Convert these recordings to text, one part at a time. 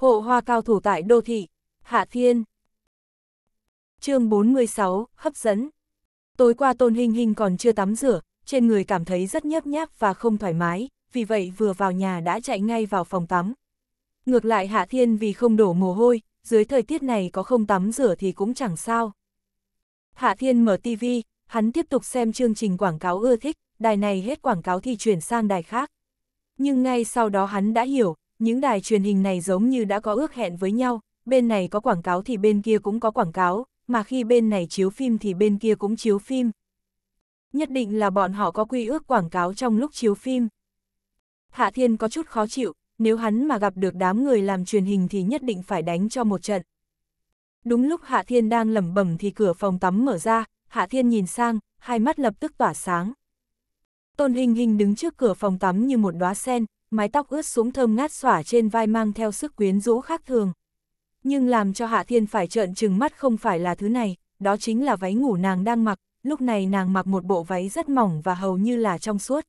hộ hoa cao thủ tại đô thị, Hạ Thiên. chương 46, hấp dẫn. Tối qua Tôn Hình Hình còn chưa tắm rửa, trên người cảm thấy rất nhấp nháp và không thoải mái, vì vậy vừa vào nhà đã chạy ngay vào phòng tắm. Ngược lại Hạ Thiên vì không đổ mồ hôi, dưới thời tiết này có không tắm rửa thì cũng chẳng sao. Hạ Thiên mở TV hắn tiếp tục xem chương trình quảng cáo ưa thích, đài này hết quảng cáo thì chuyển sang đài khác. Nhưng ngay sau đó hắn đã hiểu, những đài truyền hình này giống như đã có ước hẹn với nhau, bên này có quảng cáo thì bên kia cũng có quảng cáo, mà khi bên này chiếu phim thì bên kia cũng chiếu phim. Nhất định là bọn họ có quy ước quảng cáo trong lúc chiếu phim. Hạ Thiên có chút khó chịu, nếu hắn mà gặp được đám người làm truyền hình thì nhất định phải đánh cho một trận. Đúng lúc Hạ Thiên đang lẩm bẩm thì cửa phòng tắm mở ra, Hạ Thiên nhìn sang, hai mắt lập tức tỏa sáng. Tôn Hình Hình đứng trước cửa phòng tắm như một đóa sen, mái tóc ướt xuống thơm ngát xỏa trên vai mang theo sức quyến rũ khác thường. Nhưng làm cho Hạ Thiên phải trợn trừng mắt không phải là thứ này, đó chính là váy ngủ nàng đang mặc, lúc này nàng mặc một bộ váy rất mỏng và hầu như là trong suốt.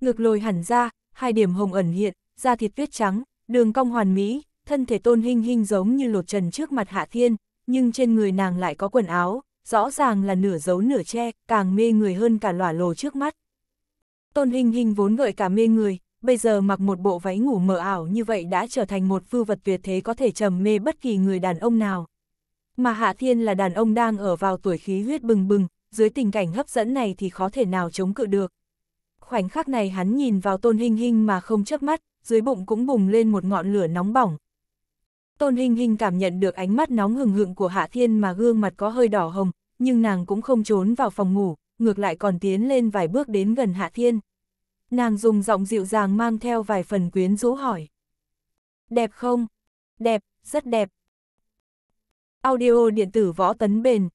Ngực lồi hẳn ra, hai điểm hồng ẩn hiện, da thịt tuyết trắng, đường cong hoàn mỹ, thân thể tôn hình hình giống như lột trần trước mặt Hạ Thiên, nhưng trên người nàng lại có quần áo, rõ ràng là nửa giấu nửa che, càng mê người hơn cả lỏa lồ trước mắt. Tôn hình hình vốn gợi cả mê người, bây giờ mặc một bộ váy ngủ mờ ảo như vậy đã trở thành một vưu vật tuyệt thế có thể trầm mê bất kỳ người đàn ông nào. Mà Hạ Thiên là đàn ông đang ở vào tuổi khí huyết bừng bừng, dưới tình cảnh hấp dẫn này thì khó thể nào chống cự được. Khoảnh khắc này hắn nhìn vào Tôn Hinh Hinh mà không chớp mắt, dưới bụng cũng bùng lên một ngọn lửa nóng bỏng. Tôn Hinh Hinh cảm nhận được ánh mắt nóng hừng hừng của Hạ Thiên mà gương mặt có hơi đỏ hồng, nhưng nàng cũng không trốn vào phòng ngủ, ngược lại còn tiến lên vài bước đến gần Hạ Thiên. Nàng dùng giọng dịu dàng mang theo vài phần quyến rũ hỏi. Đẹp không? Đẹp, rất đẹp. Audio điện tử võ tấn bền.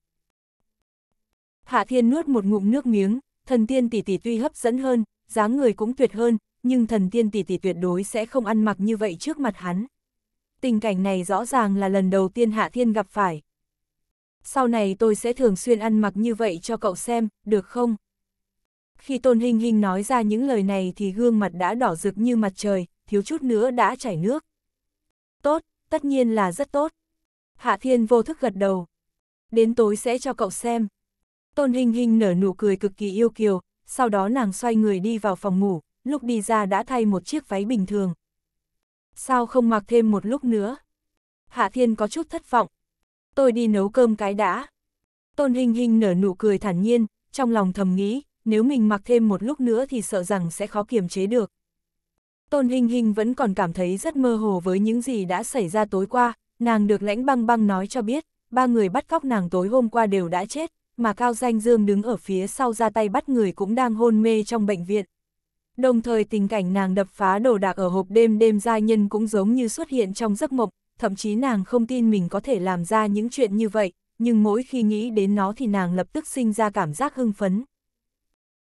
Hạ thiên nuốt một ngụm nước miếng, thần tiên tỷ tỷ tuy hấp dẫn hơn, dáng người cũng tuyệt hơn, nhưng thần tiên tỷ tỷ tuyệt đối sẽ không ăn mặc như vậy trước mặt hắn. Tình cảnh này rõ ràng là lần đầu tiên Hạ Thiên gặp phải. Sau này tôi sẽ thường xuyên ăn mặc như vậy cho cậu xem, được không? Khi Tôn Hình Hình nói ra những lời này thì gương mặt đã đỏ rực như mặt trời, thiếu chút nữa đã chảy nước. Tốt, tất nhiên là rất tốt. Hạ Thiên vô thức gật đầu. Đến tối sẽ cho cậu xem. Tôn Hình Hình nở nụ cười cực kỳ yêu kiều, sau đó nàng xoay người đi vào phòng ngủ, lúc đi ra đã thay một chiếc váy bình thường. Sao không mặc thêm một lúc nữa? Hạ Thiên có chút thất vọng. Tôi đi nấu cơm cái đã. Tôn Hình Hình nở nụ cười thản nhiên, trong lòng thầm nghĩ, nếu mình mặc thêm một lúc nữa thì sợ rằng sẽ khó kiềm chế được. Tôn Hình Hình vẫn còn cảm thấy rất mơ hồ với những gì đã xảy ra tối qua, nàng được lãnh băng băng nói cho biết, ba người bắt cóc nàng tối hôm qua đều đã chết, mà Cao Danh Dương đứng ở phía sau ra tay bắt người cũng đang hôn mê trong bệnh viện. Đồng thời tình cảnh nàng đập phá đồ đạc ở hộp đêm đêm gia nhân cũng giống như xuất hiện trong giấc mộng, thậm chí nàng không tin mình có thể làm ra những chuyện như vậy, nhưng mỗi khi nghĩ đến nó thì nàng lập tức sinh ra cảm giác hưng phấn.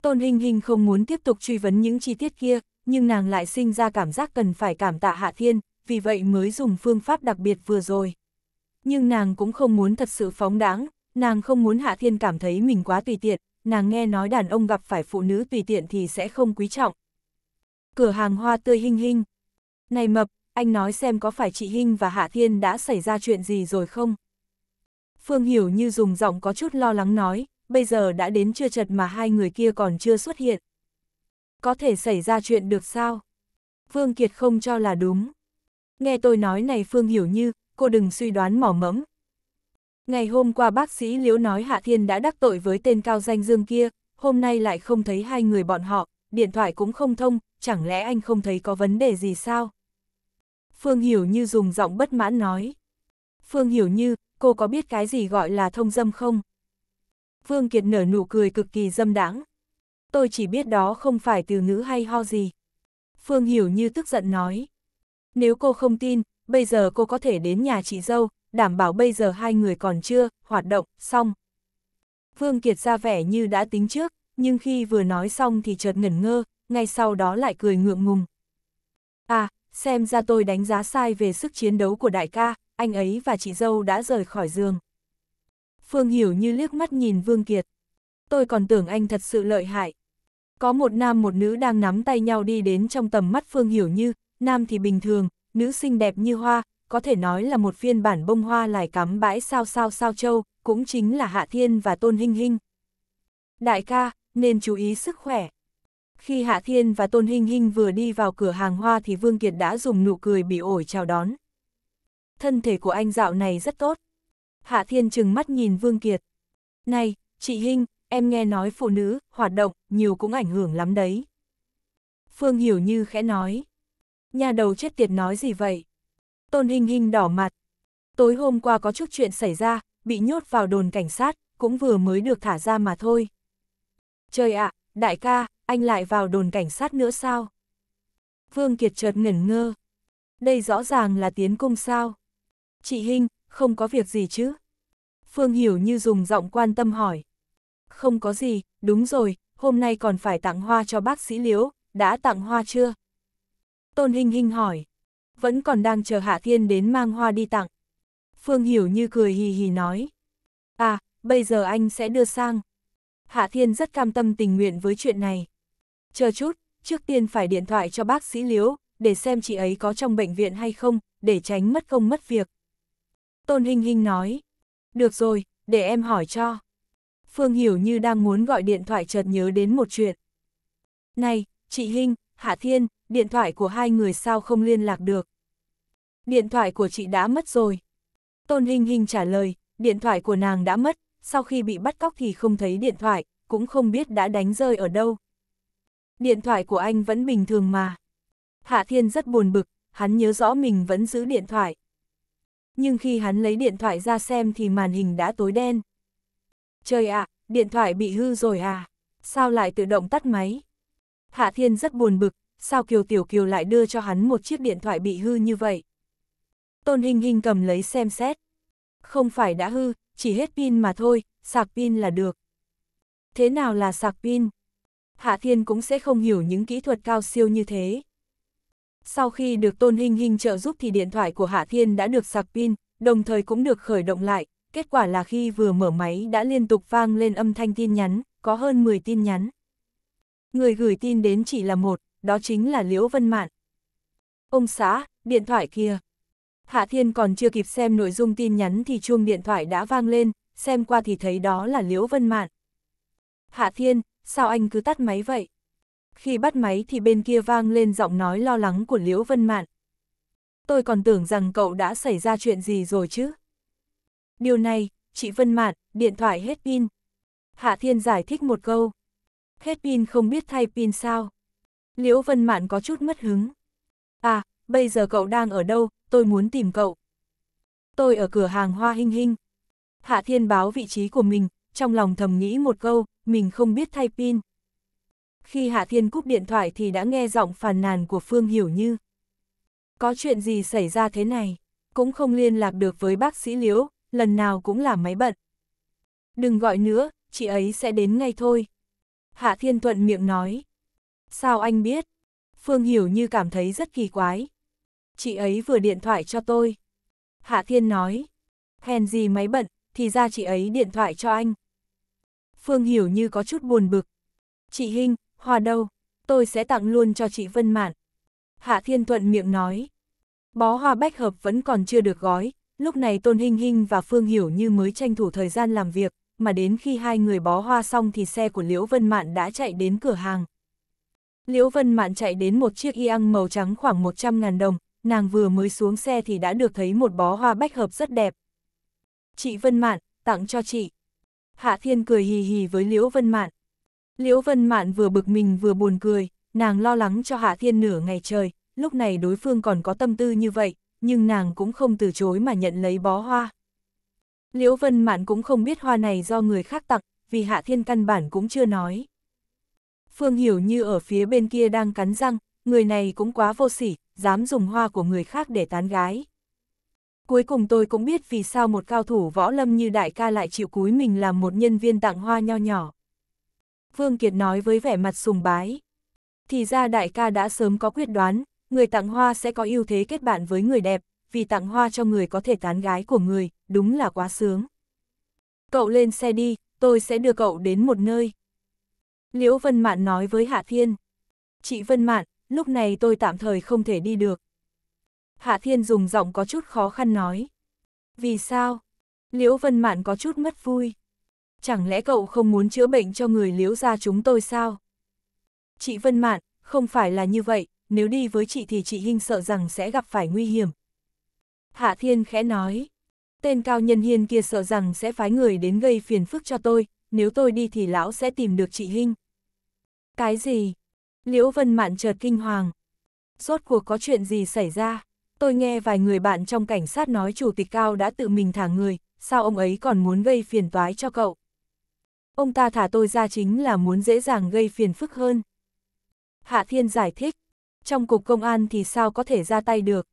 Tôn Hình Hình không muốn tiếp tục truy vấn những chi tiết kia, nhưng nàng lại sinh ra cảm giác cần phải cảm tạ Hạ Thiên, vì vậy mới dùng phương pháp đặc biệt vừa rồi. Nhưng nàng cũng không muốn thật sự phóng đáng, nàng không muốn Hạ Thiên cảm thấy mình quá tùy tiện, nàng nghe nói đàn ông gặp phải phụ nữ tùy tiện thì sẽ không quý trọng. Cửa hàng hoa tươi Hình Hình. Này mập, anh nói xem có phải chị Hình và Hạ Thiên đã xảy ra chuyện gì rồi không? Phương Hiểu như dùng giọng có chút lo lắng nói, bây giờ đã đến chưa chật mà hai người kia còn chưa xuất hiện. Có thể xảy ra chuyện được sao? Vương Kiệt không cho là đúng. Nghe tôi nói này Phương hiểu như, cô đừng suy đoán mỏ mẫm. Ngày hôm qua bác sĩ Liễu nói Hạ Thiên đã đắc tội với tên cao danh Dương kia, hôm nay lại không thấy hai người bọn họ, điện thoại cũng không thông, chẳng lẽ anh không thấy có vấn đề gì sao? Phương Hiểu Như dùng giọng bất mãn nói. Phương Hiểu Như, cô có biết cái gì gọi là thông dâm không? Vương Kiệt nở nụ cười cực kỳ dâm đãng. Tôi chỉ biết đó không phải từ ngữ hay ho gì. Phương Hiểu như tức giận nói. Nếu cô không tin, bây giờ cô có thể đến nhà chị dâu, đảm bảo bây giờ hai người còn chưa, hoạt động, xong. Vương Kiệt ra vẻ như đã tính trước, nhưng khi vừa nói xong thì chợt ngẩn ngơ, ngay sau đó lại cười ngượng ngùng. À, xem ra tôi đánh giá sai về sức chiến đấu của đại ca, anh ấy và chị dâu đã rời khỏi giường. Phương Hiểu như liếc mắt nhìn Vương Kiệt. Tôi còn tưởng anh thật sự lợi hại. Có một nam một nữ đang nắm tay nhau đi đến trong tầm mắt Phương Hiểu như, nam thì bình thường, nữ xinh đẹp như hoa, có thể nói là một phiên bản bông hoa lại cắm bãi sao sao sao châu, cũng chính là Hạ Thiên và Tôn Hinh Hinh. Đại ca, nên chú ý sức khỏe. Khi Hạ Thiên và Tôn Hinh Hinh vừa đi vào cửa hàng hoa thì Vương Kiệt đã dùng nụ cười bị ổi chào đón. Thân thể của anh dạo này rất tốt. Hạ Thiên trừng mắt nhìn Vương Kiệt. Này, chị Hinh, em nghe nói phụ nữ, hoạt động, nhiều cũng ảnh hưởng lắm đấy. Phương Hiểu Như khẽ nói. Nhà đầu chết tiệt nói gì vậy? Tôn Hinh Hinh đỏ mặt. Tối hôm qua có chút chuyện xảy ra, bị nhốt vào đồn cảnh sát, cũng vừa mới được thả ra mà thôi. Trời ạ, đại ca, anh lại vào đồn cảnh sát nữa sao? Vương Kiệt chợt ngẩn ngơ. Đây rõ ràng là tiến cung sao? Chị Hinh, không có việc gì chứ? Phương Hiểu như dùng giọng quan tâm hỏi. Không có gì, đúng rồi, hôm nay còn phải tặng hoa cho bác sĩ Liễu, đã tặng hoa chưa? Tôn Hinh Hinh hỏi. Vẫn còn đang chờ Hạ Thiên đến mang hoa đi tặng. Phương Hiểu như cười hì hì nói. À, bây giờ anh sẽ đưa sang. Hạ Thiên rất cam tâm tình nguyện với chuyện này. Chờ chút, trước tiên phải điện thoại cho bác sĩ Liễu, để xem chị ấy có trong bệnh viện hay không, để tránh mất công mất việc. Tôn Hinh Hinh nói. Được rồi, để em hỏi cho. Phương Hiểu như đang muốn gọi điện thoại chợt nhớ đến một chuyện. Này, chị Hinh, Hạ Thiên, điện thoại của hai người sao không liên lạc được? Điện thoại của chị đã mất rồi. Tôn Hinh Hinh trả lời, điện thoại của nàng đã mất, sau khi bị bắt cóc thì không thấy điện thoại, cũng không biết đã đánh rơi ở đâu. Điện thoại của anh vẫn bình thường mà. Hạ Thiên rất buồn bực, hắn nhớ rõ mình vẫn giữ điện thoại nhưng khi hắn lấy điện thoại ra xem thì màn hình đã tối đen. Trời ạ, à, điện thoại bị hư rồi à? Sao lại tự động tắt máy? Hạ Thiên rất buồn bực, sao Kiều Tiểu Kiều lại đưa cho hắn một chiếc điện thoại bị hư như vậy? Tôn Hình Hình cầm lấy xem xét. Không phải đã hư, chỉ hết pin mà thôi, sạc pin là được. Thế nào là sạc pin? Hạ Thiên cũng sẽ không hiểu những kỹ thuật cao siêu như thế, sau khi được Tôn Hinh Hinh trợ giúp thì điện thoại của Hạ Thiên đã được sạc pin, đồng thời cũng được khởi động lại, kết quả là khi vừa mở máy đã liên tục vang lên âm thanh tin nhắn, có hơn 10 tin nhắn. Người gửi tin đến chỉ là một, đó chính là Liễu Vân Mạn. Ông xã, điện thoại kia. Hạ Thiên còn chưa kịp xem nội dung tin nhắn thì chuông điện thoại đã vang lên, xem qua thì thấy đó là Liễu Vân Mạn. Hạ Thiên, sao anh cứ tắt máy vậy? khi bắt máy thì bên kia vang lên giọng nói lo lắng của Liễu Vân Mạn. Tôi còn tưởng rằng cậu đã xảy ra chuyện gì rồi chứ. Điều này, chị Vân Mạn, điện thoại hết pin. Hạ Thiên giải thích một câu. Hết pin không biết thay pin sao. Liễu Vân Mạn có chút mất hứng. À, bây giờ cậu đang ở đâu, tôi muốn tìm cậu. Tôi ở cửa hàng Hoa Hinh Hinh. Hạ Thiên báo vị trí của mình, trong lòng thầm nghĩ một câu, mình không biết thay pin khi Hạ Thiên cúp điện thoại thì đã nghe giọng phàn nàn của Phương Hiểu Như. Có chuyện gì xảy ra thế này, cũng không liên lạc được với bác sĩ Liễu, lần nào cũng là máy bận. Đừng gọi nữa, chị ấy sẽ đến ngay thôi. Hạ Thiên Thuận miệng nói. Sao anh biết? Phương Hiểu Như cảm thấy rất kỳ quái. Chị ấy vừa điện thoại cho tôi. Hạ Thiên nói. Hèn gì máy bận, thì ra chị ấy điện thoại cho anh. Phương Hiểu Như có chút buồn bực. Chị Hinh, hoa đâu, tôi sẽ tặng luôn cho chị Vân Mạn. Hạ Thiên Thuận miệng nói. Bó hoa bách hợp vẫn còn chưa được gói, lúc này Tôn Hinh Hinh và Phương Hiểu như mới tranh thủ thời gian làm việc, mà đến khi hai người bó hoa xong thì xe của Liễu Vân Mạn đã chạy đến cửa hàng. Liễu Vân Mạn chạy đến một chiếc y ăn màu trắng khoảng 100.000 đồng, nàng vừa mới xuống xe thì đã được thấy một bó hoa bách hợp rất đẹp. Chị Vân Mạn, tặng cho chị. Hạ Thiên cười hì hì với Liễu Vân Mạn. Liễu Vân Mạn vừa bực mình vừa buồn cười, nàng lo lắng cho Hạ Thiên nửa ngày trời, lúc này đối phương còn có tâm tư như vậy, nhưng nàng cũng không từ chối mà nhận lấy bó hoa. Liễu Vân Mạn cũng không biết hoa này do người khác tặng, vì Hạ Thiên căn bản cũng chưa nói. Phương Hiểu như ở phía bên kia đang cắn răng, người này cũng quá vô sỉ, dám dùng hoa của người khác để tán gái. Cuối cùng tôi cũng biết vì sao một cao thủ võ lâm như đại ca lại chịu cúi mình làm một nhân viên tặng hoa nho nhỏ. Vương Kiệt nói với vẻ mặt sùng bái. Thì ra đại ca đã sớm có quyết đoán, người tặng hoa sẽ có ưu thế kết bạn với người đẹp, vì tặng hoa cho người có thể tán gái của người, đúng là quá sướng. Cậu lên xe đi, tôi sẽ đưa cậu đến một nơi. Liễu Vân Mạn nói với Hạ Thiên. Chị Vân Mạn, lúc này tôi tạm thời không thể đi được. Hạ Thiên dùng giọng có chút khó khăn nói. Vì sao? Liễu Vân Mạn có chút mất vui. Chẳng lẽ cậu không muốn chữa bệnh cho người liếu ra chúng tôi sao? Chị Vân Mạn, không phải là như vậy, nếu đi với chị thì chị Hinh sợ rằng sẽ gặp phải nguy hiểm. Hạ Thiên khẽ nói, tên cao nhân hiên kia sợ rằng sẽ phái người đến gây phiền phức cho tôi, nếu tôi đi thì lão sẽ tìm được chị Hinh. Cái gì? Liễu Vân Mạn chợt kinh hoàng. Rốt cuộc có chuyện gì xảy ra? Tôi nghe vài người bạn trong cảnh sát nói chủ tịch cao đã tự mình thả người, sao ông ấy còn muốn gây phiền toái cho cậu? ông ta thả tôi ra chính là muốn dễ dàng gây phiền phức hơn. Hạ Thiên giải thích, trong cục công an thì sao có thể ra tay được.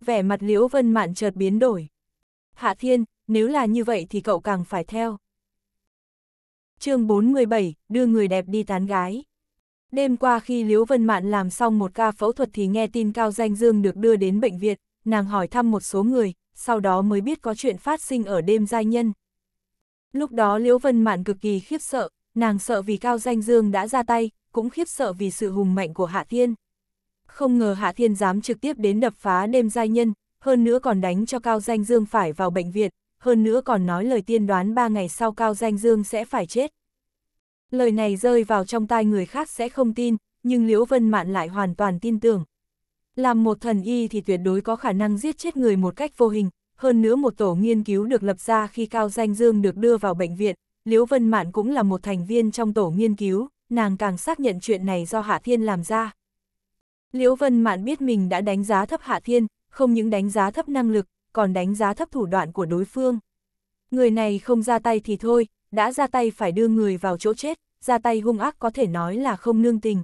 Vẻ mặt Liễu Vân Mạn chợt biến đổi. Hạ Thiên, nếu là như vậy thì cậu càng phải theo. chương 417, đưa người đẹp đi tán gái. Đêm qua khi Liễu Vân Mạn làm xong một ca phẫu thuật thì nghe tin Cao Danh Dương được đưa đến bệnh viện, nàng hỏi thăm một số người, sau đó mới biết có chuyện phát sinh ở đêm giai nhân, Lúc đó Liễu Vân Mạn cực kỳ khiếp sợ, nàng sợ vì Cao Danh Dương đã ra tay, cũng khiếp sợ vì sự hùng mạnh của Hạ Thiên. Không ngờ Hạ Thiên dám trực tiếp đến đập phá đêm giai nhân, hơn nữa còn đánh cho Cao Danh Dương phải vào bệnh viện, hơn nữa còn nói lời tiên đoán ba ngày sau Cao Danh Dương sẽ phải chết. Lời này rơi vào trong tai người khác sẽ không tin, nhưng Liễu Vân Mạn lại hoàn toàn tin tưởng. Làm một thần y thì tuyệt đối có khả năng giết chết người một cách vô hình, hơn nữa một tổ nghiên cứu được lập ra khi Cao Danh Dương được đưa vào bệnh viện, Liễu Vân Mạn cũng là một thành viên trong tổ nghiên cứu, nàng càng xác nhận chuyện này do Hạ Thiên làm ra. Liễu Vân Mạn biết mình đã đánh giá thấp Hạ Thiên, không những đánh giá thấp năng lực, còn đánh giá thấp thủ đoạn của đối phương. Người này không ra tay thì thôi, đã ra tay phải đưa người vào chỗ chết, ra tay hung ác có thể nói là không nương tình.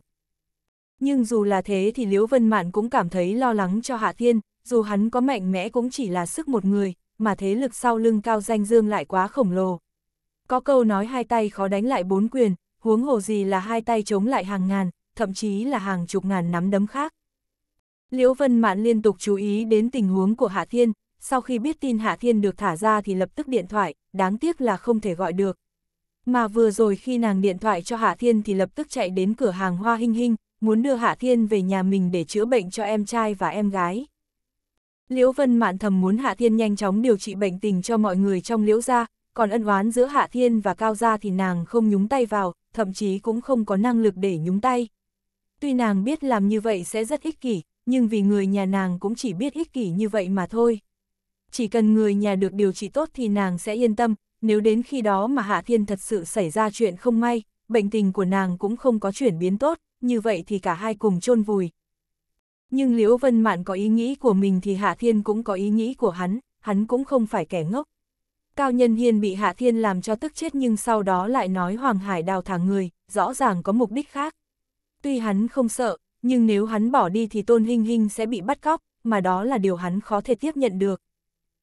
Nhưng dù là thế thì Liễu Vân Mạn cũng cảm thấy lo lắng cho Hạ Thiên, dù hắn có mạnh mẽ cũng chỉ là sức một người, mà thế lực sau lưng cao danh dương lại quá khổng lồ. Có câu nói hai tay khó đánh lại bốn quyền, huống hồ gì là hai tay chống lại hàng ngàn, thậm chí là hàng chục ngàn nắm đấm khác. Liễu Vân Mạn liên tục chú ý đến tình huống của Hạ Thiên, sau khi biết tin Hạ Thiên được thả ra thì lập tức điện thoại, đáng tiếc là không thể gọi được. Mà vừa rồi khi nàng điện thoại cho Hạ Thiên thì lập tức chạy đến cửa hàng Hoa Hinh Hinh, muốn đưa Hạ Thiên về nhà mình để chữa bệnh cho em trai và em gái. Liễu Vân Mạn thầm muốn Hạ Thiên nhanh chóng điều trị bệnh tình cho mọi người trong Liễu gia, còn ân oán giữa Hạ Thiên và Cao gia thì nàng không nhúng tay vào, thậm chí cũng không có năng lực để nhúng tay. Tuy nàng biết làm như vậy sẽ rất ích kỷ, nhưng vì người nhà nàng cũng chỉ biết ích kỷ như vậy mà thôi. Chỉ cần người nhà được điều trị tốt thì nàng sẽ yên tâm, nếu đến khi đó mà Hạ Thiên thật sự xảy ra chuyện không may, bệnh tình của nàng cũng không có chuyển biến tốt, như vậy thì cả hai cùng chôn vùi, nhưng Liễu Vân Mạn có ý nghĩ của mình thì Hạ Thiên cũng có ý nghĩ của hắn, hắn cũng không phải kẻ ngốc. Cao Nhân Hiên bị Hạ Thiên làm cho tức chết nhưng sau đó lại nói Hoàng Hải đào thả người, rõ ràng có mục đích khác. Tuy hắn không sợ, nhưng nếu hắn bỏ đi thì Tôn Hinh Hinh sẽ bị bắt cóc, mà đó là điều hắn khó thể tiếp nhận được.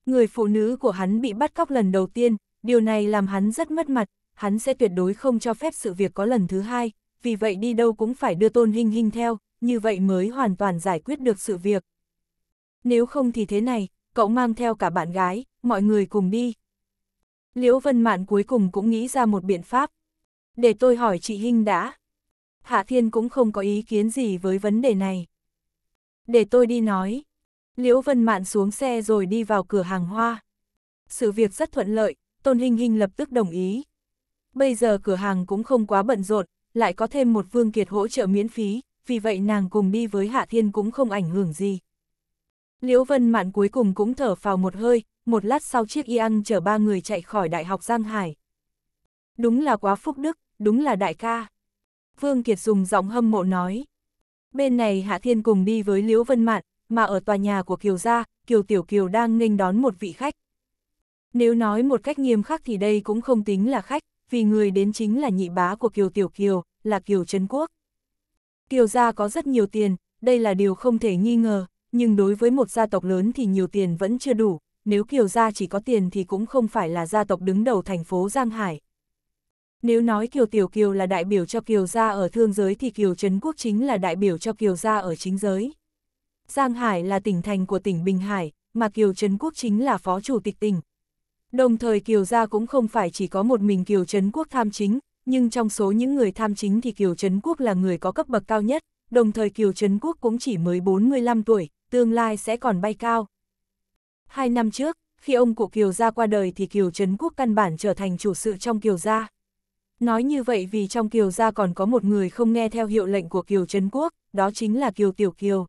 Người phụ nữ của hắn bị bắt cóc lần đầu tiên, điều này làm hắn rất mất mặt, hắn sẽ tuyệt đối không cho phép sự việc có lần thứ hai, vì vậy đi đâu cũng phải đưa Tôn Hinh Hinh theo, như vậy mới hoàn toàn giải quyết được sự việc. Nếu không thì thế này, cậu mang theo cả bạn gái, mọi người cùng đi. Liễu Vân Mạn cuối cùng cũng nghĩ ra một biện pháp. Để tôi hỏi chị Hinh đã. Hạ Thiên cũng không có ý kiến gì với vấn đề này. Để tôi đi nói. Liễu Vân Mạn xuống xe rồi đi vào cửa hàng hoa. Sự việc rất thuận lợi, Tôn Hinh Hinh lập tức đồng ý. Bây giờ cửa hàng cũng không quá bận rộn, lại có thêm một Vương Kiệt hỗ trợ miễn phí, vì vậy nàng cùng đi với Hạ Thiên cũng không ảnh hưởng gì. Liễu Vân Mạn cuối cùng cũng thở phào một hơi, một lát sau chiếc y ăn chở ba người chạy khỏi Đại học Giang Hải. Đúng là quá phúc đức, đúng là đại ca. Vương Kiệt dùng giọng hâm mộ nói. Bên này Hạ Thiên cùng đi với Liễu Vân Mạn, mà ở tòa nhà của Kiều Gia, Kiều Tiểu Kiều đang nghênh đón một vị khách. Nếu nói một cách nghiêm khắc thì đây cũng không tính là khách, vì người đến chính là nhị bá của Kiều Tiểu Kiều, là Kiều Trấn Quốc. Kiều gia có rất nhiều tiền, đây là điều không thể nghi ngờ, nhưng đối với một gia tộc lớn thì nhiều tiền vẫn chưa đủ, nếu Kiều gia chỉ có tiền thì cũng không phải là gia tộc đứng đầu thành phố Giang Hải. Nếu nói Kiều Tiểu Kiều là đại biểu cho Kiều gia ở thương giới thì Kiều Trấn Quốc chính là đại biểu cho Kiều gia ở chính giới. Giang Hải là tỉnh thành của tỉnh Bình Hải, mà Kiều Trấn Quốc chính là phó chủ tịch tỉnh. Đồng thời Kiều gia cũng không phải chỉ có một mình Kiều Trấn Quốc tham chính, nhưng trong số những người tham chính thì Kiều Trấn Quốc là người có cấp bậc cao nhất, đồng thời Kiều Trấn Quốc cũng chỉ mới 45 tuổi, tương lai sẽ còn bay cao. Hai năm trước, khi ông cụ Kiều Gia qua đời thì Kiều Trấn Quốc căn bản trở thành chủ sự trong Kiều Gia. Nói như vậy vì trong Kiều Gia còn có một người không nghe theo hiệu lệnh của Kiều Trấn Quốc, đó chính là Kiều Tiểu Kiều.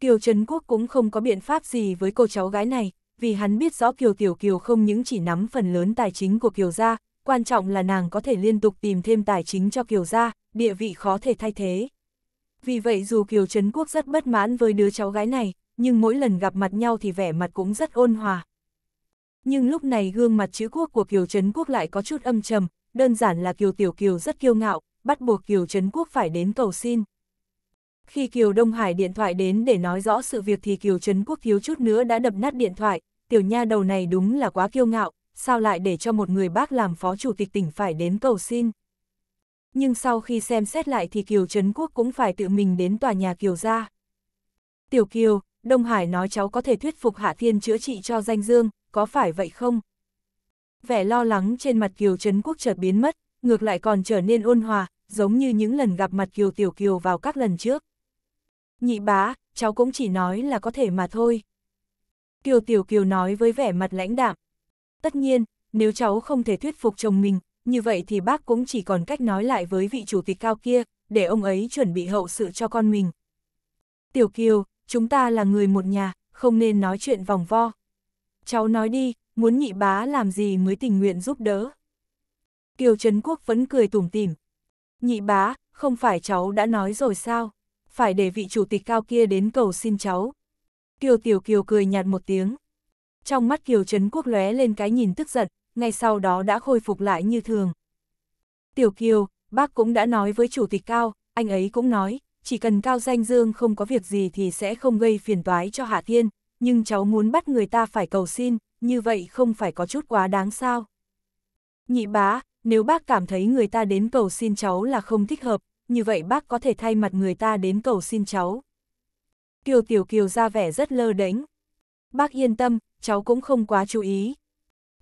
Kiều Trấn Quốc cũng không có biện pháp gì với cô cháu gái này, vì hắn biết rõ Kiều Tiểu Kiều không những chỉ nắm phần lớn tài chính của Kiều Gia, quan trọng là nàng có thể liên tục tìm thêm tài chính cho Kiều gia, địa vị khó thể thay thế. Vì vậy dù Kiều Trấn Quốc rất bất mãn với đứa cháu gái này, nhưng mỗi lần gặp mặt nhau thì vẻ mặt cũng rất ôn hòa. Nhưng lúc này gương mặt chữ quốc của Kiều Trấn Quốc lại có chút âm trầm, đơn giản là Kiều Tiểu Kiều rất kiêu ngạo, bắt buộc Kiều Trấn Quốc phải đến cầu xin. Khi Kiều Đông Hải điện thoại đến để nói rõ sự việc thì Kiều Trấn Quốc thiếu chút nữa đã đập nát điện thoại, tiểu nha đầu này đúng là quá kiêu ngạo, sao lại để cho một người bác làm phó chủ tịch tỉnh phải đến cầu xin. Nhưng sau khi xem xét lại thì Kiều Trấn Quốc cũng phải tự mình đến tòa nhà Kiều ra. Tiểu Kiều, Đông Hải nói cháu có thể thuyết phục Hạ Thiên chữa trị cho danh dương, có phải vậy không? Vẻ lo lắng trên mặt Kiều Trấn Quốc chợt biến mất, ngược lại còn trở nên ôn hòa, giống như những lần gặp mặt Kiều Tiểu Kiều vào các lần trước. Nhị bá, cháu cũng chỉ nói là có thể mà thôi. Kiều Tiểu Kiều nói với vẻ mặt lãnh đạm, Tất nhiên, nếu cháu không thể thuyết phục chồng mình, như vậy thì bác cũng chỉ còn cách nói lại với vị chủ tịch cao kia, để ông ấy chuẩn bị hậu sự cho con mình. Tiểu Kiều, chúng ta là người một nhà, không nên nói chuyện vòng vo. Cháu nói đi, muốn nhị bá làm gì mới tình nguyện giúp đỡ. Kiều Trấn Quốc vẫn cười tủm tỉm. Nhị bá, không phải cháu đã nói rồi sao? Phải để vị chủ tịch cao kia đến cầu xin cháu. Kiều Tiểu Kiều cười nhạt một tiếng trong mắt Kiều Trấn Quốc lóe lên cái nhìn tức giận, ngay sau đó đã khôi phục lại như thường. Tiểu Kiều, bác cũng đã nói với chủ tịch Cao, anh ấy cũng nói, chỉ cần Cao Danh Dương không có việc gì thì sẽ không gây phiền toái cho Hạ Thiên, nhưng cháu muốn bắt người ta phải cầu xin, như vậy không phải có chút quá đáng sao. Nhị bá, nếu bác cảm thấy người ta đến cầu xin cháu là không thích hợp, như vậy bác có thể thay mặt người ta đến cầu xin cháu. Kiều Tiểu Kiều ra vẻ rất lơ đánh, bác yên tâm, cháu cũng không quá chú ý.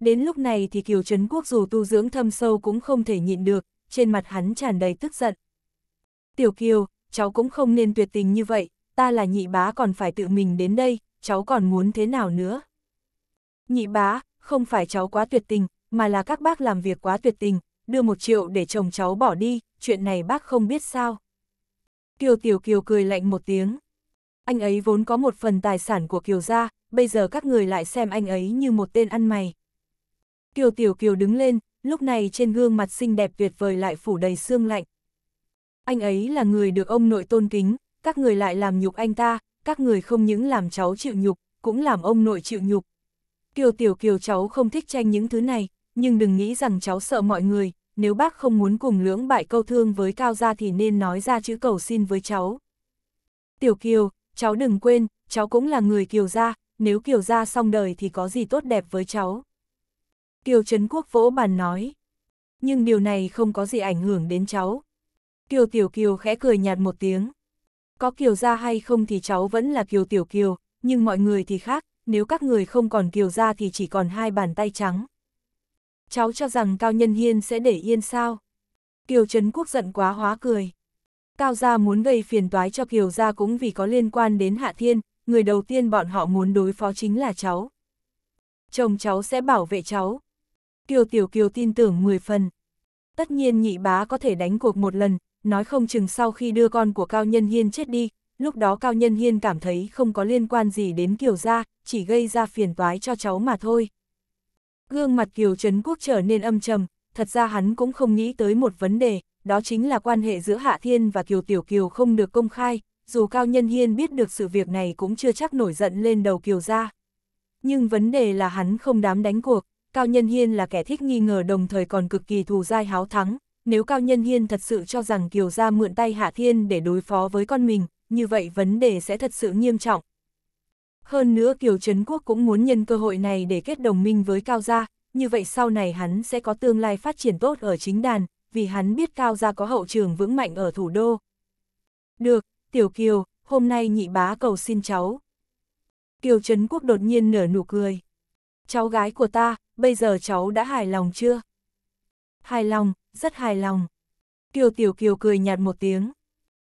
Đến lúc này thì Kiều Trấn Quốc dù tu dưỡng thâm sâu cũng không thể nhịn được, trên mặt hắn tràn đầy tức giận. Tiểu Kiều, cháu cũng không nên tuyệt tình như vậy, ta là nhị bá còn phải tự mình đến đây, cháu còn muốn thế nào nữa? Nhị bá, không phải cháu quá tuyệt tình, mà là các bác làm việc quá tuyệt tình, đưa một triệu để chồng cháu bỏ đi, chuyện này bác không biết sao. Kiều Tiểu Kiều cười lạnh một tiếng. Anh ấy vốn có một phần tài sản của Kiều gia, bây giờ các người lại xem anh ấy như một tên ăn mày. Kiều Tiểu Kiều đứng lên, lúc này trên gương mặt xinh đẹp tuyệt vời lại phủ đầy xương lạnh. Anh ấy là người được ông nội tôn kính, các người lại làm nhục anh ta, các người không những làm cháu chịu nhục, cũng làm ông nội chịu nhục. Kiều Tiểu Kiều cháu không thích tranh những thứ này, nhưng đừng nghĩ rằng cháu sợ mọi người, nếu bác không muốn cùng lưỡng bại câu thương với Cao Gia thì nên nói ra chữ cầu xin với cháu. Tiểu Kiều, cháu đừng quên, cháu cũng là người Kiều Gia, nếu Kiều ra xong đời thì có gì tốt đẹp với cháu. Kiều Trấn Quốc vỗ bàn nói, nhưng điều này không có gì ảnh hưởng đến cháu. Kiều Tiểu Kiều khẽ cười nhạt một tiếng. Có Kiều ra hay không thì cháu vẫn là Kiều Tiểu Kiều, nhưng mọi người thì khác, nếu các người không còn Kiều ra thì chỉ còn hai bàn tay trắng. Cháu cho rằng Cao Nhân Hiên sẽ để yên sao? Kiều Trấn Quốc giận quá hóa cười. Cao gia muốn gây phiền toái cho Kiều gia cũng vì có liên quan đến Hạ Thiên, người đầu tiên bọn họ muốn đối phó chính là cháu. Chồng cháu sẽ bảo vệ cháu. Kiều Tiểu Kiều tin tưởng 10 phần. Tất nhiên nhị bá có thể đánh cuộc một lần, nói không chừng sau khi đưa con của Cao Nhân Hiên chết đi, lúc đó Cao Nhân Hiên cảm thấy không có liên quan gì đến Kiều gia, chỉ gây ra phiền toái cho cháu mà thôi. Gương mặt Kiều Trấn Quốc trở nên âm trầm, thật ra hắn cũng không nghĩ tới một vấn đề, đó chính là quan hệ giữa Hạ Thiên và Kiều Tiểu Kiều không được công khai, dù Cao Nhân Hiên biết được sự việc này cũng chưa chắc nổi giận lên đầu Kiều Gia. Nhưng vấn đề là hắn không dám đánh cuộc, Cao Nhân Hiên là kẻ thích nghi ngờ đồng thời còn cực kỳ thù dai háo thắng, nếu Cao Nhân Hiên thật sự cho rằng Kiều Gia mượn tay Hạ Thiên để đối phó với con mình, như vậy vấn đề sẽ thật sự nghiêm trọng. Hơn nữa Kiều Trấn Quốc cũng muốn nhân cơ hội này để kết đồng minh với Cao Gia, như vậy sau này hắn sẽ có tương lai phát triển tốt ở chính đàn, vì hắn biết Cao Gia có hậu trường vững mạnh ở thủ đô. Được, Tiểu Kiều, hôm nay nhị bá cầu xin cháu. Kiều Trấn Quốc đột nhiên nở nụ cười. Cháu gái của ta, bây giờ cháu đã hài lòng chưa? Hài lòng, rất hài lòng. Kiều Tiểu Kiều cười nhạt một tiếng.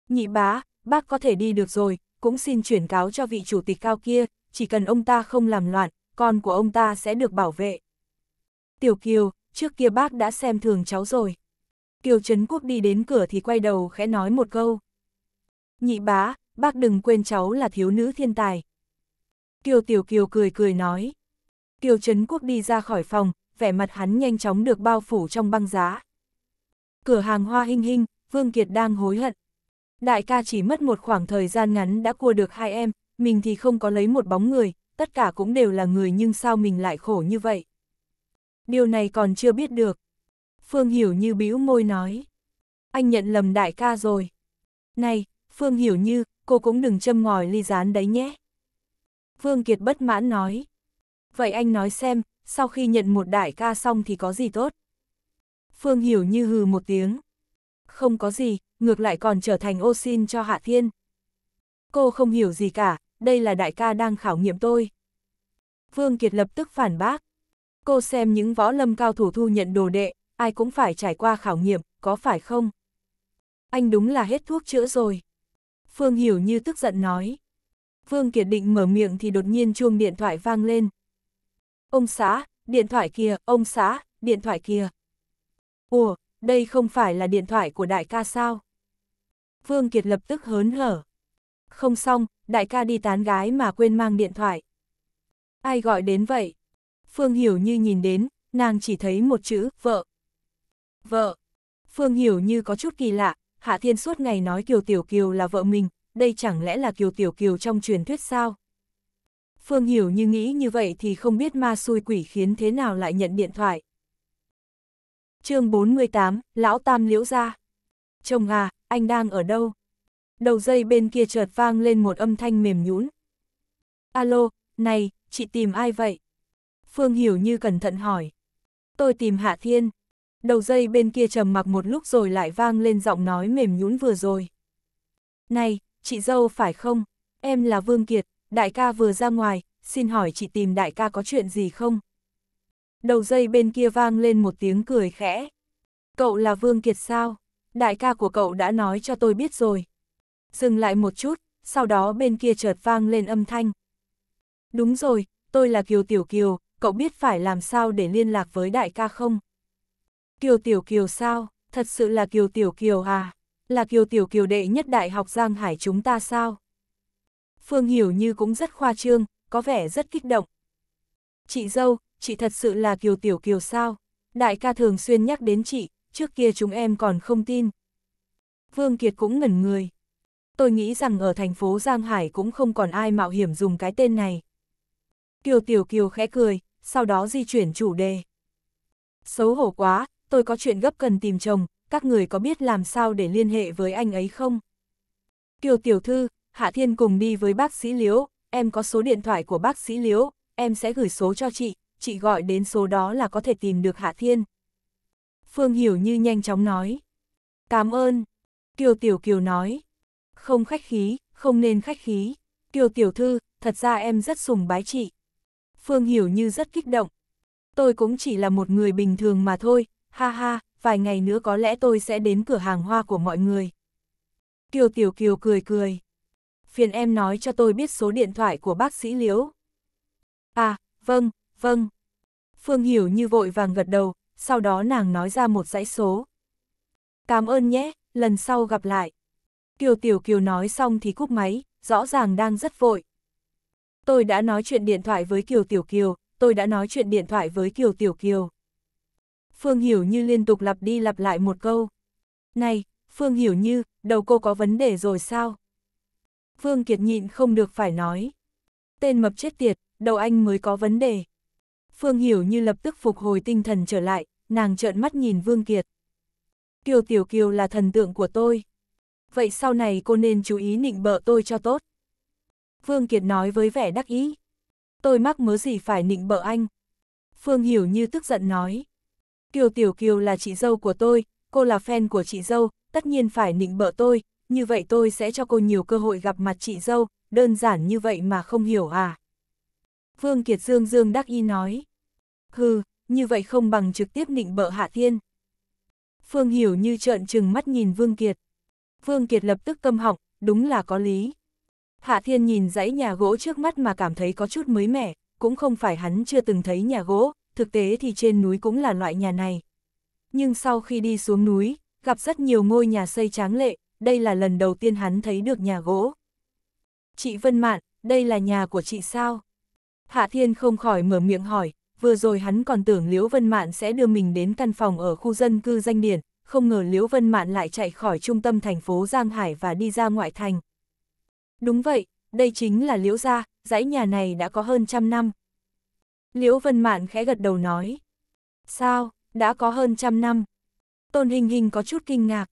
Nhị bá, bác có thể đi được rồi, cũng xin chuyển cáo cho vị chủ tịch cao kia, chỉ cần ông ta không làm loạn, con của ông ta sẽ được bảo vệ. Tiểu Kiều, trước kia bác đã xem thường cháu rồi. Kiều Trấn Quốc đi đến cửa thì quay đầu khẽ nói một câu nhị bá, bác đừng quên cháu là thiếu nữ thiên tài. Kiều Tiểu Kiều cười cười nói. Kiều Trấn Quốc đi ra khỏi phòng, vẻ mặt hắn nhanh chóng được bao phủ trong băng giá. Cửa hàng hoa hinh hinh, Vương Kiệt đang hối hận. Đại ca chỉ mất một khoảng thời gian ngắn đã cua được hai em, mình thì không có lấy một bóng người, tất cả cũng đều là người nhưng sao mình lại khổ như vậy. Điều này còn chưa biết được. Phương Hiểu như bĩu môi nói. Anh nhận lầm đại ca rồi. Này, Phương Hiểu Như, cô cũng đừng châm ngòi ly rán đấy nhé. Phương Kiệt bất mãn nói. Vậy anh nói xem, sau khi nhận một đại ca xong thì có gì tốt? Phương Hiểu Như hừ một tiếng. Không có gì, ngược lại còn trở thành ô xin cho Hạ Thiên. Cô không hiểu gì cả, đây là đại ca đang khảo nghiệm tôi. Phương Kiệt lập tức phản bác. Cô xem những võ lâm cao thủ thu nhận đồ đệ, ai cũng phải trải qua khảo nghiệm, có phải không? Anh đúng là hết thuốc chữa rồi. Phương Hiểu Như tức giận nói. Phương Kiệt định mở miệng thì đột nhiên chuông điện thoại vang lên. Ông xã, điện thoại kia, ông xã, điện thoại kia. Ủa, đây không phải là điện thoại của đại ca sao? Phương Kiệt lập tức hớn hở. Không xong, đại ca đi tán gái mà quên mang điện thoại. Ai gọi đến vậy? Phương Hiểu Như nhìn đến, nàng chỉ thấy một chữ, vợ. Vợ. Phương Hiểu Như có chút kỳ lạ, Hạ Thiên suốt ngày nói Kiều Tiểu Kiều là vợ mình, đây chẳng lẽ là Kiều Tiểu Kiều trong truyền thuyết sao? Phương Hiểu như nghĩ như vậy thì không biết ma xui quỷ khiến thế nào lại nhận điện thoại. chương 48, Lão Tam Liễu ra. Chồng à, anh đang ở đâu? Đầu dây bên kia chợt vang lên một âm thanh mềm nhũn. Alo, này, chị tìm ai vậy? Phương Hiểu như cẩn thận hỏi. Tôi tìm Hạ Thiên đầu dây bên kia trầm mặc một lúc rồi lại vang lên giọng nói mềm nhũn vừa rồi. Này, chị dâu phải không? Em là Vương Kiệt, đại ca vừa ra ngoài, xin hỏi chị tìm đại ca có chuyện gì không? Đầu dây bên kia vang lên một tiếng cười khẽ. Cậu là Vương Kiệt sao? Đại ca của cậu đã nói cho tôi biết rồi. Dừng lại một chút, sau đó bên kia chợt vang lên âm thanh. Đúng rồi, tôi là Kiều Tiểu Kiều, cậu biết phải làm sao để liên lạc với đại ca không? Kiều Tiểu Kiều sao, thật sự là Kiều Tiểu Kiều à, là Kiều Tiểu Kiều đệ nhất đại học Giang Hải chúng ta sao? Phương Hiểu Như cũng rất khoa trương, có vẻ rất kích động. Chị dâu, chị thật sự là Kiều Tiểu Kiều sao? Đại ca thường xuyên nhắc đến chị, trước kia chúng em còn không tin. Vương Kiệt cũng ngẩn người. Tôi nghĩ rằng ở thành phố Giang Hải cũng không còn ai mạo hiểm dùng cái tên này. Kiều Tiểu Kiều khẽ cười, sau đó di chuyển chủ đề. Xấu hổ quá, tôi có chuyện gấp cần tìm chồng, các người có biết làm sao để liên hệ với anh ấy không? Kiều tiểu thư, Hạ Thiên cùng đi với bác sĩ Liễu, em có số điện thoại của bác sĩ Liễu, em sẽ gửi số cho chị, chị gọi đến số đó là có thể tìm được Hạ Thiên. Phương Hiểu Như nhanh chóng nói. Cảm ơn. Kiều Tiểu Kiều nói. Không khách khí, không nên khách khí. Kiều Tiểu Thư, thật ra em rất sùng bái chị. Phương Hiểu Như rất kích động. Tôi cũng chỉ là một người bình thường mà thôi, ha ha, vài ngày nữa có lẽ tôi sẽ đến cửa hàng hoa của mọi người. Kiều Tiểu Kiều cười cười. Phiền em nói cho tôi biết số điện thoại của bác sĩ Liễu. À, vâng, vâng. Phương Hiểu như vội vàng gật đầu, sau đó nàng nói ra một dãy số. Cảm ơn nhé, lần sau gặp lại. Kiều Tiểu Kiều nói xong thì cúp máy, rõ ràng đang rất vội. Tôi đã nói chuyện điện thoại với Kiều Tiểu Kiều, tôi đã nói chuyện điện thoại với Kiều Tiểu Kiều. Phương Hiểu Như liên tục lặp đi lặp lại một câu. Này, Phương Hiểu Như, đầu cô có vấn đề rồi sao? Phương Kiệt nhịn không được phải nói. Tên mập chết tiệt, đầu anh mới có vấn đề. Phương Hiểu Như lập tức phục hồi tinh thần trở lại, nàng trợn mắt nhìn Vương Kiệt. Kiều Tiểu Kiều là thần tượng của tôi. Vậy sau này cô nên chú ý nịnh bợ tôi cho tốt. Vương Kiệt nói với vẻ đắc ý. Tôi mắc mớ gì phải nịnh bợ anh. Phương Hiểu Như tức giận nói. Kiều Tiểu Kiều là chị dâu của tôi, cô là fan của chị dâu, tất nhiên phải nịnh bợ tôi, như vậy tôi sẽ cho cô nhiều cơ hội gặp mặt chị dâu, đơn giản như vậy mà không hiểu à. Vương Kiệt Dương Dương đắc y nói. Hừ, như vậy không bằng trực tiếp nịnh bợ Hạ Thiên. Phương Hiểu như trợn trừng mắt nhìn Vương Kiệt. Vương Kiệt lập tức câm họng, đúng là có lý. Hạ Thiên nhìn dãy nhà gỗ trước mắt mà cảm thấy có chút mới mẻ, cũng không phải hắn chưa từng thấy nhà gỗ, thực tế thì trên núi cũng là loại nhà này. Nhưng sau khi đi xuống núi, gặp rất nhiều ngôi nhà xây tráng lệ, đây là lần đầu tiên hắn thấy được nhà gỗ. Chị Vân Mạn, đây là nhà của chị sao? Hạ Thiên không khỏi mở miệng hỏi, vừa rồi hắn còn tưởng Liễu Vân Mạn sẽ đưa mình đến căn phòng ở khu dân cư danh điển, không ngờ Liễu Vân Mạn lại chạy khỏi trung tâm thành phố Giang Hải và đi ra ngoại thành. Đúng vậy, đây chính là Liễu Gia, dãy nhà này đã có hơn trăm năm, Liễu Vân Mạn khẽ gật đầu nói. Sao, đã có hơn trăm năm. Tôn Hình Hình có chút kinh ngạc.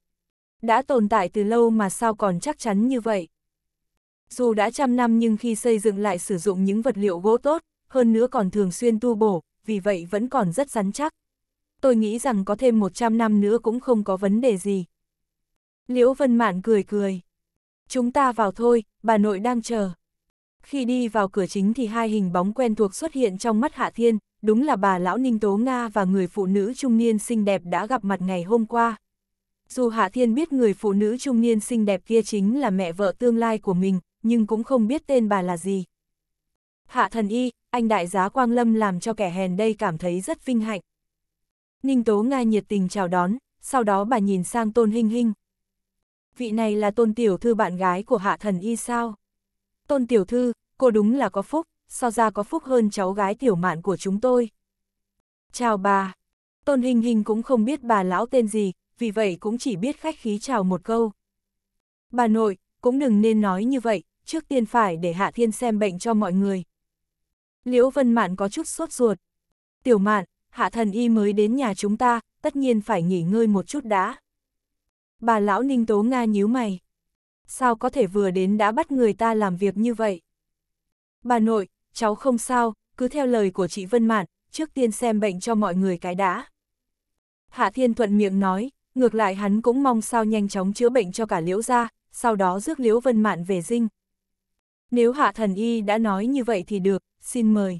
Đã tồn tại từ lâu mà sao còn chắc chắn như vậy. Dù đã trăm năm nhưng khi xây dựng lại sử dụng những vật liệu gỗ tốt, hơn nữa còn thường xuyên tu bổ, vì vậy vẫn còn rất rắn chắc. Tôi nghĩ rằng có thêm 100 năm nữa cũng không có vấn đề gì. Liễu Vân Mạn cười cười. Chúng ta vào thôi, bà nội đang chờ. Khi đi vào cửa chính thì hai hình bóng quen thuộc xuất hiện trong mắt Hạ Thiên, đúng là bà lão Ninh Tố Nga và người phụ nữ trung niên xinh đẹp đã gặp mặt ngày hôm qua. Dù Hạ Thiên biết người phụ nữ trung niên xinh đẹp kia chính là mẹ vợ tương lai của mình, nhưng cũng không biết tên bà là gì. Hạ thần y, anh đại giá Quang Lâm làm cho kẻ hèn đây cảm thấy rất vinh hạnh. Ninh Tố Nga nhiệt tình chào đón, sau đó bà nhìn sang Tôn Hinh Hinh. Vị này là Tôn Tiểu Thư bạn gái của Hạ thần y sao? Tôn tiểu thư, cô đúng là có phúc, so ra có phúc hơn cháu gái tiểu mạn của chúng tôi. Chào bà. Tôn Hình Hình cũng không biết bà lão tên gì, vì vậy cũng chỉ biết khách khí chào một câu. Bà nội, cũng đừng nên nói như vậy, trước tiên phải để Hạ Thiên xem bệnh cho mọi người. Liễu Vân Mạn có chút sốt ruột. Tiểu Mạn, Hạ Thần Y mới đến nhà chúng ta, tất nhiên phải nghỉ ngơi một chút đã. Bà lão Ninh Tố Nga nhíu mày sao có thể vừa đến đã bắt người ta làm việc như vậy? Bà nội, cháu không sao, cứ theo lời của chị Vân Mạn, trước tiên xem bệnh cho mọi người cái đã. Hạ Thiên Thuận miệng nói, ngược lại hắn cũng mong sao nhanh chóng chữa bệnh cho cả Liễu gia, sau đó rước Liễu Vân Mạn về dinh. Nếu Hạ Thần Y đã nói như vậy thì được, xin mời.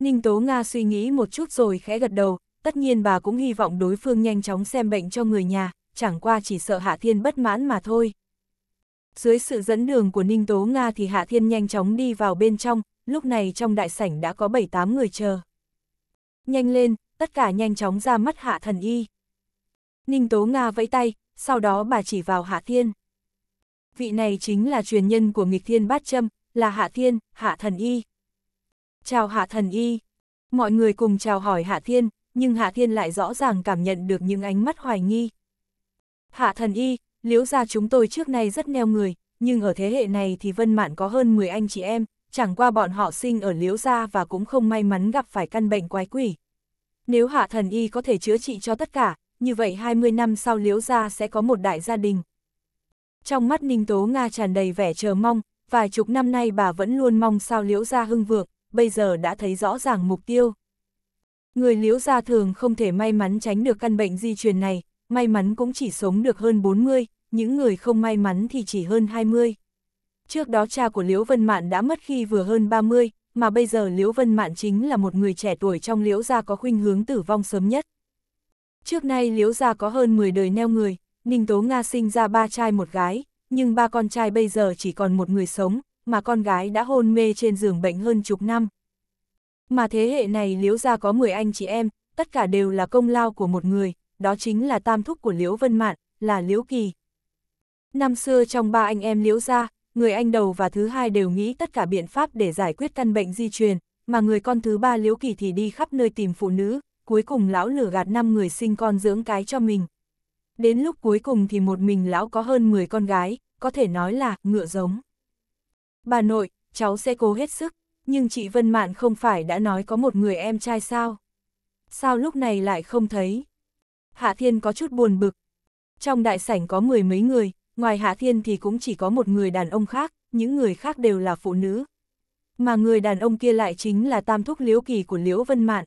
Ninh Tố Nga suy nghĩ một chút rồi khẽ gật đầu, tất nhiên bà cũng hy vọng đối phương nhanh chóng xem bệnh cho người nhà, chẳng qua chỉ sợ Hạ Thiên bất mãn mà thôi. Dưới sự dẫn đường của Ninh Tố Nga thì Hạ Thiên nhanh chóng đi vào bên trong, lúc này trong đại sảnh đã có 7-8 người chờ. Nhanh lên, tất cả nhanh chóng ra mắt Hạ Thần Y. Ninh Tố Nga vẫy tay, sau đó bà chỉ vào Hạ Thiên. Vị này chính là truyền nhân của nghịch thiên bát châm, là Hạ Thiên, Hạ Thần Y. Chào Hạ Thần Y. Mọi người cùng chào hỏi Hạ Thiên, nhưng Hạ Thiên lại rõ ràng cảm nhận được những ánh mắt hoài nghi. Hạ Thần Y, liễu gia chúng tôi trước nay rất neo người, nhưng ở thế hệ này thì Vân Mạn có hơn 10 anh chị em, chẳng qua bọn họ sinh ở liễu gia và cũng không may mắn gặp phải căn bệnh quái quỷ. Nếu hạ thần y có thể chữa trị cho tất cả, như vậy 20 năm sau liễu gia sẽ có một đại gia đình. Trong mắt Ninh Tố Nga tràn đầy vẻ chờ mong, vài chục năm nay bà vẫn luôn mong sao liễu gia hưng vượng, bây giờ đã thấy rõ ràng mục tiêu. Người liễu gia thường không thể may mắn tránh được căn bệnh di truyền này, may mắn cũng chỉ sống được hơn 40, những người không may mắn thì chỉ hơn 20. Trước đó cha của Liễu Vân Mạn đã mất khi vừa hơn 30, mà bây giờ Liễu Vân Mạn chính là một người trẻ tuổi trong Liễu gia có khuynh hướng tử vong sớm nhất. Trước nay Liễu gia có hơn 10 đời neo người, Ninh Tố Nga sinh ra ba trai một gái, nhưng ba con trai bây giờ chỉ còn một người sống, mà con gái đã hôn mê trên giường bệnh hơn chục năm. Mà thế hệ này Liễu gia có 10 anh chị em, tất cả đều là công lao của một người, đó chính là tam thúc của Liễu Vân Mạn, là Liễu Kỳ, Năm xưa trong ba anh em liễu gia, người anh đầu và thứ hai đều nghĩ tất cả biện pháp để giải quyết căn bệnh di truyền, mà người con thứ ba liễu kỳ thì đi khắp nơi tìm phụ nữ, cuối cùng lão lừa gạt năm người sinh con dưỡng cái cho mình. Đến lúc cuối cùng thì một mình lão có hơn 10 con gái, có thể nói là ngựa giống. Bà nội, cháu sẽ cố hết sức, nhưng chị Vân Mạn không phải đã nói có một người em trai sao? Sao lúc này lại không thấy? Hạ Thiên có chút buồn bực. Trong đại sảnh có mười mấy người, ngoài Hạ Thiên thì cũng chỉ có một người đàn ông khác, những người khác đều là phụ nữ. Mà người đàn ông kia lại chính là tam thúc Liễu Kỳ của Liễu Vân Mạn.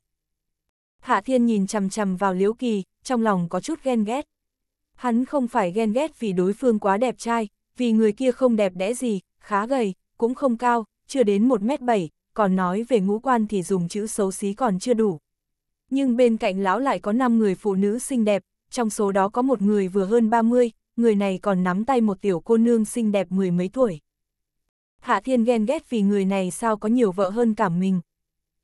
Hạ Thiên nhìn chằm chằm vào Liễu Kỳ, trong lòng có chút ghen ghét. Hắn không phải ghen ghét vì đối phương quá đẹp trai, vì người kia không đẹp đẽ gì, khá gầy, cũng không cao, chưa đến 1m7, còn nói về ngũ quan thì dùng chữ xấu xí còn chưa đủ. Nhưng bên cạnh lão lại có 5 người phụ nữ xinh đẹp, trong số đó có một người vừa hơn 30, người này còn nắm tay một tiểu cô nương xinh đẹp mười mấy tuổi. Hạ Thiên ghen ghét vì người này sao có nhiều vợ hơn cả mình.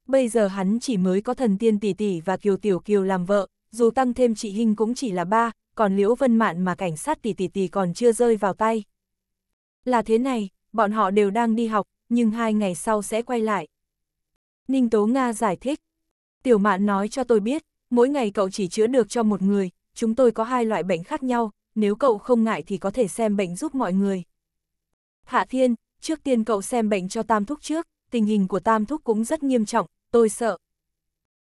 Bây giờ hắn chỉ mới có thần tiên tỷ tỷ và kiều tiểu kiều làm vợ, dù tăng thêm chị Hinh cũng chỉ là ba, còn Liễu Vân Mạn mà cảnh sát tỷ tỷ tỷ còn chưa rơi vào tay. Là thế này, bọn họ đều đang đi học, nhưng hai ngày sau sẽ quay lại. Ninh Tố Nga giải thích. Tiểu Mạn nói cho tôi biết, mỗi ngày cậu chỉ chữa được cho một người, chúng tôi có hai loại bệnh khác nhau, nếu cậu không ngại thì có thể xem bệnh giúp mọi người. Hạ Thiên, trước tiên cậu xem bệnh cho Tam Thúc trước, tình hình của Tam Thúc cũng rất nghiêm trọng, tôi sợ.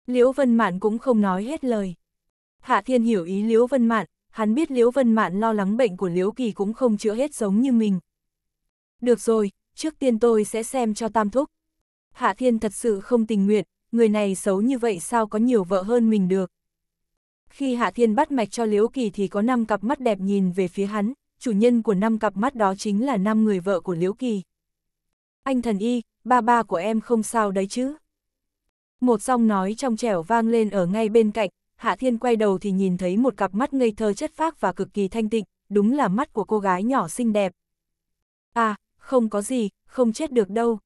Liễu Vân Mạn cũng không nói hết lời. Hạ Thiên hiểu ý Liễu Vân Mạn, hắn biết Liễu Vân Mạn lo lắng bệnh của Liễu Kỳ cũng không chữa hết giống như mình. Được rồi, trước tiên tôi sẽ xem cho Tam Thúc. Hạ Thiên thật sự không tình nguyện, người này xấu như vậy sao có nhiều vợ hơn mình được khi Hạ Thiên bắt mạch cho Liễu Kỳ thì có 5 cặp mắt đẹp nhìn về phía hắn, chủ nhân của 5 cặp mắt đó chính là 5 người vợ của Liễu Kỳ. Anh thần y, ba ba của em không sao đấy chứ. Một giọng nói trong trẻo vang lên ở ngay bên cạnh, Hạ Thiên quay đầu thì nhìn thấy một cặp mắt ngây thơ chất phác và cực kỳ thanh tịnh, đúng là mắt của cô gái nhỏ xinh đẹp. À, không có gì, không chết được đâu.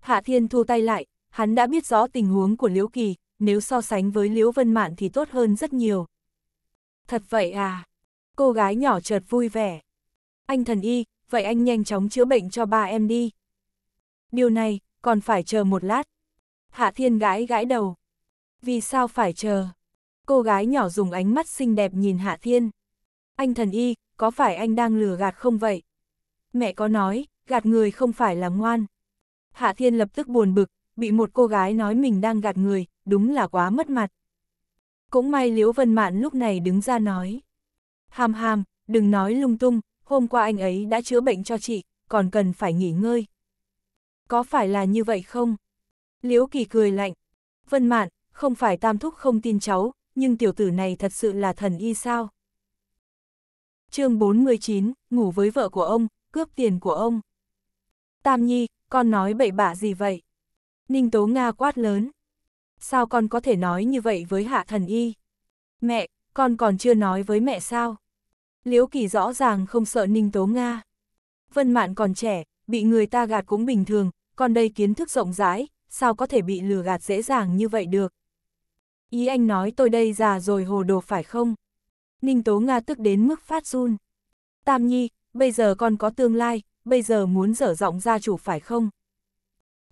Hạ Thiên thu tay lại, hắn đã biết rõ tình huống của Liễu Kỳ, nếu so sánh với Liễu Vân Mạn thì tốt hơn rất nhiều. Thật vậy à? Cô gái nhỏ chợt vui vẻ. Anh thần y, vậy anh nhanh chóng chữa bệnh cho ba em đi. Điều này, còn phải chờ một lát. Hạ thiên gái gãi đầu. Vì sao phải chờ? Cô gái nhỏ dùng ánh mắt xinh đẹp nhìn Hạ thiên. Anh thần y, có phải anh đang lừa gạt không vậy? Mẹ có nói, gạt người không phải là ngoan. Hạ thiên lập tức buồn bực, bị một cô gái nói mình đang gạt người, đúng là quá mất mặt. Cũng may Liễu Vân Mạn lúc này đứng ra nói. Hàm hàm, đừng nói lung tung, hôm qua anh ấy đã chữa bệnh cho chị, còn cần phải nghỉ ngơi. Có phải là như vậy không? Liễu Kỳ cười lạnh. Vân Mạn, không phải tam thúc không tin cháu, nhưng tiểu tử này thật sự là thần y sao? chương 49, ngủ với vợ của ông, cướp tiền của ông. Tam Nhi, con nói bậy bạ gì vậy? Ninh Tố Nga quát lớn sao con có thể nói như vậy với hạ thần y? Mẹ, con còn chưa nói với mẹ sao? Liễu Kỳ rõ ràng không sợ Ninh Tố Nga. Vân Mạn còn trẻ, bị người ta gạt cũng bình thường, còn đây kiến thức rộng rãi, sao có thể bị lừa gạt dễ dàng như vậy được? Ý anh nói tôi đây già rồi hồ đồ phải không? Ninh Tố Nga tức đến mức phát run. Tam Nhi, bây giờ con có tương lai, bây giờ muốn dở giọng gia chủ phải không?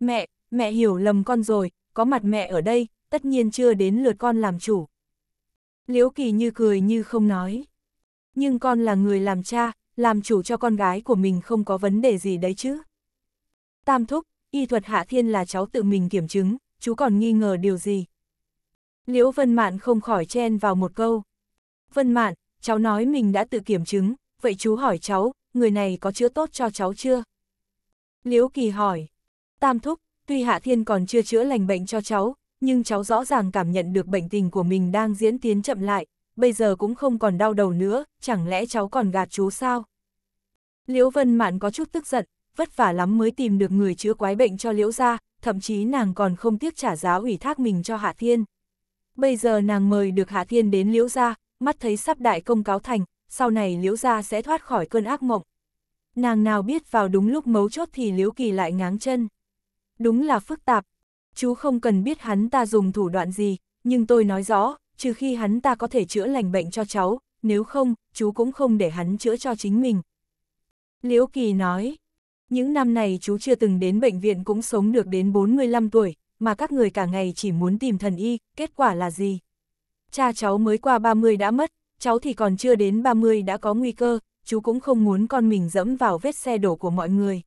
Mẹ, mẹ hiểu lầm con rồi, có mặt mẹ ở đây, tất nhiên chưa đến lượt con làm chủ. Liễu Kỳ như cười như không nói. Nhưng con là người làm cha, làm chủ cho con gái của mình không có vấn đề gì đấy chứ. Tam thúc, y thuật Hạ Thiên là cháu tự mình kiểm chứng, chú còn nghi ngờ điều gì. Liễu Vân Mạn không khỏi chen vào một câu. Vân Mạn, cháu nói mình đã tự kiểm chứng, vậy chú hỏi cháu, người này có chữa tốt cho cháu chưa? Liễu Kỳ hỏi. Tam thúc, Tuy Hạ Thiên còn chưa chữa lành bệnh cho cháu, nhưng cháu rõ ràng cảm nhận được bệnh tình của mình đang diễn tiến chậm lại, bây giờ cũng không còn đau đầu nữa, chẳng lẽ cháu còn gạt chú sao? Liễu Vân Mạn có chút tức giận, vất vả lắm mới tìm được người chữa quái bệnh cho Liễu ra, thậm chí nàng còn không tiếc trả giá ủy thác mình cho Hạ Thiên. Bây giờ nàng mời được Hạ Thiên đến Liễu ra, mắt thấy sắp đại công cáo thành, sau này Liễu ra sẽ thoát khỏi cơn ác mộng. Nàng nào biết vào đúng lúc mấu chốt thì Liễu Kỳ lại ngáng chân đúng là phức tạp. Chú không cần biết hắn ta dùng thủ đoạn gì, nhưng tôi nói rõ, trừ khi hắn ta có thể chữa lành bệnh cho cháu, nếu không, chú cũng không để hắn chữa cho chính mình. Liễu Kỳ nói, những năm này chú chưa từng đến bệnh viện cũng sống được đến 45 tuổi, mà các người cả ngày chỉ muốn tìm thần y, kết quả là gì? Cha cháu mới qua 30 đã mất, cháu thì còn chưa đến 30 đã có nguy cơ, chú cũng không muốn con mình dẫm vào vết xe đổ của mọi người.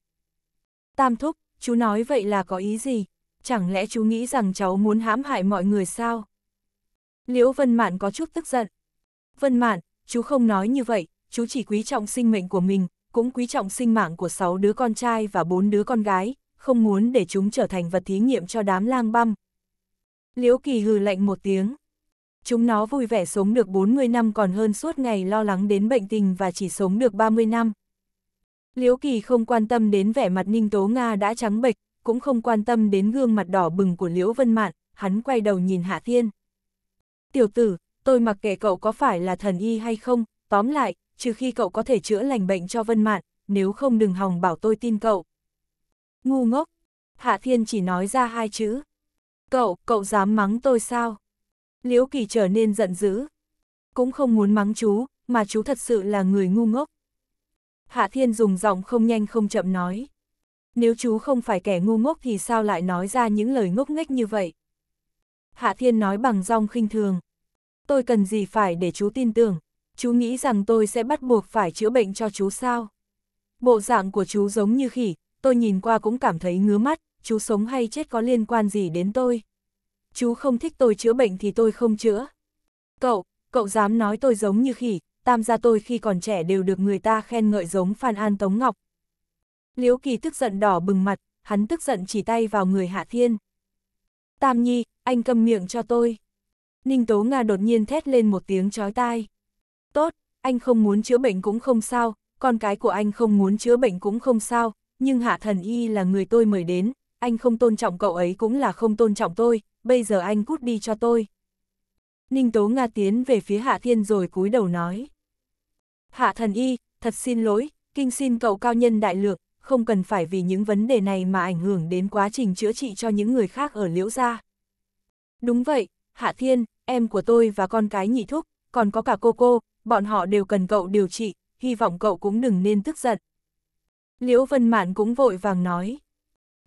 Tam thúc, chú nói vậy là có ý gì? Chẳng lẽ chú nghĩ rằng cháu muốn hãm hại mọi người sao? Liễu Vân Mạn có chút tức giận. Vân Mạn, chú không nói như vậy, chú chỉ quý trọng sinh mệnh của mình, cũng quý trọng sinh mạng của sáu đứa con trai và bốn đứa con gái, không muốn để chúng trở thành vật thí nghiệm cho đám lang băm. Liễu Kỳ hừ lạnh một tiếng. Chúng nó vui vẻ sống được 40 năm còn hơn suốt ngày lo lắng đến bệnh tình và chỉ sống được 30 năm. Liễu Kỳ không quan tâm đến vẻ mặt Ninh Tố Nga đã trắng bệch, cũng không quan tâm đến gương mặt đỏ bừng của Liễu Vân Mạn, hắn quay đầu nhìn Hạ Thiên. Tiểu tử, tôi mặc kệ cậu có phải là thần y hay không, tóm lại, trừ khi cậu có thể chữa lành bệnh cho Vân Mạn, nếu không đừng hòng bảo tôi tin cậu. Ngu ngốc, Hạ Thiên chỉ nói ra hai chữ. Cậu, cậu dám mắng tôi sao? Liễu Kỳ trở nên giận dữ. Cũng không muốn mắng chú, mà chú thật sự là người ngu ngốc, Hạ Thiên dùng giọng không nhanh không chậm nói. Nếu chú không phải kẻ ngu ngốc thì sao lại nói ra những lời ngốc nghếch như vậy? Hạ Thiên nói bằng giọng khinh thường. Tôi cần gì phải để chú tin tưởng, chú nghĩ rằng tôi sẽ bắt buộc phải chữa bệnh cho chú sao? Bộ dạng của chú giống như khỉ, tôi nhìn qua cũng cảm thấy ngứa mắt, chú sống hay chết có liên quan gì đến tôi? Chú không thích tôi chữa bệnh thì tôi không chữa. Cậu, cậu dám nói tôi giống như khỉ, tam gia tôi khi còn trẻ đều được người ta khen ngợi giống Phan An Tống Ngọc. Liễu Kỳ tức giận đỏ bừng mặt, hắn tức giận chỉ tay vào người Hạ Thiên. Tam Nhi, anh câm miệng cho tôi. Ninh Tố Nga đột nhiên thét lên một tiếng chói tai. Tốt, anh không muốn chữa bệnh cũng không sao, con cái của anh không muốn chữa bệnh cũng không sao, nhưng Hạ Thần Y là người tôi mời đến, anh không tôn trọng cậu ấy cũng là không tôn trọng tôi, bây giờ anh cút đi cho tôi. Ninh Tố Nga tiến về phía Hạ Thiên rồi cúi đầu nói. Hạ thần y, thật xin lỗi, kinh xin cậu cao nhân đại lược, không cần phải vì những vấn đề này mà ảnh hưởng đến quá trình chữa trị cho những người khác ở Liễu Gia. Đúng vậy, Hạ Thiên, em của tôi và con cái nhị thúc, còn có cả cô cô, bọn họ đều cần cậu điều trị, hy vọng cậu cũng đừng nên tức giận. Liễu Vân Mạn cũng vội vàng nói.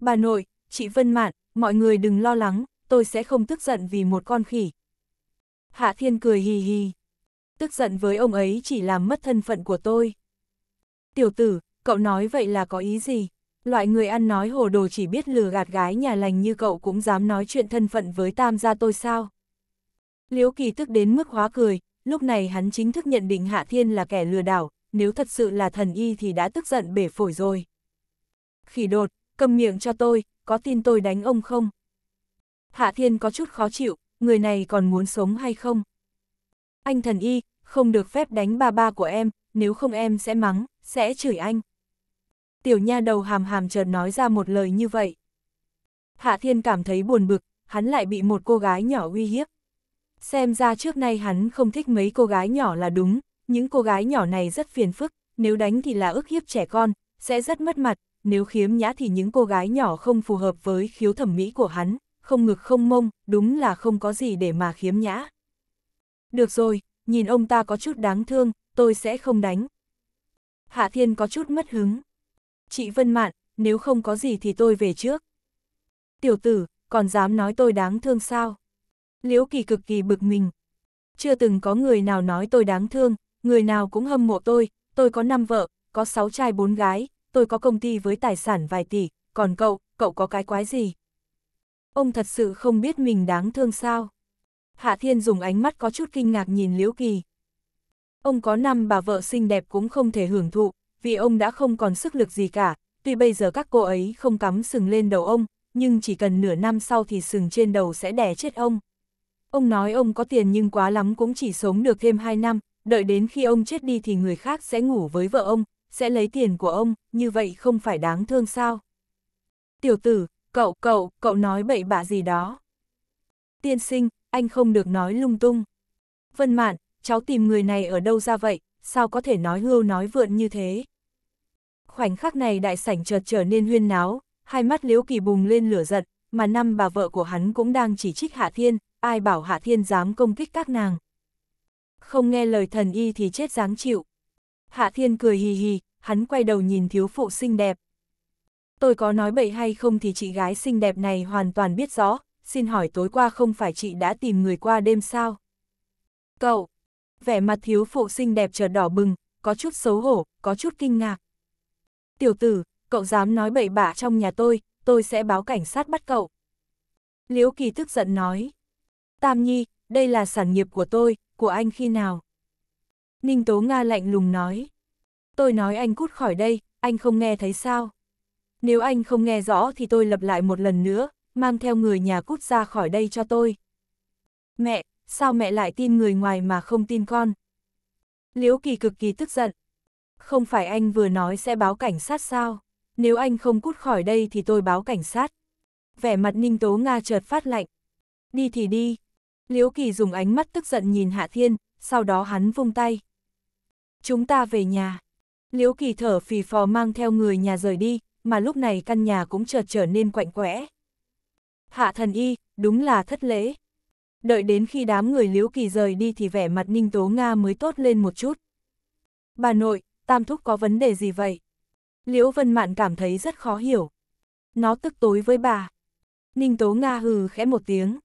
Bà nội, chị Vân Mạn, mọi người đừng lo lắng, tôi sẽ không tức giận vì một con khỉ, Hạ Thiên cười hì hì. Tức giận với ông ấy chỉ làm mất thân phận của tôi. Tiểu tử, cậu nói vậy là có ý gì? Loại người ăn nói hồ đồ chỉ biết lừa gạt gái nhà lành như cậu cũng dám nói chuyện thân phận với tam gia tôi sao? Liễu Kỳ tức đến mức hóa cười, lúc này hắn chính thức nhận định Hạ Thiên là kẻ lừa đảo, nếu thật sự là thần y thì đã tức giận bể phổi rồi. Khỉ đột, cầm miệng cho tôi, có tin tôi đánh ông không? Hạ Thiên có chút khó chịu, người này còn muốn sống hay không? Anh thần y, không được phép đánh ba ba của em, nếu không em sẽ mắng, sẽ chửi anh. Tiểu nha đầu hàm hàm chợt nói ra một lời như vậy. Hạ Thiên cảm thấy buồn bực, hắn lại bị một cô gái nhỏ uy hiếp. Xem ra trước nay hắn không thích mấy cô gái nhỏ là đúng, những cô gái nhỏ này rất phiền phức, nếu đánh thì là ức hiếp trẻ con, sẽ rất mất mặt, nếu khiếm nhã thì những cô gái nhỏ không phù hợp với khiếu thẩm mỹ của hắn, không ngực không mông, đúng là không có gì để mà khiếm nhã. Được rồi, nhìn ông ta có chút đáng thương, tôi sẽ không đánh. Hạ Thiên có chút mất hứng. Chị Vân Mạn, nếu không có gì thì tôi về trước. Tiểu tử, còn dám nói tôi đáng thương sao? Liễu Kỳ cực kỳ bực mình. Chưa từng có người nào nói tôi đáng thương, người nào cũng hâm mộ tôi, tôi có 5 vợ, có 6 trai 4 gái, tôi có công ty với tài sản vài tỷ, còn cậu, cậu có cái quái gì? ông thật sự không biết mình đáng thương sao. Hạ Thiên dùng ánh mắt có chút kinh ngạc nhìn Liễu Kỳ. Ông có năm bà vợ xinh đẹp cũng không thể hưởng thụ, vì ông đã không còn sức lực gì cả, tuy bây giờ các cô ấy không cắm sừng lên đầu ông, nhưng chỉ cần nửa năm sau thì sừng trên đầu sẽ đè chết ông. Ông nói ông có tiền nhưng quá lắm cũng chỉ sống được thêm 2 năm, đợi đến khi ông chết đi thì người khác sẽ ngủ với vợ ông, sẽ lấy tiền của ông, như vậy không phải đáng thương sao? Tiểu tử, Cậu, cậu, cậu nói bậy bạ gì đó. Tiên sinh, anh không được nói lung tung. Vân Mạn, cháu tìm người này ở đâu ra vậy, sao có thể nói hưu nói vượn như thế? Khoảnh khắc này đại sảnh chợt trở nên huyên náo, hai mắt liếu Kỳ bùng lên lửa giận, mà năm bà vợ của hắn cũng đang chỉ trích Hạ Thiên, ai bảo Hạ Thiên dám công kích các nàng. Không nghe lời thần y thì chết dáng chịu. Hạ Thiên cười hì hì, hắn quay đầu nhìn thiếu phụ xinh đẹp, Tôi có nói bậy hay không thì chị gái xinh đẹp này hoàn toàn biết rõ, xin hỏi tối qua không phải chị đã tìm người qua đêm sao? Cậu, vẻ mặt thiếu phụ xinh đẹp chợt đỏ bừng, có chút xấu hổ, có chút kinh ngạc. Tiểu tử, cậu dám nói bậy bạ trong nhà tôi, tôi sẽ báo cảnh sát bắt cậu. Liễu Kỳ tức giận nói. Tam Nhi, đây là sản nghiệp của tôi, của anh khi nào? Ninh Tố Nga lạnh lùng nói. Tôi nói anh cút khỏi đây, anh không nghe thấy sao? Nếu anh không nghe rõ thì tôi lập lại một lần nữa, mang theo người nhà cút ra khỏi đây cho tôi. Mẹ, sao mẹ lại tin người ngoài mà không tin con? Liễu Kỳ cực kỳ tức giận. Không phải anh vừa nói sẽ báo cảnh sát sao? Nếu anh không cút khỏi đây thì tôi báo cảnh sát. Vẻ mặt Ninh Tố Nga chợt phát lạnh. Đi thì đi. Liễu Kỳ dùng ánh mắt tức giận nhìn Hạ Thiên, sau đó hắn vung tay. Chúng ta về nhà. Liễu Kỳ thở phì phò mang theo người nhà rời đi, mà lúc này căn nhà cũng chợt trở nên quạnh quẽ. Hạ thần y, đúng là thất lễ. Đợi đến khi đám người liễu kỳ rời đi thì vẻ mặt Ninh Tố Nga mới tốt lên một chút. Bà nội, Tam Thúc có vấn đề gì vậy? Liễu Vân Mạn cảm thấy rất khó hiểu. Nó tức tối với bà. Ninh Tố Nga hừ khẽ một tiếng.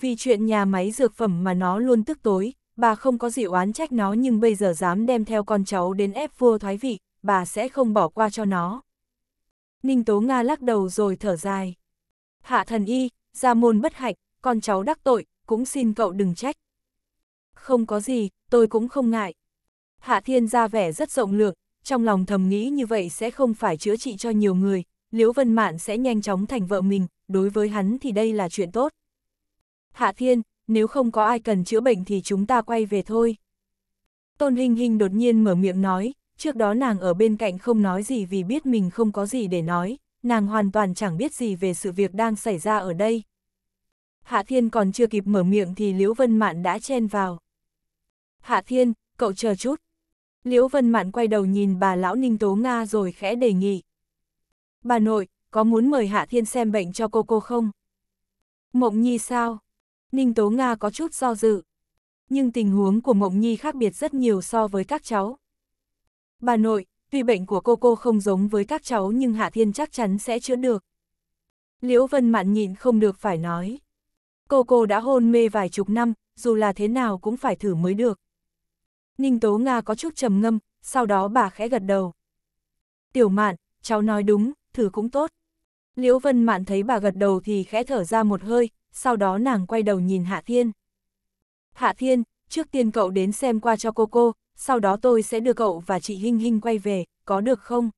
Vì chuyện nhà máy dược phẩm mà nó luôn tức tối, bà không có gì oán trách nó nhưng bây giờ dám đem theo con cháu đến ép vua thoái vị, bà sẽ không bỏ qua cho nó. Ninh Tố Nga lắc đầu rồi thở dài. Hạ thần y, gia môn bất hạnh, con cháu đắc tội, cũng xin cậu đừng trách. Không có gì, tôi cũng không ngại. Hạ thiên ra vẻ rất rộng lượng, trong lòng thầm nghĩ như vậy sẽ không phải chữa trị cho nhiều người, Liễu Vân Mạn sẽ nhanh chóng thành vợ mình, đối với hắn thì đây là chuyện tốt. Hạ thiên, nếu không có ai cần chữa bệnh thì chúng ta quay về thôi. Tôn Hình Hình đột nhiên mở miệng nói, trước đó nàng ở bên cạnh không nói gì vì biết mình không có gì để nói, nàng hoàn toàn chẳng biết gì về sự việc đang xảy ra ở đây. Hạ Thiên còn chưa kịp mở miệng thì Liễu Vân Mạn đã chen vào. Hạ Thiên, cậu chờ chút. Liễu Vân Mạn quay đầu nhìn bà lão Ninh Tố Nga rồi khẽ đề nghị. Bà nội, có muốn mời Hạ Thiên xem bệnh cho cô cô không? Mộng Nhi sao? Ninh Tố Nga có chút do dự. Nhưng tình huống của Mộng Nhi khác biệt rất nhiều so với các cháu. Bà nội, tuy bệnh của cô cô không giống với các cháu nhưng Hạ Thiên chắc chắn sẽ chữa được. Liễu Vân Mạn nhịn không được phải nói. Cô cô đã hôn mê vài chục năm, dù là thế nào cũng phải thử mới được. Ninh Tố Nga có chút trầm ngâm, sau đó bà khẽ gật đầu. Tiểu Mạn, cháu nói đúng, thử cũng tốt. Liễu Vân Mạn thấy bà gật đầu thì khẽ thở ra một hơi, sau đó nàng quay đầu nhìn Hạ Thiên. Hạ Thiên, trước tiên cậu đến xem qua cho cô cô, sau đó tôi sẽ đưa cậu và chị Hinh Hinh quay về, có được không?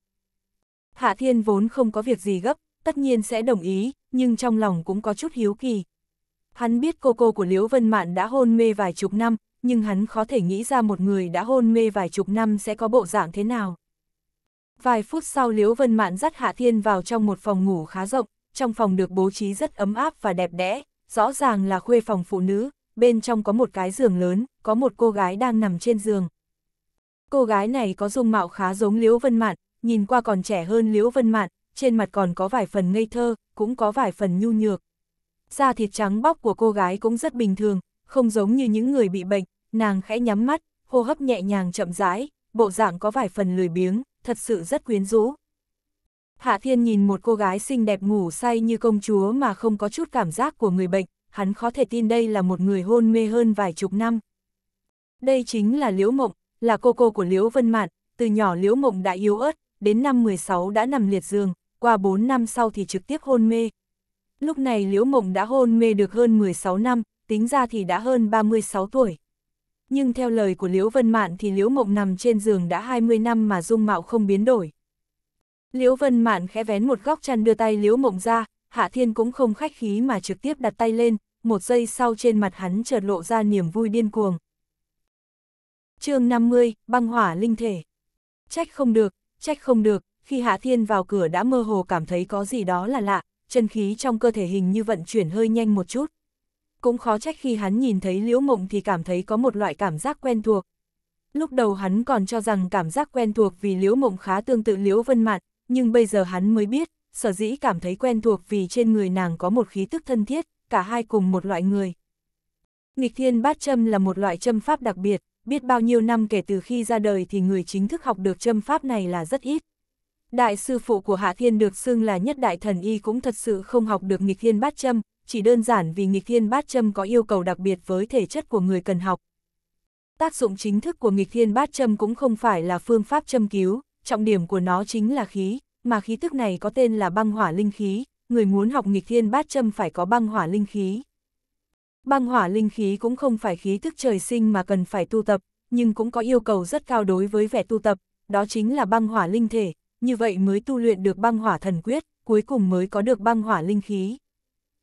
Hạ Thiên vốn không có việc gì gấp, tất nhiên sẽ đồng ý, nhưng trong lòng cũng có chút hiếu kỳ. Hắn biết cô cô của Liễu Vân Mạn đã hôn mê vài chục năm, nhưng hắn khó thể nghĩ ra một người đã hôn mê vài chục năm sẽ có bộ dạng thế nào. Vài phút sau Liễu Vân Mạn dắt Hạ Thiên vào trong một phòng ngủ khá rộng, trong phòng được bố trí rất ấm áp và đẹp đẽ, rõ ràng là khuê phòng phụ nữ, bên trong có một cái giường lớn, có một cô gái đang nằm trên giường. Cô gái này có dung mạo khá giống Liễu Vân Mạn, nhìn qua còn trẻ hơn Liễu Vân Mạn, trên mặt còn có vài phần ngây thơ, cũng có vài phần nhu nhược. Da thịt trắng bóc của cô gái cũng rất bình thường, không giống như những người bị bệnh, nàng khẽ nhắm mắt, hô hấp nhẹ nhàng chậm rãi, bộ dạng có vài phần lười biếng, thật sự rất quyến rũ. Hạ Thiên nhìn một cô gái xinh đẹp ngủ say như công chúa mà không có chút cảm giác của người bệnh, hắn khó thể tin đây là một người hôn mê hơn vài chục năm. Đây chính là Liễu Mộng, là cô cô của Liễu Vân Mạn, từ nhỏ Liễu Mộng đã yếu ớt, đến năm 16 đã nằm liệt giường, qua 4 năm sau thì trực tiếp hôn mê. Lúc này Liễu Mộng đã hôn mê được hơn 16 năm, tính ra thì đã hơn 36 tuổi. Nhưng theo lời của Liễu Vân Mạn thì Liễu Mộng nằm trên giường đã 20 năm mà dung mạo không biến đổi. Liễu Vân Mạn khẽ vén một góc chăn đưa tay Liễu Mộng ra, Hạ Thiên cũng không khách khí mà trực tiếp đặt tay lên, một giây sau trên mặt hắn chợt lộ ra niềm vui điên cuồng, chương 50, băng hỏa linh thể. Trách không được, trách không được, khi Hạ Thiên vào cửa đã mơ hồ cảm thấy có gì đó là lạ, chân khí trong cơ thể hình như vận chuyển hơi nhanh một chút. Cũng khó trách khi hắn nhìn thấy Liễu Mộng thì cảm thấy có một loại cảm giác quen thuộc. Lúc đầu hắn còn cho rằng cảm giác quen thuộc vì Liễu Mộng khá tương tự Liễu Vân Mạn, nhưng bây giờ hắn mới biết, sở dĩ cảm thấy quen thuộc vì trên người nàng có một khí tức thân thiết, cả hai cùng một loại người. Nghịch thiên bát châm là một loại châm pháp đặc biệt, biết bao nhiêu năm kể từ khi ra đời thì người chính thức học được châm pháp này là rất ít. Đại sư phụ của Hạ Thiên được xưng là nhất đại thần y cũng thật sự không học được nghịch thiên bát châm, chỉ đơn giản vì nghịch thiên bát châm có yêu cầu đặc biệt với thể chất của người cần học. Tác dụng chính thức của nghịch thiên bát châm cũng không phải là phương pháp châm cứu, trọng điểm của nó chính là khí, mà khí tức này có tên là băng hỏa linh khí, người muốn học nghịch thiên bát châm phải có băng hỏa linh khí băng hỏa linh khí cũng không phải khí thức trời sinh mà cần phải tu tập, nhưng cũng có yêu cầu rất cao đối với vẻ tu tập, đó chính là băng hỏa linh thể, như vậy mới tu luyện được băng hỏa thần quyết, cuối cùng mới có được băng hỏa linh khí.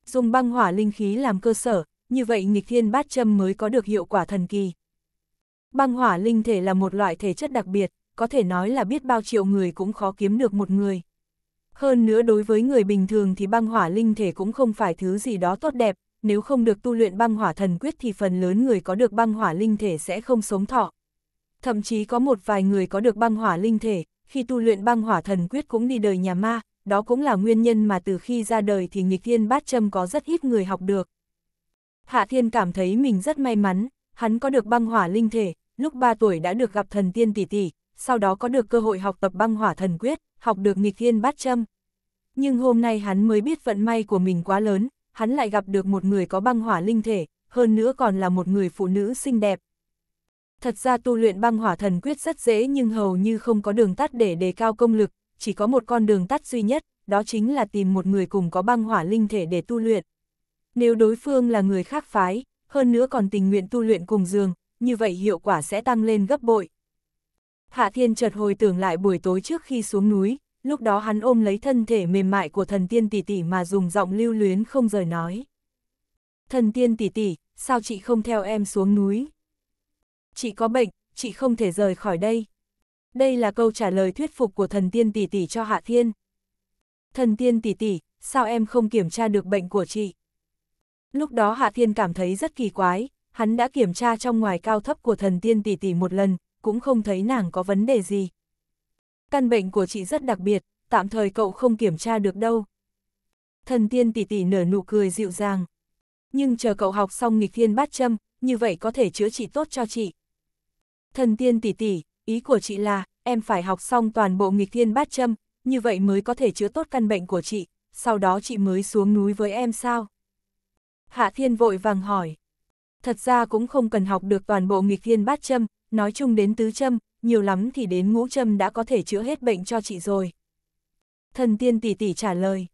Dùng băng hỏa linh khí làm cơ sở, như vậy nghịch thiên bát châm mới có được hiệu quả thần kỳ. Băng hỏa linh thể là một loại thể chất đặc biệt, có thể nói là biết bao triệu người cũng khó kiếm được một người. Hơn nữa đối với người bình thường thì băng hỏa linh thể cũng không phải thứ gì đó tốt đẹp, nếu không được tu luyện băng hỏa thần quyết thì phần lớn người có được băng hỏa linh thể sẽ không sống thọ. Thậm chí có một vài người có được băng hỏa linh thể, khi tu luyện băng hỏa thần quyết cũng đi đời nhà ma, đó cũng là nguyên nhân mà từ khi ra đời thì nghịch thiên bát châm có rất ít người học được. Hạ thiên cảm thấy mình rất may mắn, hắn có được băng hỏa linh thể, lúc 3 tuổi đã được gặp thần tiên tỷ tỷ, sau đó có được cơ hội học tập băng hỏa thần quyết, học được nghịch thiên bát châm. Nhưng hôm nay hắn mới biết vận may của mình quá lớn, hắn lại gặp được một người có băng hỏa linh thể, hơn nữa còn là một người phụ nữ xinh đẹp. Thật ra tu luyện băng hỏa thần quyết rất dễ nhưng hầu như không có đường tắt để đề cao công lực, chỉ có một con đường tắt duy nhất, đó chính là tìm một người cùng có băng hỏa linh thể để tu luyện. Nếu đối phương là người khác phái, hơn nữa còn tình nguyện tu luyện cùng giường, như vậy hiệu quả sẽ tăng lên gấp bội. Hạ Thiên chợt hồi tưởng lại buổi tối trước khi xuống núi, lúc đó hắn ôm lấy thân thể mềm mại của thần tiên tỷ tỷ mà dùng giọng lưu luyến không rời nói. Thần tiên tỷ tỷ, sao chị không theo em xuống núi? Chị có bệnh, chị không thể rời khỏi đây. Đây là câu trả lời thuyết phục của thần tiên tỷ tỷ cho Hạ Thiên. Thần tiên tỷ tỷ, sao em không kiểm tra được bệnh của chị? Lúc đó Hạ Thiên cảm thấy rất kỳ quái, hắn đã kiểm tra trong ngoài cao thấp của thần tiên tỷ tỷ một lần, cũng không thấy nàng có vấn đề gì. Căn bệnh của chị rất đặc biệt, tạm thời cậu không kiểm tra được đâu. Thần tiên tỷ tỷ nở nụ cười dịu dàng. Nhưng chờ cậu học xong nghịch thiên bát châm, như vậy có thể chữa trị tốt cho chị. Thần tiên tỷ tỷ, ý của chị là, em phải học xong toàn bộ nghịch thiên bát châm, như vậy mới có thể chữa tốt căn bệnh của chị, sau đó chị mới xuống núi với em sao? Hạ thiên vội vàng hỏi. Thật ra cũng không cần học được toàn bộ nghịch thiên bát châm, nói chung đến tứ châm, nhiều lắm thì đến ngũ châm đã có thể chữa hết bệnh cho chị rồi. Thần tiên tỷ tỷ trả lời.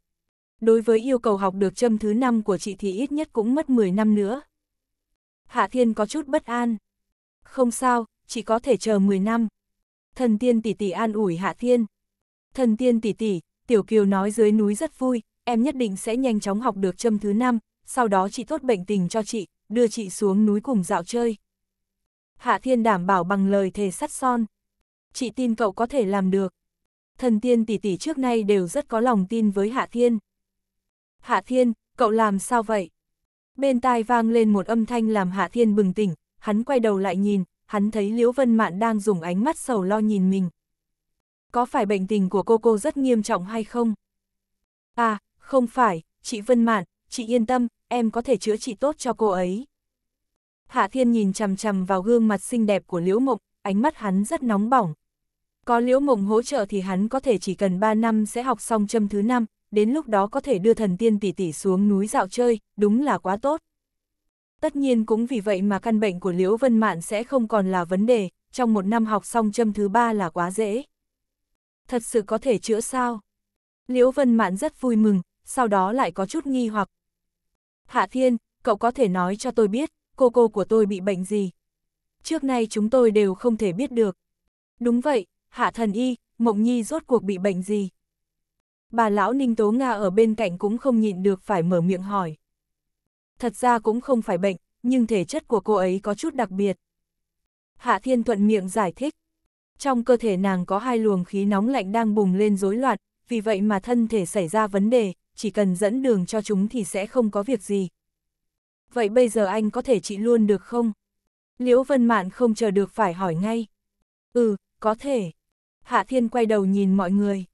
Đối với yêu cầu học được châm thứ năm của chị thì ít nhất cũng mất 10 năm nữa. Hạ Thiên có chút bất an. Không sao, chị có thể chờ 10 năm. Thần tiên tỷ tỷ an ủi Hạ Thiên. Thần tiên tỷ tỷ, Tiểu Kiều nói dưới núi rất vui, em nhất định sẽ nhanh chóng học được châm thứ năm, sau đó chị tốt bệnh tình cho chị, đưa chị xuống núi cùng dạo chơi. Hạ Thiên đảm bảo bằng lời thề sắt son. Chị tin cậu có thể làm được. Thần tiên tỷ tỷ trước nay đều rất có lòng tin với Hạ Thiên. Hạ Thiên, cậu làm sao vậy? Bên tai vang lên một âm thanh làm Hạ Thiên bừng tỉnh, hắn quay đầu lại nhìn, hắn thấy Liễu Vân Mạn đang dùng ánh mắt sầu lo nhìn mình. Có phải bệnh tình của cô cô rất nghiêm trọng hay không? À, không phải, chị Vân Mạn, chị yên tâm, em có thể chữa trị tốt cho cô ấy. Hạ Thiên nhìn chằm chằm vào gương mặt xinh đẹp của Liễu Mộng, ánh mắt hắn rất nóng bỏng. Có Liễu Mộng hỗ trợ thì hắn có thể chỉ cần 3 năm sẽ học xong châm thứ năm, đến lúc đó có thể đưa thần tiên tỷ tỷ xuống núi dạo chơi, đúng là quá tốt. Tất nhiên cũng vì vậy mà căn bệnh của Liễu Vân Mạn sẽ không còn là vấn đề, trong một năm học xong châm thứ ba là quá dễ. Thật sự có thể chữa sao? Liễu Vân Mạn rất vui mừng, sau đó lại có chút nghi hoặc. Hạ Thiên, cậu có thể nói cho tôi biết, cô cô của tôi bị bệnh gì? Trước nay chúng tôi đều không thể biết được. Đúng vậy, hạ thần y, mộng nhi rốt cuộc bị bệnh gì? Bà lão Ninh Tố Nga ở bên cạnh cũng không nhịn được phải mở miệng hỏi. Thật ra cũng không phải bệnh, nhưng thể chất của cô ấy có chút đặc biệt. Hạ Thiên Thuận miệng giải thích. Trong cơ thể nàng có hai luồng khí nóng lạnh đang bùng lên rối loạn, vì vậy mà thân thể xảy ra vấn đề, chỉ cần dẫn đường cho chúng thì sẽ không có việc gì, vậy bây giờ anh có thể trị luôn được không? Liễu Vân Mạn không chờ được phải hỏi ngay. Ừ, có thể. Hạ Thiên quay đầu nhìn mọi người.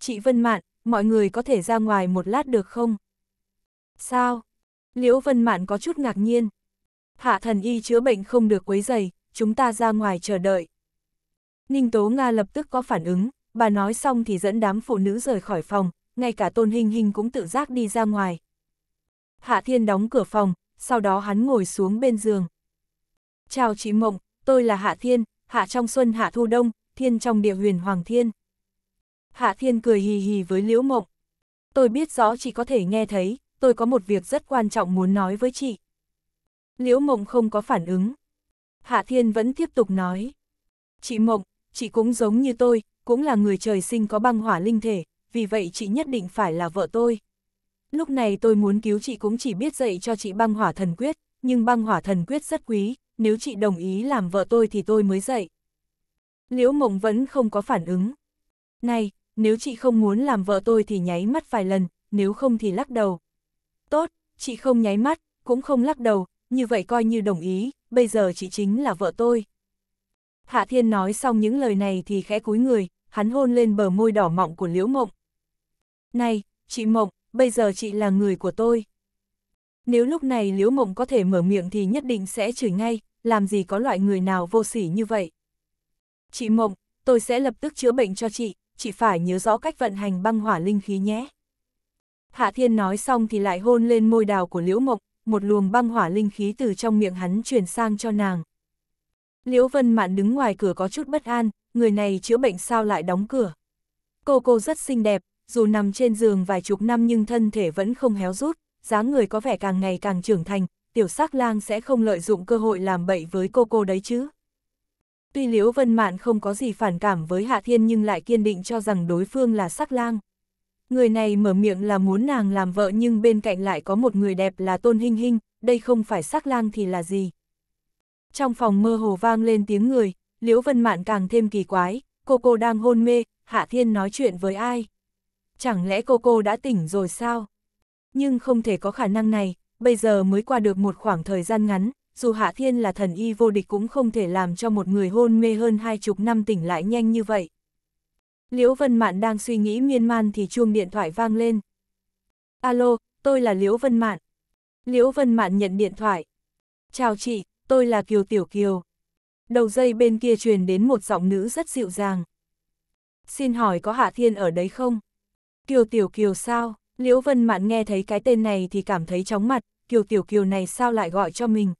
Chị Vân Mạn, mọi người có thể ra ngoài một lát được không? Sao? Liễu Vân Mạn có chút ngạc nhiên. Hạ thần y chữa bệnh không được quấy dày, chúng ta ra ngoài chờ đợi. Ninh Tố Nga lập tức có phản ứng, bà nói xong thì dẫn đám phụ nữ rời khỏi phòng, ngay cả Tôn Hình Hình cũng tự giác đi ra ngoài. Hạ Thiên đóng cửa phòng, sau đó hắn ngồi xuống bên giường. Chào chị Mộng, tôi là Hạ Thiên, Hạ trong xuân Hạ thu đông, Thiên trong địa huyền Hoàng Thiên. Hạ Thiên cười hì hì với Liễu Mộng. Tôi biết rõ chị có thể nghe thấy, tôi có một việc rất quan trọng muốn nói với chị. Liễu Mộng không có phản ứng. Hạ Thiên vẫn tiếp tục nói. Chị Mộng, chị cũng giống như tôi, cũng là người trời sinh có băng hỏa linh thể, vì vậy chị nhất định phải là vợ tôi. Lúc này tôi muốn cứu chị cũng chỉ biết dạy cho chị băng hỏa thần quyết, nhưng băng hỏa thần quyết rất quý, nếu chị đồng ý làm vợ tôi thì tôi mới dạy. Liễu Mộng vẫn không có phản ứng. Này, nếu chị không muốn làm vợ tôi thì nháy mắt vài lần, nếu không thì lắc đầu. Tốt, chị không nháy mắt, cũng không lắc đầu, như vậy coi như đồng ý, bây giờ chị chính là vợ tôi. Hạ Thiên nói xong những lời này thì khẽ cúi người, hắn hôn lên bờ môi đỏ mọng của Liễu Mộng. Này, chị Mộng, bây giờ chị là người của tôi. Nếu lúc này Liễu Mộng có thể mở miệng thì nhất định sẽ chửi ngay, làm gì có loại người nào vô sỉ như vậy. Chị Mộng, tôi sẽ lập tức chữa bệnh cho chị, chị phải nhớ rõ cách vận hành băng hỏa linh khí nhé. Hạ Thiên nói xong thì lại hôn lên môi đào của Liễu Mộng, một luồng băng hỏa linh khí từ trong miệng hắn truyền sang cho nàng. Liễu Vân Mạn đứng ngoài cửa có chút bất an, người này chữa bệnh sao lại đóng cửa. Cô cô rất xinh đẹp, dù nằm trên giường vài chục năm nhưng thân thể vẫn không héo rút, dáng người có vẻ càng ngày càng trưởng thành, tiểu sắc lang sẽ không lợi dụng cơ hội làm bậy với cô cô đấy chứ. Tuy Liễu Vân Mạn không có gì phản cảm với Hạ Thiên nhưng lại kiên định cho rằng đối phương là sắc lang. Người này mở miệng là muốn nàng làm vợ nhưng bên cạnh lại có một người đẹp là Tôn Hinh Hinh, đây không phải sắc lang thì là gì. Trong phòng mơ hồ vang lên tiếng người, Liễu Vân Mạn càng thêm kỳ quái, cô cô đang hôn mê, Hạ Thiên nói chuyện với ai chẳng lẽ cô cô đã tỉnh rồi sao? Nhưng không thể có khả năng này, bây giờ mới qua được một khoảng thời gian ngắn, dù Hạ Thiên là thần y vô địch cũng không thể làm cho một người hôn mê hơn hai chục năm tỉnh lại nhanh như vậy. Liễu Vân Mạn đang suy nghĩ miên man thì chuông điện thoại vang lên. Alo, tôi là Liễu Vân Mạn. Liễu Vân Mạn nhận điện thoại. Chào chị, tôi là Kiều Tiểu Kiều. Đầu dây bên kia truyền đến một giọng nữ rất dịu dàng. Xin hỏi có Hạ Thiên ở đấy không? Kiều Tiểu Kiều sao? Liễu Vân Mạn nghe thấy cái tên này thì cảm thấy chóng mặt, Kiều Tiểu Kiều này sao lại gọi cho mình?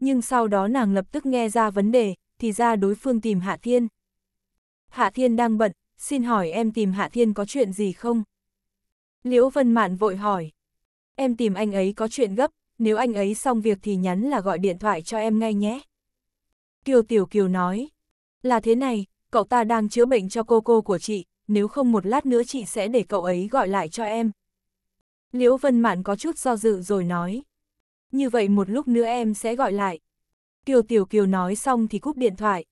Nhưng sau đó nàng lập tức nghe ra vấn đề, thì ra đối phương tìm Hạ Thiên. Hạ Thiên đang bận, xin hỏi em tìm Hạ Thiên có chuyện gì không? Liễu Vân Mạn vội hỏi. Em tìm anh ấy có chuyện gấp, nếu anh ấy xong việc thì nhắn là gọi điện thoại cho em ngay nhé. Kiều Tiểu Kiều nói. Là thế này, cậu ta đang chữa bệnh cho cô cô của chị, nếu không một lát nữa chị sẽ để cậu ấy gọi lại cho em. Liễu Vân Mạn có chút do dự rồi nói. Như vậy một lúc nữa em sẽ gọi lại. Kiều Tiểu Kiều nói xong thì cúp điện thoại.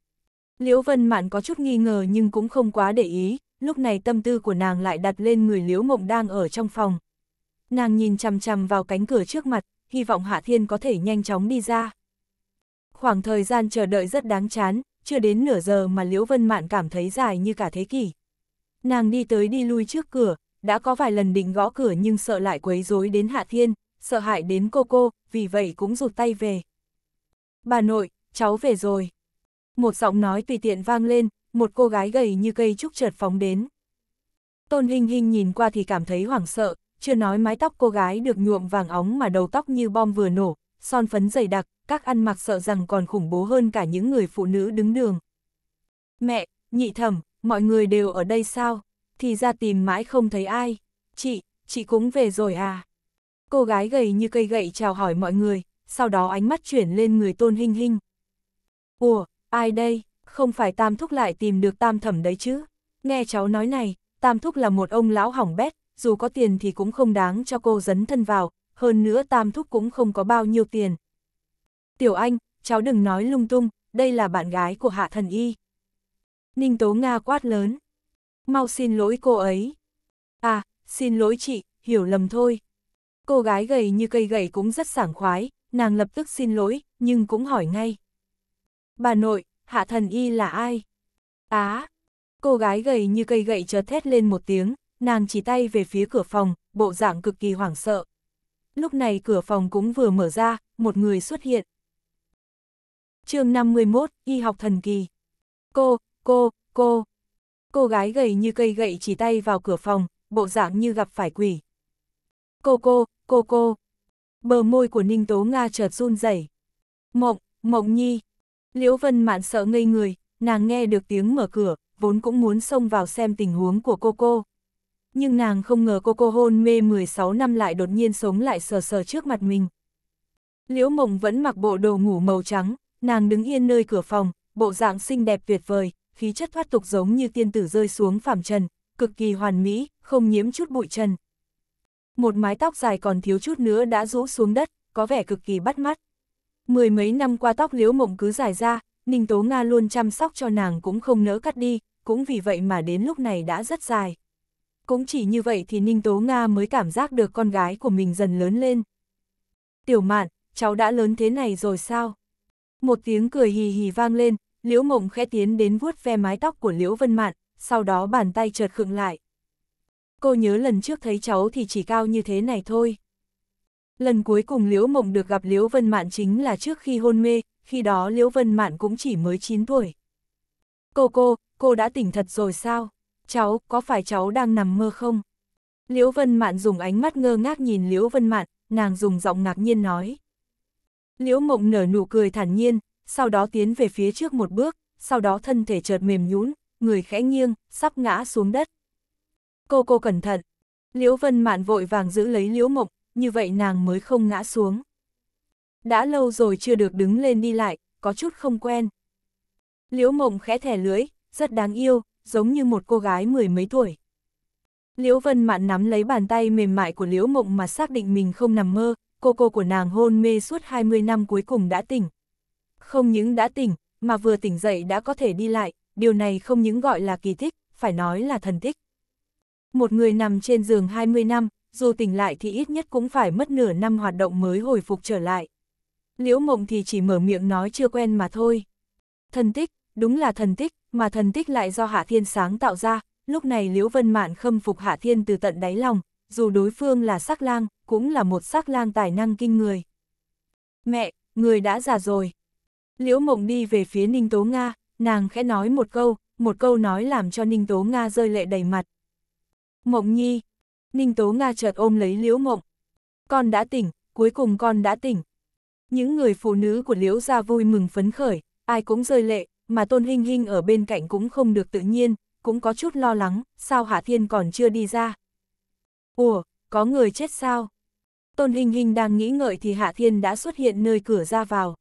Liễu Vân Mạn có chút nghi ngờ nhưng cũng không quá để ý, lúc này tâm tư của nàng lại đặt lên người Liễu Mộng đang ở trong phòng. Nàng nhìn chằm chằm vào cánh cửa trước mặt, hy vọng Hạ Thiên có thể nhanh chóng đi ra. Khoảng thời gian chờ đợi rất đáng chán, chưa đến nửa giờ mà Liễu Vân Mạn cảm thấy dài như cả thế kỷ. Nàng đi tới đi lui trước cửa, đã có vài lần định gõ cửa nhưng sợ lại quấy rối đến Hạ Thiên, sợ hại đến cô cô, vì vậy cũng rụt tay về. Bà nội, cháu về rồi. Một giọng nói tùy tiện vang lên, một cô gái gầy như cây trúc chợt phóng đến. Tôn Hinh Hinh nhìn qua thì cảm thấy hoảng sợ, chưa nói mái tóc cô gái được nhuộm vàng óng mà đầu tóc như bom vừa nổ, son phấn dày đặc, các ăn mặc sợ rằng còn khủng bố hơn cả những người phụ nữ đứng đường. Mẹ, nhị thẩm, mọi người đều ở đây sao, thì ra tìm mãi không thấy ai, chị, chị cũng về rồi à. Cô gái gầy như cây gậy chào hỏi mọi người, sau đó ánh mắt chuyển lên người tôn hình hình. Ủa, ai đây, không phải tam thúc lại tìm được tam thẩm đấy chứ, nghe cháu nói này, tam thúc là một ông lão hỏng bét, dù có tiền thì cũng không đáng cho cô dấn thân vào, hơn nữa tam thúc cũng không có bao nhiêu tiền. Tiểu anh, cháu đừng nói lung tung, đây là bạn gái của hạ thần y, Ninh Tố Nga quát lớn. Mau xin lỗi cô ấy. À, xin lỗi chị, hiểu lầm thôi. Cô gái gầy như cây gậy cũng rất sảng khoái, nàng lập tức xin lỗi, nhưng cũng hỏi ngay. Bà nội, hạ thần y là ai? Á! cô gái gầy như cây gậy chợt thét lên một tiếng, nàng chỉ tay về phía cửa phòng, bộ dạng cực kỳ hoảng sợ. Lúc này cửa phòng cũng vừa mở ra, một người xuất hiện. chương 51, Y học thần kỳ. Cô, cô, cô. Cô gái gầy như cây gậy chỉ tay vào cửa phòng, bộ dạng như gặp phải quỷ. Cô cô, cô cô. Bờ môi của Ninh Tố Nga chợt run rẩy. Mộng, Mộng Nhi. Liễu Vân Mạn sợ ngây người, nàng nghe được tiếng mở cửa, vốn cũng muốn xông vào xem tình huống của cô cô. Nhưng nàng không ngờ cô cô hôn mê 16 năm lại đột nhiên sống lại sờ sờ trước mặt mình. Liễu Mộng vẫn mặc bộ đồ ngủ màu trắng, nàng đứng yên nơi cửa phòng, bộ dạng xinh đẹp tuyệt vời, khí chất thoát tục giống như tiên tử rơi xuống phàm trần, cực kỳ hoàn mỹ, không nhiễm chút bụi trần. Một mái tóc dài còn thiếu chút nữa đã rũ xuống đất, có vẻ cực kỳ bắt mắt. Mười mấy năm qua tóc liễu mộng cứ dài ra, Ninh Tố Nga luôn chăm sóc cho nàng cũng không nỡ cắt đi, cũng vì vậy mà đến lúc này đã rất dài. Cũng chỉ như vậy thì Ninh Tố Nga mới cảm giác được con gái của mình dần lớn lên. Tiểu mạn, cháu đã lớn thế này rồi sao? Một tiếng cười hì hì vang lên, Liễu Mộng khẽ tiến đến vuốt ve mái tóc của Liễu Vân Mạn, sau đó bàn tay chợt khựng lại. Cô nhớ lần trước thấy cháu thì chỉ cao như thế này thôi. Lần cuối cùng Liễu Mộng được gặp Liễu Vân Mạn chính là trước khi hôn mê, khi đó Liễu Vân Mạn cũng chỉ mới 9 tuổi. Cô cô, cô đã tỉnh thật rồi sao? Cháu, có phải cháu đang nằm mơ không? Liễu Vân Mạn dùng ánh mắt ngơ ngác nhìn Liễu Vân Mạn, nàng dùng giọng ngạc nhiên nói. Liễu Mộng nở nụ cười thản nhiên, sau đó tiến về phía trước một bước, sau đó thân thể chợt mềm nhũn, người khẽ nghiêng, sắp ngã xuống đất. Cô cô cẩn thận. Liễu Vân Mạn vội vàng giữ lấy Liễu Mộng, như vậy nàng mới không ngã xuống. Đã lâu rồi chưa được đứng lên đi lại, có chút không quen. Liễu Mộng khẽ thẻ lưỡi, rất đáng yêu, giống như một cô gái mười mấy tuổi. Liễu Vân Mạn nắm lấy bàn tay mềm mại của Liễu Mộng mà xác định mình không nằm mơ, cô cô của nàng hôn mê suốt 20 năm cuối cùng đã tỉnh, không những đã tỉnh, mà vừa tỉnh dậy đã có thể đi lại, điều này không những gọi là kỳ tích, phải nói là thần tích. Một người nằm trên giường 20 năm, dù tỉnh lại thì ít nhất cũng phải mất nửa năm hoạt động mới hồi phục trở lại. Liễu mộng thì chỉ mở miệng nói chưa quen mà thôi. Thần tích, đúng là thần tích, mà thần tích lại do Hạ Thiên sáng tạo ra, lúc này Liễu Vân Mạn khâm phục Hạ Thiên từ tận đáy lòng, dù đối phương là sắc lang, cũng là một sắc lang tài năng kinh người. Mẹ, người đã già rồi, Liễu Mộng đi về phía Ninh Tố Nga, nàng khẽ nói một câu, một câu nói làm cho Ninh Tố Nga rơi lệ đầy mặt. Mộng Nhi, Ninh Tố Nga chợt ôm lấy Liễu Mộng. Con đã tỉnh, cuối cùng con đã tỉnh. Những người phụ nữ của Liễu gia vui mừng phấn khởi, ai cũng rơi lệ, mà Tôn Hinh Hinh ở bên cạnh cũng không được tự nhiên, cũng có chút lo lắng, sao Hạ Thiên còn chưa đi ra. Ủa, có người chết sao? Tôn Hinh Hinh đang nghĩ ngợi thì Hạ Thiên đã xuất hiện nơi cửa ra vào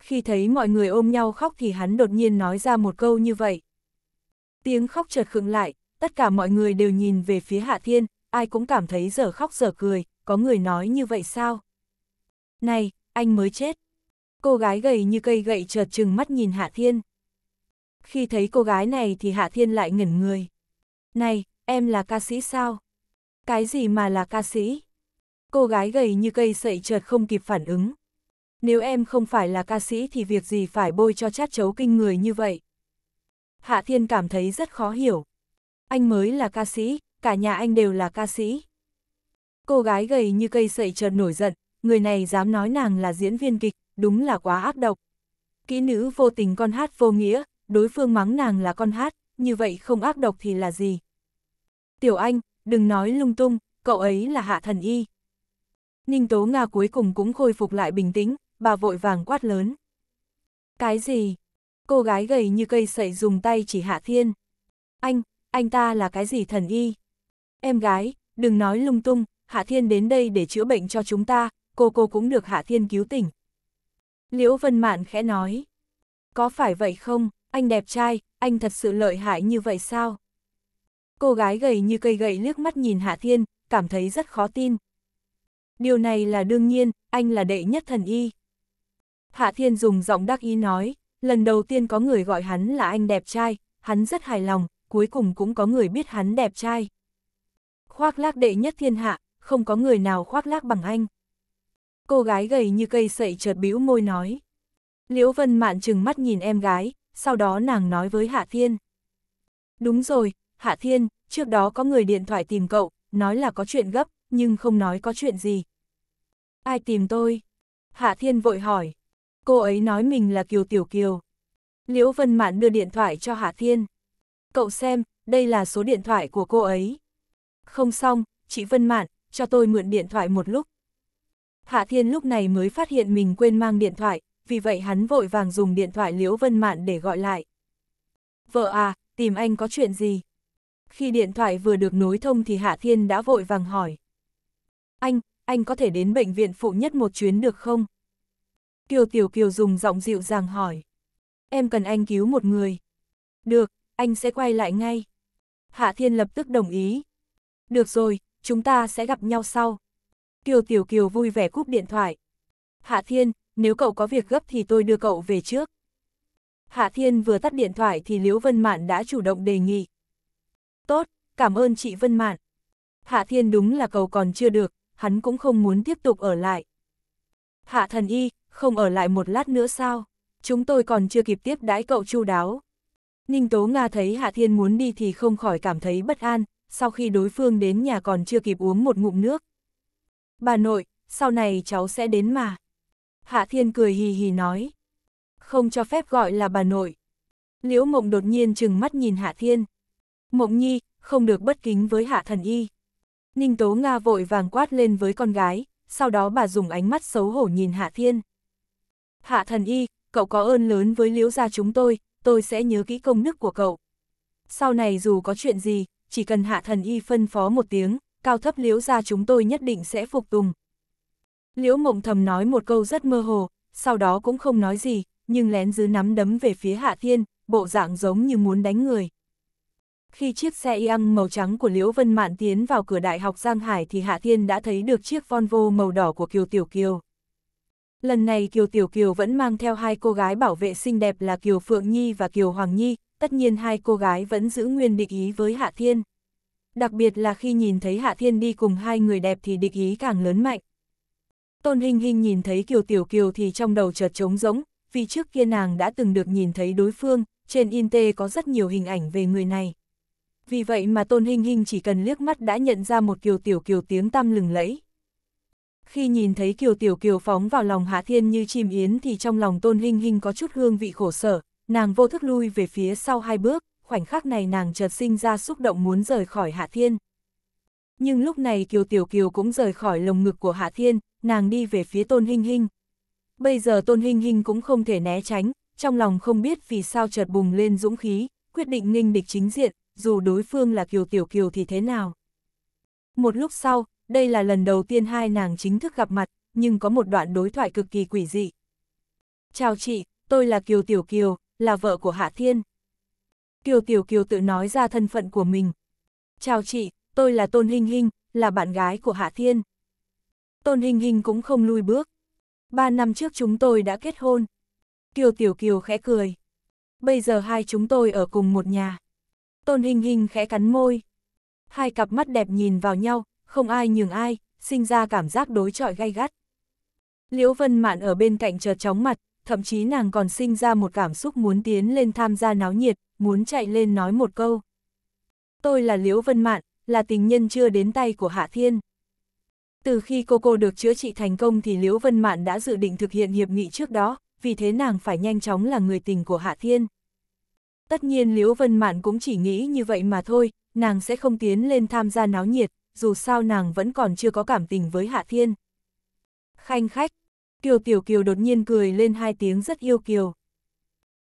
khi thấy mọi người ôm nhau khóc thì hắn đột nhiên nói ra một câu như vậy. Tiếng khóc chợt khựng lại, tất cả mọi người đều nhìn về phía Hạ Thiên, ai cũng cảm thấy giờ khóc giờ cười, có người nói như vậy sao? Này, anh mới chết. Cô gái gầy như cây gậy chợt chừng mắt nhìn Hạ Thiên. Khi thấy cô gái này thì Hạ Thiên lại ngẩn người. Này, em là ca sĩ sao? Cái gì mà là ca sĩ? Cô gái gầy như cây sậy chợt không kịp phản ứng nếu em không phải là ca sĩ thì việc gì phải bôi cho chát chấu kinh người như vậy. Hạ Thiên cảm thấy rất khó hiểu. Anh mới là ca sĩ, cả nhà anh đều là ca sĩ. Cô gái gầy như cây sậy chợt nổi giận, người này dám nói nàng là diễn viên kịch, đúng là quá ác độc. Kỹ nữ vô tình con hát vô nghĩa, đối phương mắng nàng là con hát, như vậy không ác độc thì là gì? Tiểu Anh, đừng nói lung tung, cậu ấy là hạ thần y. Ninh Tố Nga cuối cùng cũng khôi phục lại bình tĩnh, bà vội vàng quát lớn. Cái gì? Cô gái gầy như cây sậy dùng tay chỉ hạ thiên. Anh, anh ta là cái gì thần y? Em gái, đừng nói lung tung, Hạ Thiên đến đây để chữa bệnh cho chúng ta, cô cô cũng được Hạ Thiên cứu tỉnh. Liễu Vân Mạn khẽ nói. Có phải vậy không, anh đẹp trai, anh thật sự lợi hại như vậy sao? Cô gái gầy như cây gậy liếc mắt nhìn Hạ Thiên, cảm thấy rất khó tin. Điều này là đương nhiên, anh là đệ nhất thần y. Hạ Thiên dùng giọng đắc ý nói, lần đầu tiên có người gọi hắn là anh đẹp trai, hắn rất hài lòng, cuối cùng cũng có người biết hắn đẹp trai. Khoác lác đệ nhất thiên hạ, không có người nào khoác lác bằng anh. Cô gái gầy như cây sậy chợt bĩu môi nói. Liễu Vân Mạn chừng mắt nhìn em gái, sau đó nàng nói với Hạ Thiên. Đúng rồi, Hạ Thiên, trước đó có người điện thoại tìm cậu, nói là có chuyện gấp, nhưng không nói có chuyện gì. Ai tìm tôi? Hạ Thiên vội hỏi cô ấy nói mình là Kiều Tiểu Kiều. Liễu Vân Mạn đưa điện thoại cho Hạ Thiên. Cậu xem, đây là số điện thoại của cô ấy. Không xong, chị Vân Mạn, cho tôi mượn điện thoại một lúc. Hạ Thiên lúc này mới phát hiện mình quên mang điện thoại, vì vậy hắn vội vàng dùng điện thoại Liễu Vân Mạn để gọi lại. Vợ à, tìm anh có chuyện gì? Khi điện thoại vừa được nối thông thì Hạ Thiên đã vội vàng hỏi. Anh, anh có thể đến bệnh viện phụ nhất một chuyến được không? Kiều Tiểu Kiều dùng giọng dịu dàng hỏi. Em cần anh cứu một người. Được, anh sẽ quay lại ngay. Hạ Thiên lập tức đồng ý. Được rồi, chúng ta sẽ gặp nhau sau. Kiều Tiểu Kiều vui vẻ cúp điện thoại. Hạ Thiên, nếu cậu có việc gấp thì tôi đưa cậu về trước. Hạ Thiên vừa tắt điện thoại thì Liễu Vân Mạn đã chủ động đề nghị. Tốt, cảm ơn chị Vân Mạn. Hạ Thiên đúng là cầu còn chưa được, hắn cũng không muốn tiếp tục ở lại. Hạ Thần Y, không ở lại một lát nữa sao? Chúng tôi còn chưa kịp tiếp đãi cậu chu đáo. Ninh Tố Nga thấy Hạ Thiên muốn đi thì không khỏi cảm thấy bất an, sau khi đối phương đến nhà còn chưa kịp uống một ngụm nước. Bà nội, sau này cháu sẽ đến mà. Hạ Thiên cười hì hì nói. Không cho phép gọi là bà nội. Liễu Mộng đột nhiên chừng mắt nhìn Hạ Thiên. Mộng Nhi, không được bất kính với Hạ Thần Y. Ninh Tố Nga vội vàng quát lên với con gái, sau đó bà dùng ánh mắt xấu hổ nhìn Hạ Thiên. Hạ thần y, cậu có ơn lớn với liễu gia chúng tôi, tôi sẽ nhớ kỹ công đức của cậu. Sau này dù có chuyện gì, chỉ cần hạ thần y phân phó một tiếng, cao thấp liễu gia chúng tôi nhất định sẽ phục tùng. Liễu mộng thầm nói một câu rất mơ hồ, sau đó cũng không nói gì, nhưng lén giữ nắm đấm về phía hạ thiên, bộ dạng giống như muốn đánh người. Khi chiếc xe Iang màu trắng của Liễu Vân Mạn tiến vào cửa Đại học Giang Hải thì Hạ Thiên đã thấy được chiếc Volvo màu đỏ của Kiều Tiểu Kiều. Lần này Kiều Tiểu Kiều vẫn mang theo hai cô gái bảo vệ xinh đẹp là Kiều Phượng Nhi và Kiều Hoàng Nhi, tất nhiên hai cô gái vẫn giữ nguyên địch ý với Hạ Thiên. Đặc biệt là khi nhìn thấy Hạ Thiên đi cùng hai người đẹp thì địch ý càng lớn mạnh. Tôn Hình Hình nhìn thấy Kiều Tiểu Kiều thì trong đầu chợt trống rỗng, vì trước kia nàng đã từng được nhìn thấy đối phương, trên in tê có rất nhiều hình ảnh về người này. Vì vậy mà Tôn Hình Hình chỉ cần liếc mắt đã nhận ra một Kiều Tiểu Kiều tiếng tăm lừng lẫy khi nhìn thấy Kiều Tiểu Kiều phóng vào lòng Hạ Thiên như chim yến thì trong lòng Tôn Hinh Hinh có chút hương vị khổ sở, nàng vô thức lui về phía sau hai bước, khoảnh khắc này nàng chợt sinh ra xúc động muốn rời khỏi Hạ Thiên. Nhưng lúc này Kiều Tiểu Kiều cũng rời khỏi lồng ngực của Hạ Thiên, nàng đi về phía Tôn Hinh Hinh. Bây giờ Tôn Hinh Hinh cũng không thể né tránh, trong lòng không biết vì sao chợt bùng lên dũng khí, quyết định nghênh địch chính diện, dù đối phương là Kiều Tiểu Kiều thì thế nào. Một lúc sau, đây là lần đầu tiên hai nàng chính thức gặp mặt, nhưng có một đoạn đối thoại cực kỳ quỷ dị. Chào chị, tôi là Kiều Tiểu Kiều, là vợ của Hạ Thiên. Kiều Tiểu Kiều tự nói ra thân phận của mình. Chào chị, tôi là Tôn Hinh Hinh, là bạn gái của Hạ Thiên. Tôn Hinh Hinh cũng không lui bước. Ba năm trước chúng tôi đã kết hôn. Kiều Tiểu Kiều khẽ cười. Bây giờ hai chúng tôi ở cùng một nhà. Tôn Hinh Hinh khẽ cắn môi. Hai cặp mắt đẹp nhìn vào nhau, không ai nhường ai, sinh ra cảm giác đối trọi gay gắt. Liễu Vân Mạn ở bên cạnh chợt chóng mặt, thậm chí nàng còn sinh ra một cảm xúc muốn tiến lên tham gia náo nhiệt, muốn chạy lên nói một câu. Tôi là Liễu Vân Mạn, là tình nhân chưa đến tay của Hạ Thiên. Từ khi cô cô được chữa trị thành công thì Liễu Vân Mạn đã dự định thực hiện hiệp nghị trước đó, vì thế nàng phải nhanh chóng là người tình của Hạ Thiên. Tất nhiên Liễu Vân Mạn cũng chỉ nghĩ như vậy mà thôi, nàng sẽ không tiến lên tham gia náo nhiệt, dù sao nàng vẫn còn chưa có cảm tình với Hạ Thiên. Khanh khách, Kiều Tiểu Kiều đột nhiên cười lên hai tiếng rất yêu Kiều.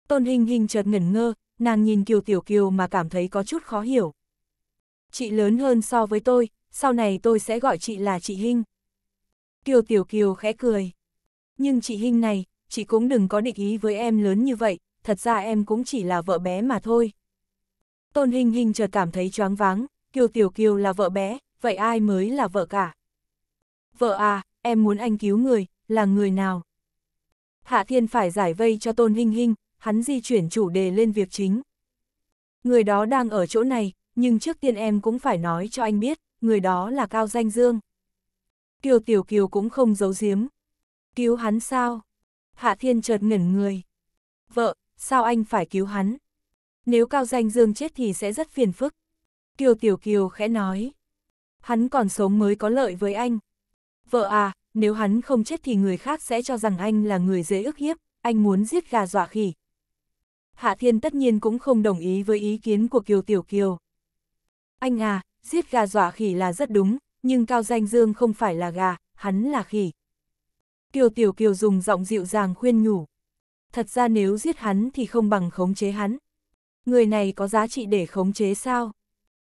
Tôn Hình Hình chợt ngẩn ngơ, nàng nhìn Kiều Tiểu Kiều mà cảm thấy có chút khó hiểu. Chị lớn hơn so với tôi, sau này tôi sẽ gọi chị là chị hình Kiều Tiểu Kiều khẽ cười. Nhưng chị hình này, chị cũng đừng có định ý với em lớn như vậy, thật ra em cũng chỉ là vợ bé mà thôi. Tôn Hình Hình chợt cảm thấy choáng váng, Kiều Tiểu Kiều là vợ bé, vậy ai mới là vợ cả? Vợ à, em muốn anh cứu người, là người nào? Hạ Thiên phải giải vây cho Tôn Hinh Hinh, hắn di chuyển chủ đề lên việc chính. Người đó đang ở chỗ này, nhưng trước tiên em cũng phải nói cho anh biết, người đó là Cao Danh Dương. Kiều Tiểu Kiều cũng không giấu giếm. Cứu hắn sao? Hạ Thiên chợt ngẩn người. Vợ, sao anh phải cứu hắn? Nếu Cao Danh Dương chết thì sẽ rất phiền phức. Kiều Tiểu Kiều khẽ nói hắn còn sống mới có lợi với anh. Vợ à, nếu hắn không chết thì người khác sẽ cho rằng anh là người dễ ức hiếp, anh muốn giết gà dọa khỉ. Hạ Thiên tất nhiên cũng không đồng ý với ý kiến của Kiều Tiểu Kiều. Anh à, giết gà dọa khỉ là rất đúng, nhưng Cao Danh Dương không phải là gà, hắn là khỉ. Kiều Tiểu Kiều dùng giọng dịu dàng khuyên nhủ. Thật ra nếu giết hắn thì không bằng khống chế hắn. Người này có giá trị để khống chế sao?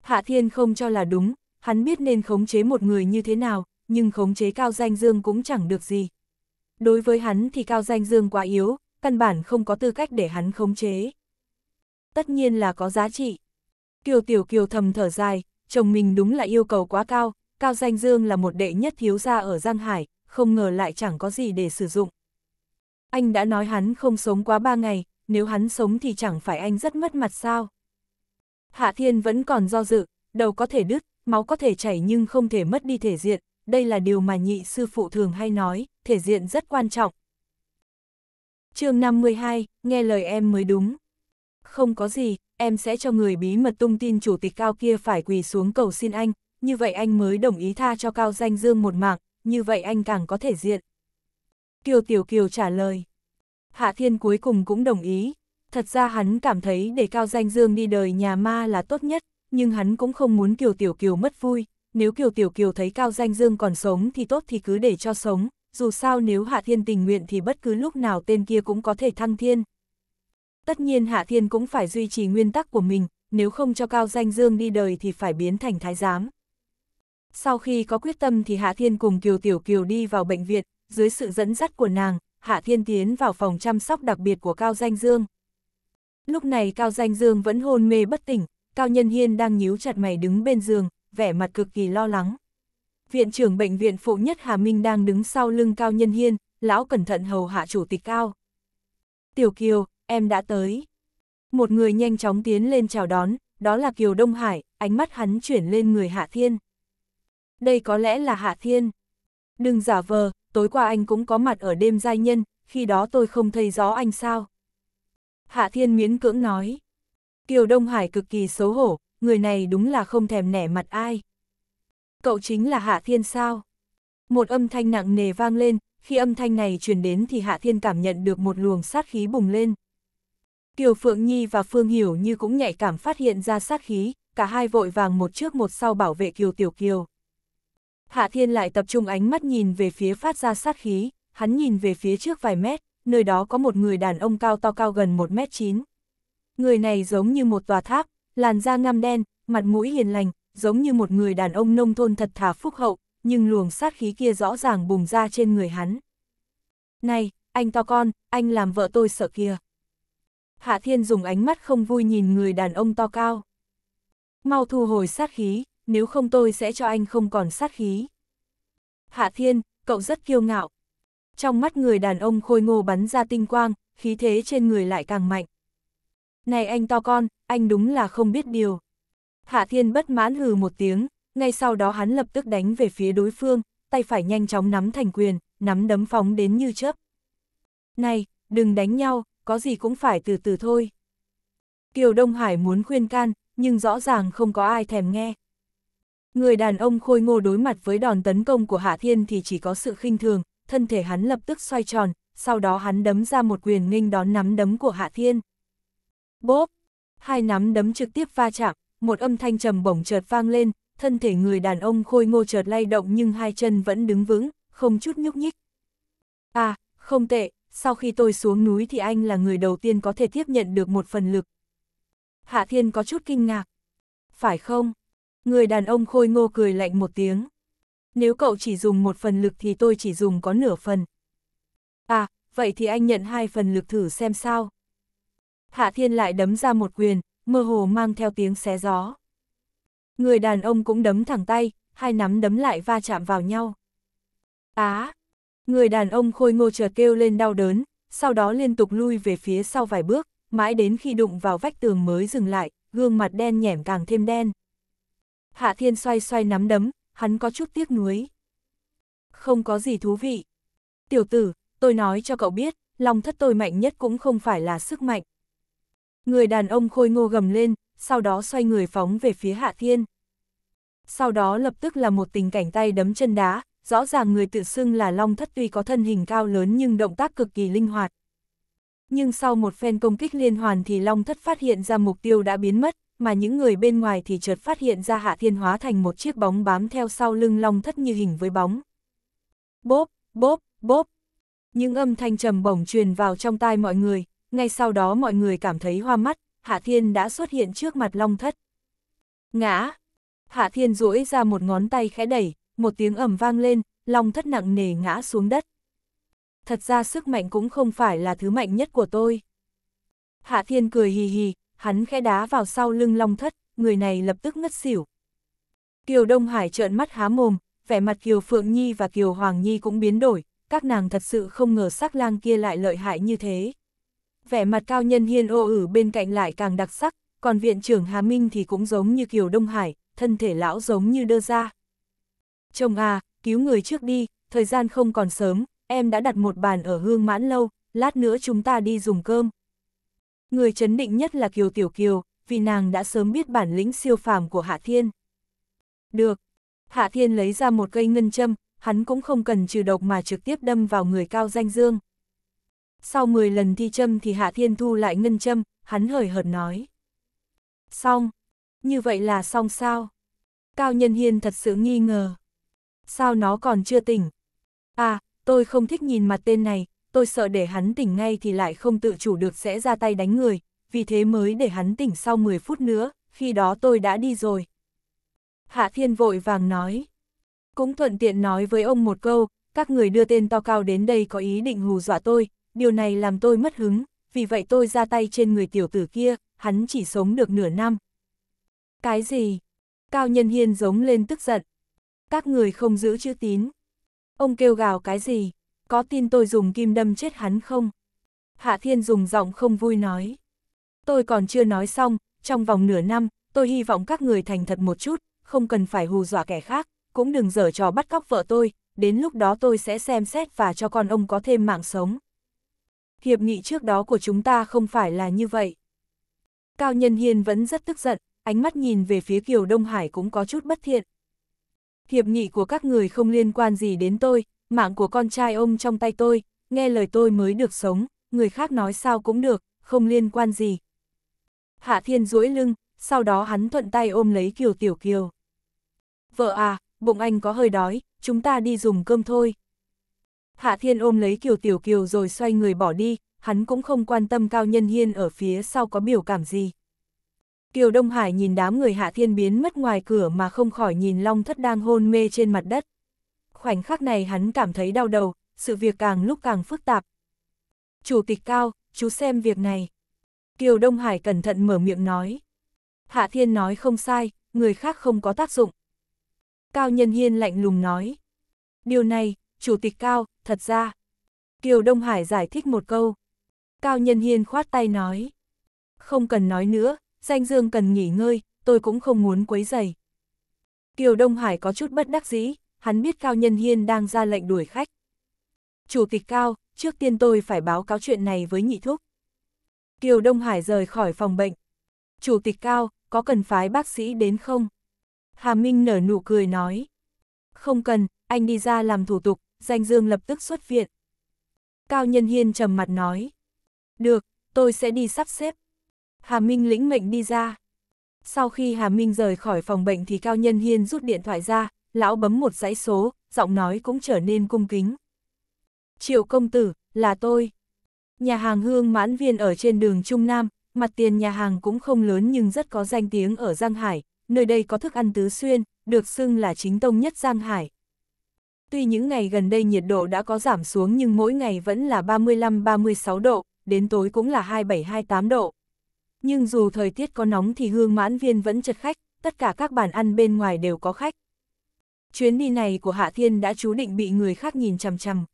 Hạ Thiên không cho là đúng, Hắn biết nên khống chế một người như thế nào, nhưng khống chế Cao Danh Dương cũng chẳng được gì. Đối với hắn thì Cao Danh Dương quá yếu, căn bản không có tư cách để hắn khống chế. Tất nhiên là có giá trị. Kiều Tiểu Kiều thầm thở dài, chồng mình đúng là yêu cầu quá cao, Cao Danh Dương là một đệ nhất thiếu gia ở Giang Hải, không ngờ lại chẳng có gì để sử dụng. Anh đã nói hắn không sống quá ba ngày, nếu hắn sống thì chẳng phải anh rất mất mặt sao. Hạ Thiên vẫn còn do dự, đầu có thể đứt, máu có thể chảy nhưng không thể mất đi thể diện, đây là điều mà nhị sư phụ thường hay nói, thể diện rất quan trọng. chương 52, nghe lời em mới đúng. Không có gì, em sẽ cho người bí mật tung tin chủ tịch cao kia phải quỳ xuống cầu xin anh, như vậy anh mới đồng ý tha cho cao danh dương một mạng, như vậy anh càng có thể diện. Kiều Tiểu Kiều trả lời. Hạ Thiên cuối cùng cũng đồng ý. Thật ra hắn cảm thấy để Cao Danh Dương đi đời nhà ma là tốt nhất, nhưng hắn cũng không muốn Kiều Tiểu Kiều mất vui, nếu Kiều Tiểu Kiều thấy Cao Danh Dương còn sống thì tốt thì cứ để cho sống, dù sao nếu Hạ Thiên tình nguyện thì bất cứ lúc nào tên kia cũng có thể thăng thiên. Tất nhiên Hạ Thiên cũng phải duy trì nguyên tắc của mình, nếu không cho Cao Danh Dương đi đời thì phải biến thành thái giám. Sau khi có quyết tâm thì Hạ Thiên cùng Kiều Tiểu Kiều đi vào bệnh viện, dưới sự dẫn dắt của nàng, Hạ Thiên tiến vào phòng chăm sóc đặc biệt của Cao Danh Dương. Lúc này Cao Danh Dương vẫn hôn mê bất tỉnh, Cao Nhân Hiên đang nhíu chặt mày đứng bên giường, vẻ mặt cực kỳ lo lắng. Viện trưởng bệnh viện phụ nhất Hà Minh đang đứng sau lưng Cao Nhân Hiên, lão cẩn thận hầu hạ chủ tịch Cao. Tiểu Kiều, em đã tới. Một người nhanh chóng tiến lên chào đón, đó là Kiều Đông Hải, ánh mắt hắn chuyển lên người Hạ Thiên. Đây có lẽ là Hạ Thiên. Đừng giả vờ, tối qua anh cũng có mặt ở đêm giai nhân, khi đó tôi không thấy rõ anh sao. Hạ Thiên miễn cưỡng nói. Kiều Đông Hải cực kỳ xấu hổ, người này đúng là không thèm nẻ mặt ai. Cậu chính là Hạ Thiên sao? Một âm thanh nặng nề vang lên, khi âm thanh này truyền đến thì Hạ Thiên cảm nhận được một luồng sát khí bùng lên. Kiều Phượng Nhi và Phương Hiểu Như cũng nhạy cảm phát hiện ra sát khí, cả hai vội vàng một trước một sau bảo vệ Kiều Tiểu Kiều. Hạ Thiên lại tập trung ánh mắt nhìn về phía phát ra sát khí, hắn nhìn về phía trước vài mét, nơi đó có một người đàn ông cao to cao gần 1 mét 9 người này giống như một tòa tháp, làn da ngăm đen, mặt mũi hiền lành, giống như một người đàn ông nông thôn thật thà phúc hậu, nhưng luồng sát khí kia rõ ràng bùng ra trên người hắn. Này, anh to con, anh làm vợ tôi sợ kia. Hạ Thiên dùng ánh mắt không vui nhìn người đàn ông to cao. Mau thu hồi sát khí, nếu không tôi sẽ cho anh không còn sát khí. Hạ Thiên, cậu rất kiêu ngạo. Trong mắt người đàn ông khôi ngô bắn ra tinh quang, khí thế trên người lại càng mạnh này anh to con, anh đúng là không biết điều. Hạ Thiên bất mãn hừ một tiếng, ngay sau đó hắn lập tức đánh về phía đối phương, tay phải nhanh chóng nắm thành quyền, nắm đấm phóng đến như chớp. Này, đừng đánh nhau, có gì cũng phải từ từ thôi. Kiều Đông Hải muốn khuyên can, nhưng rõ ràng không có ai thèm nghe. Người đàn ông khôi ngô đối mặt với đòn tấn công của Hạ Thiên thì chỉ có sự khinh thường, thân thể hắn lập tức xoay tròn, sau đó hắn đấm ra một quyền nghênh đón nắm đấm của Hạ Thiên. Bốp! Hai nắm đấm trực tiếp va chạm, một âm thanh trầm bổng chợt vang lên, thân thể người đàn ông khôi ngô chợt lay động nhưng hai chân vẫn đứng vững, không chút nhúc nhích. À, không tệ, sau khi tôi xuống núi thì anh là người đầu tiên có thể tiếp nhận được một phần lực. Hạ Thiên có chút kinh ngạc. Phải không? Người đàn ông khôi ngô cười lạnh một tiếng. Nếu cậu chỉ dùng một phần lực thì tôi chỉ dùng có nửa phần. À, vậy thì anh nhận hai phần lực thử xem sao. Hạ Thiên lại đấm ra một quyền, mơ hồ mang theo tiếng xé gió. Người đàn ông cũng đấm thẳng tay, hai nắm đấm lại va chạm vào nhau. Á! À, người đàn ông khôi ngô chợt kêu lên đau đớn, sau đó liên tục lui về phía sau vài bước, mãi đến khi đụng vào vách tường mới dừng lại, gương mặt đen nhẻm càng thêm đen. Hạ Thiên xoay xoay nắm đấm, hắn có chút tiếc nuối. Không có gì thú vị. Tiểu tử, tôi nói cho cậu biết, lòng thất tôi mạnh nhất cũng không phải là sức mạnh, Người đàn ông khôi ngô gầm lên, sau đó xoay người phóng về phía Hạ Thiên. Sau đó lập tức là một tình cảnh tay đấm chân đá, rõ ràng người tự xưng là Long Thất tuy có thân hình cao lớn nhưng động tác cực kỳ linh hoạt. Nhưng sau một phen công kích liên hoàn thì Long Thất phát hiện ra mục tiêu đã biến mất, mà những người bên ngoài thì chợt phát hiện ra Hạ Thiên hóa thành một chiếc bóng bám theo sau lưng Long Thất như hình với bóng. Bốp, bốp, bốp. Những âm thanh trầm bổng truyền vào trong tai mọi người, ngay sau đó mọi người cảm thấy hoa mắt, Hạ Thiên đã xuất hiện trước mặt Long Thất. Ngã! Hạ Thiên duỗi ra một ngón tay khẽ đẩy, một tiếng ầm vang lên, Long Thất nặng nề ngã xuống đất. Thật ra sức mạnh cũng không phải là thứ mạnh nhất của tôi. Hạ Thiên cười hì hì, hắn khẽ đá vào sau lưng Long Thất, người này lập tức ngất xỉu. Kiều Đông Hải trợn mắt há mồm, vẻ mặt Kiều Phượng Nhi và Kiều Hoàng Nhi cũng biến đổi, các nàng thật sự không ngờ sắc lang kia lại lợi hại như thế vẻ mặt cao nhân hiên ô ử bên cạnh lại càng đặc sắc, còn viện trưởng Hà Minh thì cũng giống như Kiều Đông Hải, thân thể lão giống như đơ ra. Chồng à, cứu người trước đi, thời gian không còn sớm, em đã đặt một bàn ở hương mãn lâu, lát nữa chúng ta đi dùng cơm. Người chấn định nhất là Kiều Tiểu Kiều, vì nàng đã sớm biết bản lĩnh siêu phàm của Hạ Thiên. Được, Hạ Thiên lấy ra một cây ngân châm, hắn cũng không cần trừ độc mà trực tiếp đâm vào người cao danh dương sau 10 lần thi châm thì Hạ Thiên Thu lại ngân châm, hắn hời hợt nói. Xong, như vậy là xong sao? Cao Nhân Hiên thật sự nghi ngờ. Sao nó còn chưa tỉnh? À, tôi không thích nhìn mặt tên này, tôi sợ để hắn tỉnh ngay thì lại không tự chủ được sẽ ra tay đánh người, vì thế mới để hắn tỉnh sau 10 phút nữa, khi đó tôi đã đi rồi. Hạ Thiên vội vàng nói. Cũng thuận tiện nói với ông một câu, các người đưa tên to cao đến đây có ý định hù dọa tôi, điều này làm tôi mất hứng, vì vậy tôi ra tay trên người tiểu tử kia, hắn chỉ sống được nửa năm. Cái gì? Cao Nhân Hiên giống lên tức giận. Các người không giữ chữ tín. Ông kêu gào cái gì? Có tin tôi dùng kim đâm chết hắn không? Hạ Thiên dùng giọng không vui nói. Tôi còn chưa nói xong, trong vòng nửa năm, tôi hy vọng các người thành thật một chút, không cần phải hù dọa kẻ khác, cũng đừng dở trò bắt cóc vợ tôi, đến lúc đó tôi sẽ xem xét và cho con ông có thêm mạng sống hiệp nghị trước đó của chúng ta không phải là như vậy. Cao Nhân Hiên vẫn rất tức giận, ánh mắt nhìn về phía Kiều Đông Hải cũng có chút bất thiện. Hiệp nghị của các người không liên quan gì đến tôi, mạng của con trai ông trong tay tôi, nghe lời tôi mới được sống, người khác nói sao cũng được, không liên quan gì. Hạ Thiên duỗi lưng, sau đó hắn thuận tay ôm lấy Kiều Tiểu Kiều. Vợ à, bụng anh có hơi đói, chúng ta đi dùng cơm thôi. Hạ Thiên ôm lấy Kiều Tiểu Kiều rồi xoay người bỏ đi, hắn cũng không quan tâm Cao Nhân Hiên ở phía sau có biểu cảm gì. Kiều Đông Hải nhìn đám người Hạ Thiên biến mất ngoài cửa mà không khỏi nhìn Long Thất đang hôn mê trên mặt đất. Khoảnh khắc này hắn cảm thấy đau đầu, sự việc càng lúc càng phức tạp. Chủ tịch Cao, chú xem việc này. Kiều Đông Hải cẩn thận mở miệng nói. Hạ Thiên nói không sai, người khác không có tác dụng. Cao Nhân Hiên lạnh lùng nói. Điều này, Chủ tịch Cao, thật ra. Kiều Đông Hải giải thích một câu. Cao Nhân Hiên khoát tay nói. Không cần nói nữa, danh dương cần nghỉ ngơi, tôi cũng không muốn quấy giày. Kiều Đông Hải có chút bất đắc dĩ, hắn biết Cao Nhân Hiên đang ra lệnh đuổi khách. Chủ tịch Cao, trước tiên tôi phải báo cáo chuyện này với nhị thúc. Kiều Đông Hải rời khỏi phòng bệnh. Chủ tịch Cao, có cần phái bác sĩ đến không? Hà Minh nở nụ cười nói. Không cần, anh đi ra làm thủ tục, danh dương lập tức xuất viện. Cao Nhân Hiên trầm mặt nói, được, tôi sẽ đi sắp xếp. Hà Minh lĩnh mệnh đi ra. Sau khi Hà Minh rời khỏi phòng bệnh thì Cao Nhân Hiên rút điện thoại ra, lão bấm một dãy số, giọng nói cũng trở nên cung kính. Triệu công tử, là tôi. Nhà hàng Hương Mãn Viên ở trên đường Trung Nam, mặt tiền nhà hàng cũng không lớn nhưng rất có danh tiếng ở Giang Hải, nơi đây có thức ăn tứ xuyên, được xưng là chính tông nhất Giang Hải. Tuy những ngày gần đây nhiệt độ đã có giảm xuống nhưng mỗi ngày vẫn là 35-36 độ, đến tối cũng là 27-28 độ. Nhưng dù thời tiết có nóng thì hương mãn viên vẫn chật khách, tất cả các bàn ăn bên ngoài đều có khách. Chuyến đi này của Hạ Thiên đã chú định bị người khác nhìn chằm chằm.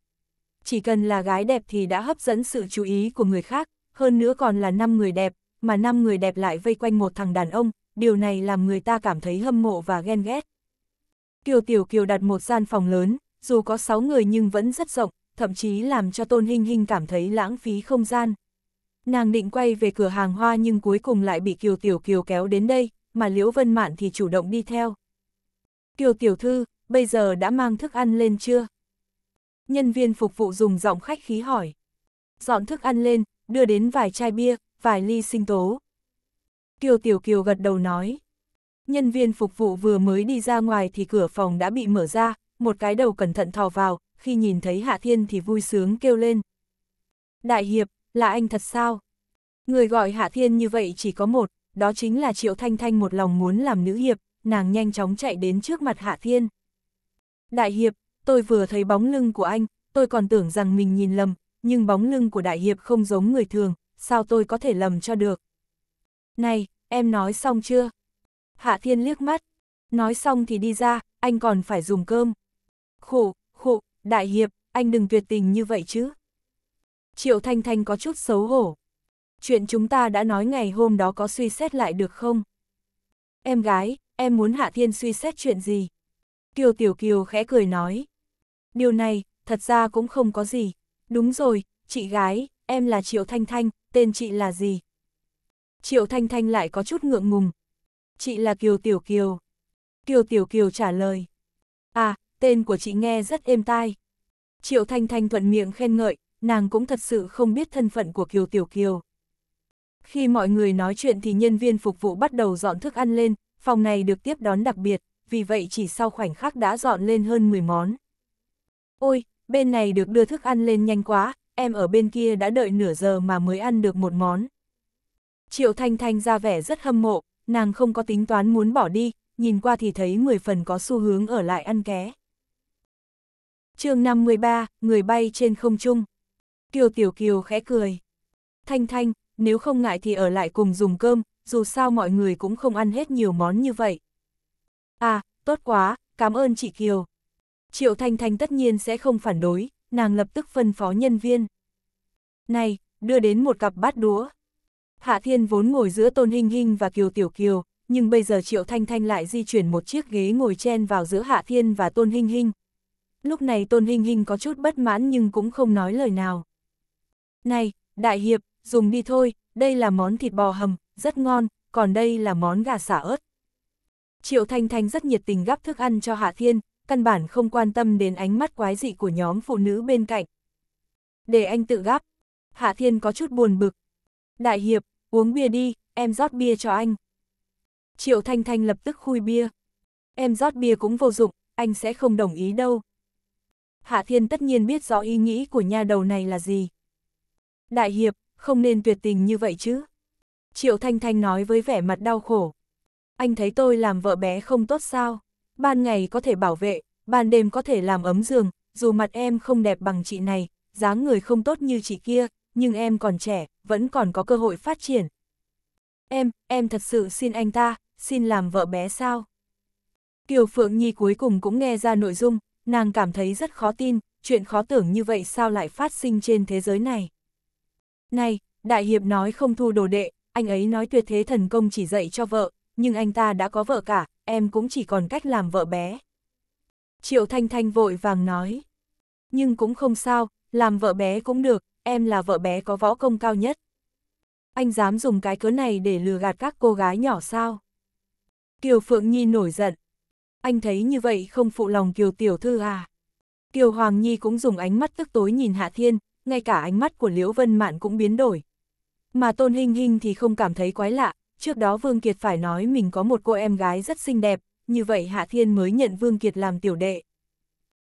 Chỉ cần là gái đẹp thì đã hấp dẫn sự chú ý của người khác, hơn nữa còn là 5 người đẹp, mà 5 người đẹp lại vây quanh một thằng đàn ông, điều này làm người ta cảm thấy hâm mộ và ghen ghét. Kiều Tiểu Kiều đặt một gian phòng lớn, dù có 6 người nhưng vẫn rất rộng, thậm chí làm cho Tôn Hinh Hinh cảm thấy lãng phí không gian. Nàng định quay về cửa hàng hoa nhưng cuối cùng lại bị Kiều Tiểu Kiều kéo đến đây, mà Liễu Vân Mạn thì chủ động đi theo. Kiều Tiểu Thư, bây giờ đã mang thức ăn lên chưa? Nhân viên phục vụ dùng giọng khách khí hỏi. Dọn thức ăn lên, đưa đến vài chai bia, vài ly sinh tố. Kiều Tiểu Kiều gật đầu nói. Nhân viên phục vụ vừa mới đi ra ngoài thì cửa phòng đã bị mở ra, một cái đầu cẩn thận thò vào, khi nhìn thấy Hạ Thiên thì vui sướng kêu lên. Đại Hiệp, là anh thật sao? Người gọi Hạ Thiên như vậy chỉ có một, đó chính là Triệu Thanh Thanh một lòng muốn làm nữ hiệp, nàng nhanh chóng chạy đến trước mặt Hạ Thiên. Đại Hiệp, tôi vừa thấy bóng lưng của anh, tôi còn tưởng rằng mình nhìn lầm, nhưng bóng lưng của Đại Hiệp không giống người thường, sao tôi có thể lầm cho được? Này, em nói xong chưa? Hạ Thiên liếc mắt. Nói xong thì đi ra, anh còn phải dùng cơm. Khổ, khổ, đại hiệp, anh đừng tuyệt tình như vậy chứ. Triệu Thanh Thanh có chút xấu hổ. Chuyện chúng ta đã nói ngày hôm đó có suy xét lại được không? Em gái, em muốn Hạ Thiên suy xét chuyện gì? Kiều Tiểu Kiều khẽ cười nói. Điều này, thật ra cũng không có gì. Đúng rồi, chị gái, em là Triệu Thanh Thanh, tên chị là gì? Triệu Thanh Thanh lại có chút ngượng ngùng, Chị là Kiều Tiểu Kiều. Kiều Tiểu Kiều trả lời. À, tên của chị nghe rất êm tai. Triệu Thanh Thanh thuận miệng khen ngợi, nàng cũng thật sự không biết thân phận của Kiều Tiểu Kiều. Khi mọi người nói chuyện thì nhân viên phục vụ bắt đầu dọn thức ăn lên, phòng này được tiếp đón đặc biệt, vì vậy chỉ sau khoảnh khắc đã dọn lên hơn 10 món. Ôi, bên này được đưa thức ăn lên nhanh quá, em ở bên kia đã đợi nửa giờ mà mới ăn được một món. Triệu Thanh Thanh ra vẻ rất hâm mộ, nàng không có tính toán muốn bỏ đi, nhìn qua thì thấy 10 phần có xu hướng ở lại ăn ké. chương 53, người bay trên không trung. Kiều Tiểu Kiều khẽ cười. Thanh Thanh, nếu không ngại thì ở lại cùng dùng cơm, dù sao mọi người cũng không ăn hết nhiều món như vậy. À, tốt quá, cảm ơn chị Kiều. Triệu Thanh Thanh tất nhiên sẽ không phản đối, nàng lập tức phân phó nhân viên. Này, đưa đến một cặp bát đũa. Hạ Thiên vốn ngồi giữa Tôn Hinh Hinh và Kiều Tiểu Kiều, nhưng bây giờ Triệu Thanh Thanh lại di chuyển một chiếc ghế ngồi chen vào giữa Hạ Thiên và Tôn Hinh Hinh. Lúc này Tôn Hinh Hinh có chút bất mãn nhưng cũng không nói lời nào. Này, Đại Hiệp, dùng đi thôi, đây là món thịt bò hầm, rất ngon, còn đây là món gà xả ớt. Triệu Thanh Thanh rất nhiệt tình gắp thức ăn cho Hạ Thiên, căn bản không quan tâm đến ánh mắt quái dị của nhóm phụ nữ bên cạnh. Để anh tự gắp, Hạ Thiên có chút buồn bực. Đại Hiệp, uống bia đi, em rót bia cho anh. Triệu Thanh Thanh lập tức khui bia. Em rót bia cũng vô dụng, anh sẽ không đồng ý đâu. Hạ Thiên tất nhiên biết rõ ý nghĩ của nhà đầu này là gì. Đại Hiệp, không nên tuyệt tình như vậy chứ. Triệu Thanh Thanh nói với vẻ mặt đau khổ. Anh thấy tôi làm vợ bé không tốt sao? Ban ngày có thể bảo vệ, ban đêm có thể làm ấm giường, dù mặt em không đẹp bằng chị này, dáng người không tốt như chị kia, nhưng em còn trẻ, vẫn còn có cơ hội phát triển. Em, em thật sự xin anh ta, xin làm vợ bé sao? Kiều Phượng Nhi cuối cùng cũng nghe ra nội dung, nàng cảm thấy rất khó tin, chuyện khó tưởng như vậy sao lại phát sinh trên thế giới này. Này, Đại Hiệp nói không thu đồ đệ, anh ấy nói tuyệt thế thần công chỉ dạy cho vợ, nhưng anh ta đã có vợ cả, em cũng chỉ còn cách làm vợ bé. Triệu Thanh Thanh vội vàng nói. Nhưng cũng không sao, làm vợ bé cũng được, em là vợ bé có võ công cao nhất. Anh dám dùng cái cớ này để lừa gạt các cô gái nhỏ sao? Kiều Phượng Nhi nổi giận. Anh thấy như vậy không phụ lòng Kiều Tiểu Thư à? Kiều Hoàng Nhi cũng dùng ánh mắt tức tối nhìn Hạ Thiên, ngay cả ánh mắt của Liễu Vân Mạn cũng biến đổi. Mà Tôn Hinh Hinh thì không cảm thấy quái lạ, trước đó Vương Kiệt phải nói mình có một cô em gái rất xinh đẹp, như vậy Hạ Thiên mới nhận Vương Kiệt làm tiểu đệ.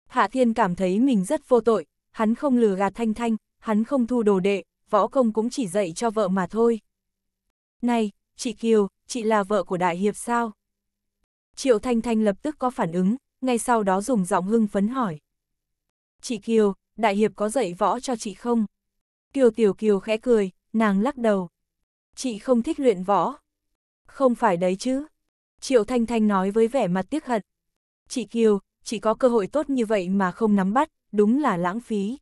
Hạ Thiên cảm thấy mình rất vô tội, hắn không lừa gạt Thanh Thanh, hắn không thu đồ đệ, võ công cũng chỉ dạy cho vợ mà thôi. Này, chị Kiều, chị là vợ của Đại Hiệp sao? Triệu Thanh Thanh lập tức có phản ứng, ngay sau đó dùng giọng hưng phấn hỏi. Chị Kiều, Đại Hiệp có dạy võ cho chị không? Kiều Tiểu Kiều khẽ cười, nàng lắc đầu. Chị không thích luyện võ. Không phải đấy chứ. Triệu Thanh Thanh nói với vẻ mặt tiếc hận. Chị Kiều, chị có cơ hội tốt như vậy mà không nắm bắt, đúng là lãng phí.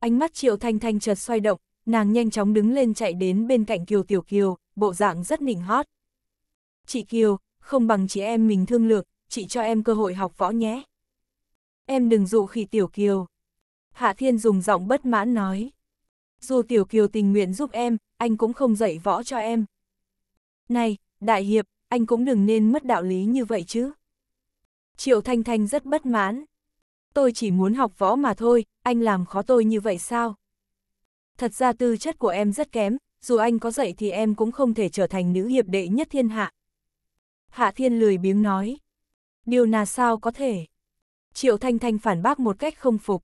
Ánh mắt Triệu Thanh Thanh chợt xoay động, nàng nhanh chóng đứng lên chạy đến bên cạnh Kiều Tiểu Kiều, bộ dạng rất nịnh hót. Chị Kiều, không bằng chị em mình thương lược, chị cho em cơ hội học võ nhé. Em đừng dụ khỉ Tiểu Kiều. Hạ Thiên dùng giọng bất mãn nói. Dù Tiểu Kiều tình nguyện giúp em, anh cũng không dạy võ cho em. Này, Đại Hiệp, anh cũng đừng nên mất đạo lý như vậy chứ. Triệu Thanh Thanh rất bất mãn tôi chỉ muốn học võ mà thôi, anh làm khó tôi như vậy sao? Thật ra tư chất của em rất kém, dù anh có dạy thì em cũng không thể trở thành nữ hiệp đệ nhất thiên hạ. Hạ Thiên lười biếng nói. Điều là sao có thể? Triệu Thanh Thanh phản bác một cách không phục.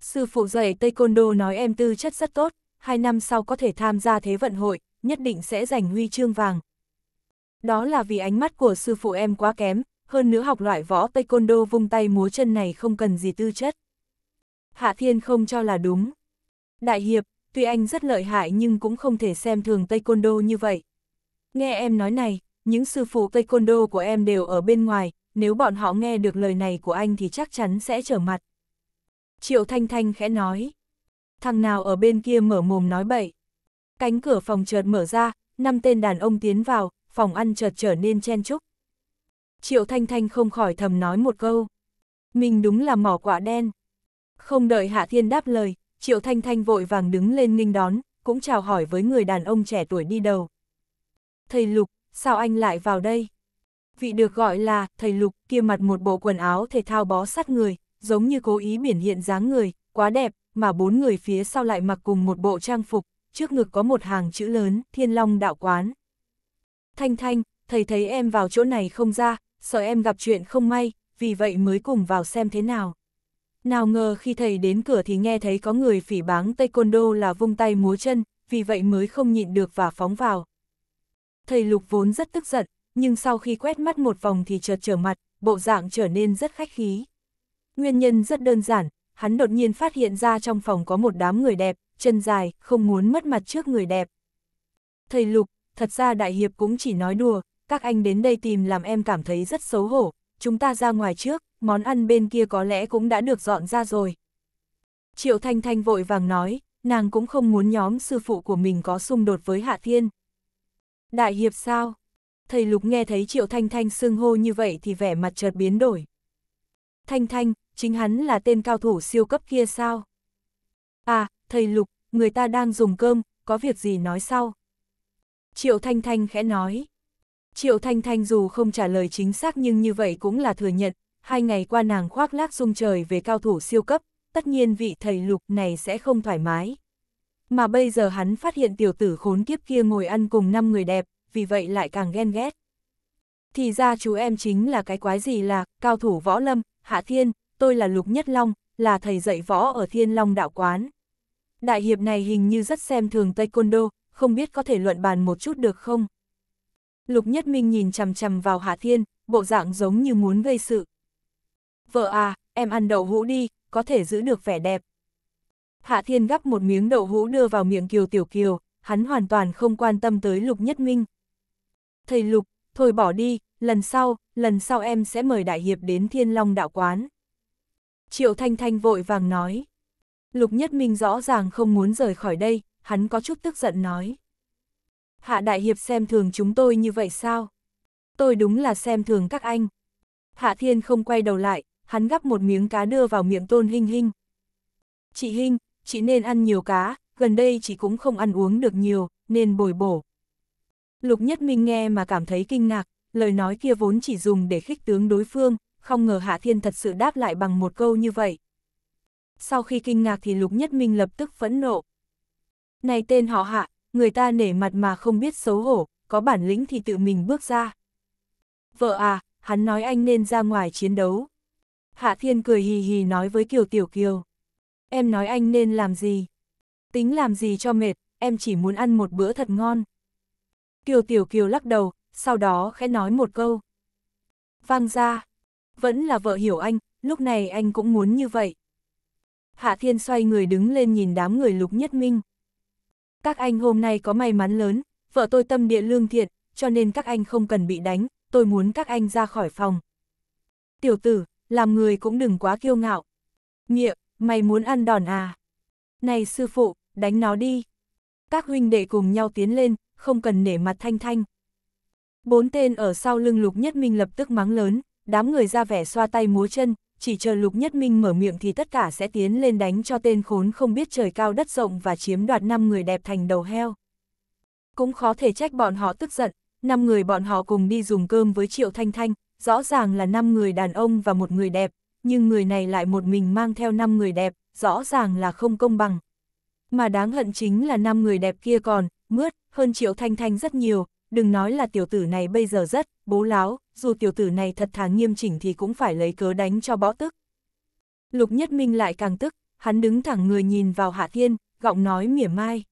Sư phụ dạy Taekwondo nói em tư chất rất tốt, hai năm sau có thể tham gia thế vận hội, nhất định sẽ giành huy chương vàng. Đó là vì ánh mắt của sư phụ em quá kém, hơn nữa học loại võ taekwondo vung tay múa chân này không cần gì tư chất. Hạ Thiên không cho là đúng. Đại Hiệp, tuy anh rất lợi hại nhưng cũng không thể xem thường taekwondo như vậy. Nghe em nói này, những sư phụ taekwondo của em đều ở bên ngoài, nếu bọn họ nghe được lời này của anh thì chắc chắn sẽ trở mặt. Triệu Thanh Thanh khẽ nói. Thằng nào ở bên kia mở mồm nói bậy. Cánh cửa phòng chợt mở ra, năm tên đàn ông tiến vào, phòng ăn chợt trở nên chen chúc. Triệu Thanh Thanh không khỏi thầm nói một câu. Mình đúng là mỏ quả đen. Không đợi Hạ Thiên đáp lời, Triệu Thanh Thanh vội vàng đứng lên nghênh đón, cũng chào hỏi với người đàn ông trẻ tuổi đi đầu. Thầy Lục, sao anh lại vào đây? Vị được gọi là thầy Lục kia mặt một bộ quần áo thể thao bó sát người, giống như cố ý biển hiện dáng người, quá đẹp, mà bốn người phía sau lại mặc cùng một bộ trang phục, trước ngực có một hàng chữ lớn, Thiên Long Đạo Quán. Thanh Thanh, thầy thấy em vào chỗ này không ra, sợ em gặp chuyện không may, vì vậy mới cùng vào xem thế nào. Nào ngờ khi thầy đến cửa thì nghe thấy có người phỉ báng taekwondo là vung tay múa chân, vì vậy mới không nhịn được và phóng vào. Thầy Lục vốn rất tức giận, nhưng sau khi quét mắt một vòng thì chợt trở mặt, bộ dạng trở nên rất khách khí. Nguyên nhân rất đơn giản, hắn đột nhiên phát hiện ra trong phòng có một đám người đẹp, chân dài, không muốn mất mặt trước người đẹp. Thầy Lục, thật ra Đại Hiệp cũng chỉ nói đùa, các anh đến đây tìm làm em cảm thấy rất xấu hổ, chúng ta ra ngoài trước, món ăn bên kia có lẽ cũng đã được dọn ra rồi. Triệu Thanh Thanh vội vàng nói, nàng cũng không muốn nhóm sư phụ của mình có xung đột với Hạ Thiên. Đại hiệp sao? Thầy Lục nghe thấy Triệu Thanh Thanh xưng hô như vậy thì vẻ mặt chợt biến đổi. Thanh Thanh, chính hắn là tên cao thủ siêu cấp kia sao? À, thầy Lục, người ta đang dùng cơm, có việc gì nói sau? Triệu Thanh Thanh khẽ nói. Triệu Thanh Thanh dù không trả lời chính xác nhưng như vậy cũng là thừa nhận, hai ngày qua nàng khoác lác dung trời về cao thủ siêu cấp, tất nhiên vị thầy lục này sẽ không thoải mái. Mà bây giờ hắn phát hiện tiểu tử khốn kiếp kia ngồi ăn cùng năm người đẹp, vì vậy lại càng ghen ghét. Thì ra chú em chính là cái quái gì là, cao thủ võ lâm, hạ thiên, tôi là Lục Nhất Long, là thầy dạy võ ở Thiên Long Đạo Quán. Đại hiệp này hình như rất xem thường Taekwondo, không biết có thể luận bàn một chút được không? Lục Nhất Minh nhìn chằm chằm vào Hà Thiên, bộ dạng giống như muốn gây sự. Vợ à, em ăn đậu hũ đi, có thể giữ được vẻ đẹp. Hạ Thiên gắp một miếng đậu hũ đưa vào miệng Kiều Tiểu Kiều, hắn hoàn toàn không quan tâm tới Lục Nhất Minh. Thầy Lục, thôi bỏ đi, lần sau, lần sau em sẽ mời Đại Hiệp đến Thiên Long Đạo Quán. Triệu Thanh Thanh vội vàng nói. Lục Nhất Minh rõ ràng không muốn rời khỏi đây, hắn có chút tức giận nói. Hạ Đại Hiệp xem thường chúng tôi như vậy sao? Tôi đúng là xem thường các anh. Hạ Thiên không quay đầu lại, hắn gắp một miếng cá đưa vào miệng Tôn Hinh Hinh. Chị Hinh, chị nên ăn nhiều cá, gần đây chị cũng không ăn uống được nhiều, nên bồi bổ. Lục Nhất Minh nghe mà cảm thấy kinh ngạc, lời nói kia vốn chỉ dùng để khích tướng đối phương, không ngờ Hạ Thiên thật sự đáp lại bằng một câu như vậy. Sau khi kinh ngạc thì Lục Nhất Minh lập tức phẫn nộ. Này tên họ Hạ, người ta nể mặt mà không biết xấu hổ, có bản lĩnh thì tự mình bước ra. Vợ à, hắn nói anh nên ra ngoài chiến đấu. Hạ Thiên cười hì hì nói với Kiều Tiểu Kiều. Em nói anh nên làm gì? Tính làm gì cho mệt, em chỉ muốn ăn một bữa thật ngon. Kiều Tiểu Kiều lắc đầu, sau đó khẽ nói một câu. Vang ra, vẫn là vợ hiểu anh, lúc này anh cũng muốn như vậy. Hạ Thiên xoay người đứng lên nhìn đám người lục nhất minh các anh hôm nay có may mắn lớn, vợ tôi tâm địa lương thiện, cho nên các anh không cần bị đánh, tôi muốn các anh ra khỏi phòng. Tiểu tử, làm người cũng đừng quá kiêu ngạo. Nghĩa, mày muốn ăn đòn à? Này sư phụ, đánh nó đi. Các huynh đệ cùng nhau tiến lên, không cần nể mặt thanh thanh. Bốn tên ở sau lưng lục nhất minh lập tức mắng lớn, đám người ra vẻ xoa tay múa chân, chỉ chờ Lục Nhất Minh mở miệng thì tất cả sẽ tiến lên đánh cho tên khốn không biết trời cao đất rộng và chiếm đoạt 5 người đẹp thành đầu heo. Cũng khó thể trách bọn họ tức giận, 5 người bọn họ cùng đi dùng cơm với Triệu Thanh Thanh, rõ ràng là 5 người đàn ông và một người đẹp, nhưng người này lại một mình mang theo 5 người đẹp, rõ ràng là không công bằng. Mà đáng hận chính là 5 người đẹp kia còn, mướt, hơn Triệu Thanh Thanh rất nhiều, đừng nói là tiểu tử này bây giờ rất, bố láo, dù tiểu tử này thật thà nghiêm chỉnh thì cũng phải lấy cớ đánh cho bõ tức. Lục Nhất Minh lại càng tức, hắn đứng thẳng người nhìn vào Hạ Thiên, gọng nói mỉa mai.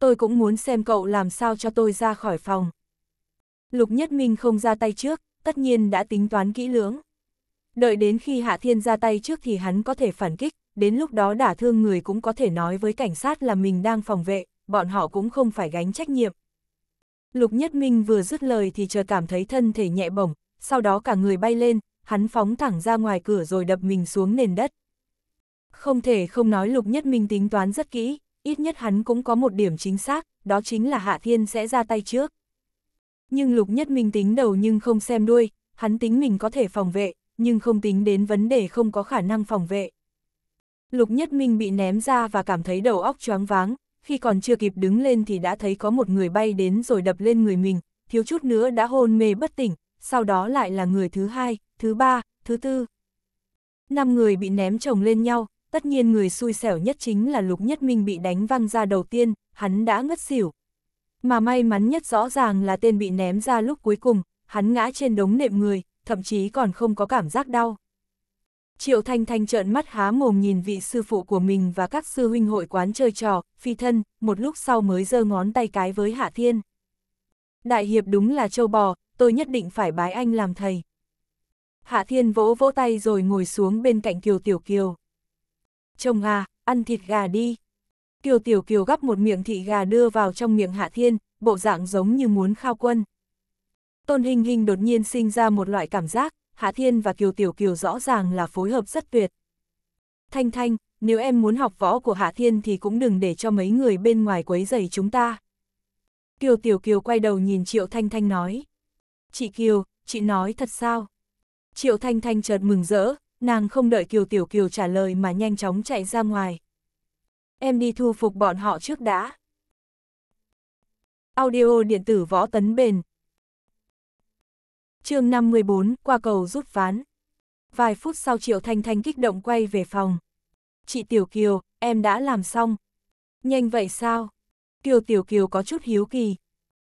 Tôi cũng muốn xem cậu làm sao cho tôi ra khỏi phòng. Lục Nhất Minh không ra tay trước, tất nhiên đã tính toán kỹ lưỡng. Đợi đến khi Hạ Thiên ra tay trước thì hắn có thể phản kích, đến lúc đó đả thương người cũng có thể nói với cảnh sát là mình đang phòng vệ, bọn họ cũng không phải gánh trách nhiệm. Lục Nhất Minh vừa dứt lời thì chợt cảm thấy thân thể nhẹ bổng, sau đó cả người bay lên, hắn phóng thẳng ra ngoài cửa rồi đập mình xuống nền đất. Không thể không nói Lục Nhất Minh tính toán rất kỹ, ít nhất hắn cũng có một điểm chính xác, đó chính là Hạ Thiên sẽ ra tay trước. Nhưng Lục Nhất Minh tính đầu nhưng không xem đuôi, hắn tính mình có thể phòng vệ, nhưng không tính đến vấn đề không có khả năng phòng vệ. Lục Nhất Minh bị ném ra và cảm thấy đầu óc choáng váng, khi còn chưa kịp đứng lên thì đã thấy có một người bay đến rồi đập lên người mình, thiếu chút nữa đã hôn mê bất tỉnh, sau đó lại là người thứ hai, thứ ba, thứ tư. Năm người bị ném chồng lên nhau, tất nhiên người xui xẻo nhất chính là Lục Nhất Minh bị đánh văng ra đầu tiên, hắn đã ngất xỉu. Mà may mắn nhất rõ ràng là tên bị ném ra lúc cuối cùng, hắn ngã trên đống nệm người, thậm chí còn không có cảm giác đau. Triệu Thanh Thanh trợn mắt há mồm nhìn vị sư phụ của mình và các sư huynh hội quán chơi trò, phi thân, một lúc sau mới giơ ngón tay cái với Hạ Thiên. Đại hiệp đúng là châu bò, tôi nhất định phải bái anh làm thầy. Hạ Thiên vỗ vỗ tay rồi ngồi xuống bên cạnh Kiều Tiểu Kiều. Chồng à, ăn thịt gà đi. Kiều Tiểu Kiều gắp một miệng thị gà đưa vào trong miệng Hạ Thiên, bộ dạng giống như muốn khao quân. Tôn Hình Hình đột nhiên sinh ra một loại cảm giác, Hạ Thiên và Kiều Tiểu Kiều rõ ràng là phối hợp rất tuyệt. Thanh Thanh, nếu em muốn học võ của Hạ Thiên thì cũng đừng để cho mấy người bên ngoài quấy rầy chúng ta. Kiều Tiểu Kiều quay đầu nhìn Triệu Thanh Thanh nói. Chị Kiều, chị nói thật sao? Triệu Thanh Thanh chợt mừng rỡ, nàng không đợi Kiều Tiểu Kiều trả lời mà nhanh chóng chạy ra ngoài. Em đi thu phục bọn họ trước đã. Audio điện tử võ tấn bền, chương 54, qua cầu rút ván. Vài phút sau Triệu Thanh Thanh kích động quay về phòng. Chị Tiểu Kiều, em đã làm xong. Nhanh vậy sao? Kiều Tiểu Kiều có chút hiếu kỳ.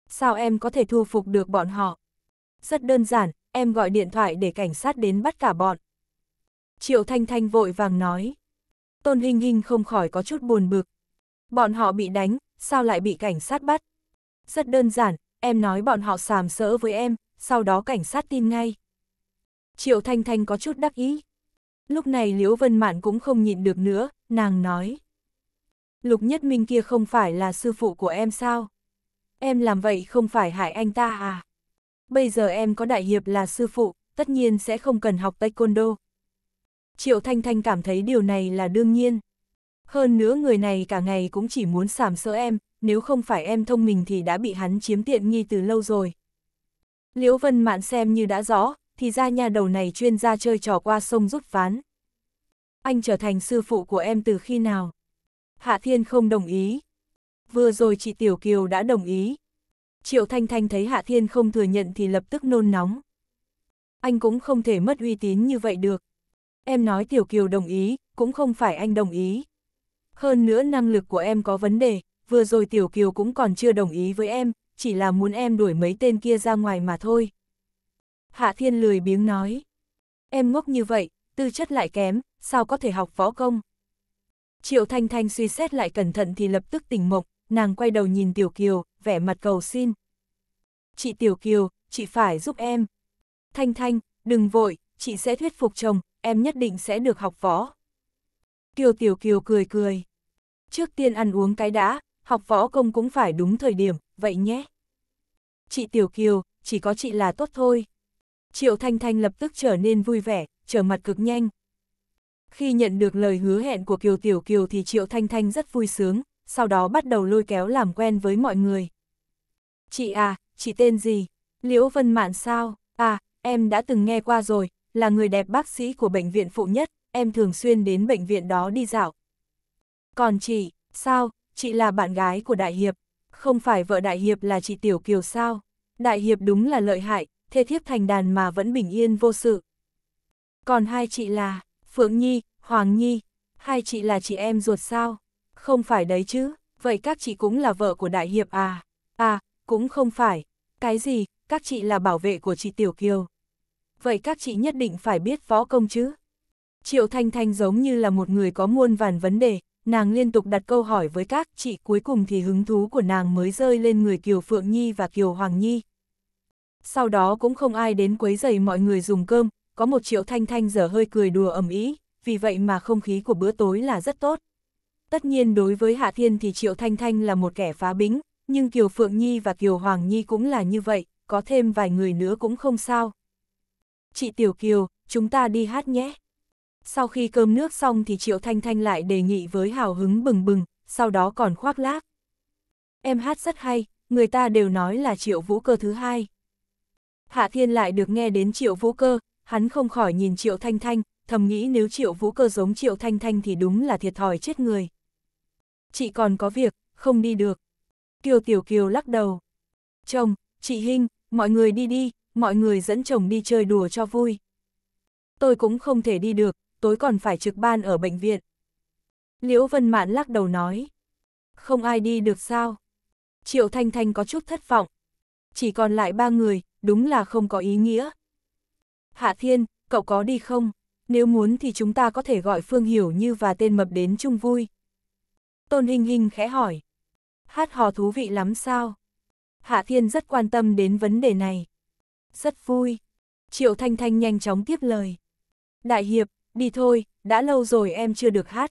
Sao em có thể thu phục được bọn họ? Rất đơn giản, em gọi điện thoại để cảnh sát đến bắt cả bọn. Triệu Thanh Thanh vội vàng nói. Tôn hình hình không khỏi có chút buồn bực. Bọn họ bị đánh, sao lại bị cảnh sát bắt? Rất đơn giản, em nói bọn họ sàm sỡ với em, sau đó cảnh sát tin ngay. Triệu Thanh Thanh có chút đắc ý. Lúc này Liễu Vân Mạn cũng không nhịn được nữa, nàng nói. Lục Nhất Minh kia không phải là sư phụ của em sao? Em làm vậy không phải hại anh ta à? Bây giờ em có đại hiệp là sư phụ, tất nhiên sẽ không cần học taekwondo. Triệu Thanh Thanh cảm thấy điều này là đương nhiên. Hơn nữa người này cả ngày cũng chỉ muốn sàm sỡ em, nếu không phải em thông minh thì đã bị hắn chiếm tiện nghi từ lâu rồi. Liễu Vân Mạn xem như đã rõ, thì ra nhà đầu này chuyên gia chơi trò qua sông rút ván. Anh trở thành sư phụ của em từ khi nào? Hạ Thiên không đồng ý. Vừa rồi chị Tiểu Kiều đã đồng ý. Triệu Thanh Thanh thấy Hạ Thiên không thừa nhận thì lập tức nôn nóng. Anh cũng không thể mất uy tín như vậy được. Em nói Tiểu Kiều đồng ý, cũng không phải anh đồng ý. Hơn nữa năng lực của em có vấn đề, vừa rồi Tiểu Kiều cũng còn chưa đồng ý với em, chỉ là muốn em đuổi mấy tên kia ra ngoài mà thôi. Hạ Thiên lười biếng nói. Em ngốc như vậy, tư chất lại kém, sao có thể học võ công? Triệu Thanh Thanh suy xét lại cẩn thận thì lập tức tỉnh mộng, nàng quay đầu nhìn Tiểu Kiều, vẻ mặt cầu xin. Chị Tiểu Kiều, chị phải giúp em. Thanh Thanh, đừng vội, chị sẽ thuyết phục chồng, em nhất định sẽ được học võ. Kiều Tiểu Kiều cười cười. Trước tiên ăn uống cái đã, học võ công cũng phải đúng thời điểm, vậy nhé. Chị Tiểu Kiều, chỉ có chị là tốt thôi. Triệu Thanh Thanh lập tức trở nên vui vẻ, trở mặt cực nhanh. Khi nhận được lời hứa hẹn của Kiều Tiểu Kiều thì Triệu Thanh Thanh rất vui sướng, sau đó bắt đầu lôi kéo làm quen với mọi người. Chị à, chị tên gì? Liễu Vân Mạn sao? À, em đã từng nghe qua rồi, là người đẹp bác sĩ của bệnh viện phụ nhất, em thường xuyên đến bệnh viện đó đi dạo. Còn chị, sao, chị là bạn gái của Đại Hiệp không phải vợ Đại Hiệp là chị Tiểu Kiều sao? Đại Hiệp đúng là lợi hại, thê thiếp thành đàn mà vẫn bình yên vô sự. Còn hai chị là, Phượng Nhi, Hoàng Nhi, hai chị là chị em ruột sao? Không phải đấy chứ, vậy các chị cũng là vợ của Đại Hiệp à? À, cũng không phải. Cái gì, các chị là bảo vệ của chị Tiểu Kiều. Vậy các chị nhất định phải biết võ công chứ? Triệu Thanh Thanh giống như là một người có muôn vàn vấn đề, nàng liên tục đặt câu hỏi với các chị cuối cùng thì hứng thú của nàng mới rơi lên người Kiều Phượng Nhi và Kiều Hoàng Nhi. Sau đó cũng không ai đến quấy giày mọi người dùng cơm, có một triệu thanh thanh giờ hơi cười đùa ầm ĩ, vì vậy mà không khí của bữa tối là rất tốt. Tất nhiên đối với Hạ Thiên thì triệu thanh thanh là một kẻ phá bính, nhưng Kiều Phượng Nhi và Kiều Hoàng Nhi cũng là như vậy, có thêm vài người nữa cũng không sao. Chị Tiểu Kiều, chúng ta đi hát nhé sau khi cơm nước xong thì Triệu Thanh Thanh lại đề nghị với hào hứng bừng bừng, sau đó còn khoác lác. Em hát rất hay, người ta đều nói là Triệu Vũ Cơ thứ hai. Hạ Thiên lại được nghe đến Triệu Vũ Cơ, hắn không khỏi nhìn Triệu Thanh Thanh, thầm nghĩ nếu Triệu Vũ Cơ giống Triệu Thanh Thanh thì đúng là thiệt thòi chết người. Chị còn có việc, không đi được. Kiều Tiểu Kiều lắc đầu. Chồng, chị Hinh, mọi người đi đi, mọi người dẫn chồng đi chơi đùa cho vui. Tôi cũng không thể đi được, tối còn phải trực ban ở bệnh viện. Liễu Vân Mạn lắc đầu nói, không ai đi được sao? Triệu Thanh Thanh có chút thất vọng, chỉ còn lại ba người, đúng là không có ý nghĩa. Hạ Thiên, cậu có đi không? Nếu muốn thì chúng ta có thể gọi Phương Hiểu Như và tên mập đến chung vui. Tôn Hình Hình khẽ hỏi. Hát hò thú vị lắm sao? Hạ Thiên rất quan tâm đến vấn đề này. Rất vui. Triệu Thanh Thanh nhanh chóng tiếp lời. Đại Hiệp, đi thôi, đã lâu rồi em chưa được hát.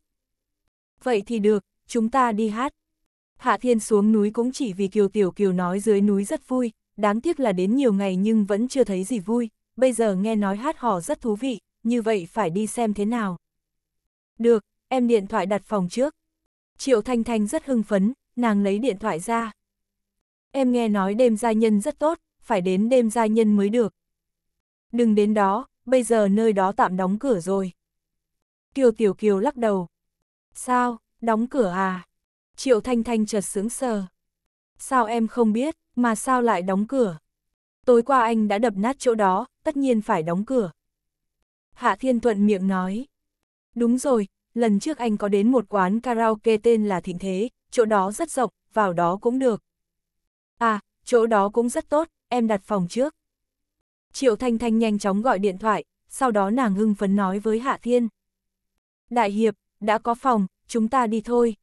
Vậy thì được, chúng ta đi hát. Hạ Thiên xuống núi cũng chỉ vì Kiều Tiểu Kiều nói dưới núi rất vui, đáng tiếc là đến nhiều ngày nhưng vẫn chưa thấy gì vui, bây giờ nghe nói hát hò rất thú vị, như vậy phải đi xem thế nào. Được, em điện thoại đặt phòng trước. Triệu Thanh Thanh rất hưng phấn, nàng lấy điện thoại ra. Em nghe nói đêm gia nhân rất tốt, phải đến đêm gia nhân mới được. Đừng đến đó, bây giờ nơi đó tạm đóng cửa rồi. Kiều Tiểu Kiều lắc đầu. Sao, đóng cửa à? Triệu Thanh Thanh chợt sướng sờ. Sao em không biết, mà sao lại đóng cửa? Tối qua anh đã đập nát chỗ đó, tất nhiên phải đóng cửa. Hạ Thiên Thuận miệng nói. Đúng rồi, lần trước anh có đến một quán karaoke tên là Thịnh Thế, chỗ đó rất rộng, vào đó cũng được. À, chỗ đó cũng rất tốt, em đặt phòng trước. Triệu Thanh Thanh nhanh chóng gọi điện thoại, sau đó nàng hưng phấn nói với Hạ Thiên. Đại Hiệp, đã có phòng, chúng ta đi thôi.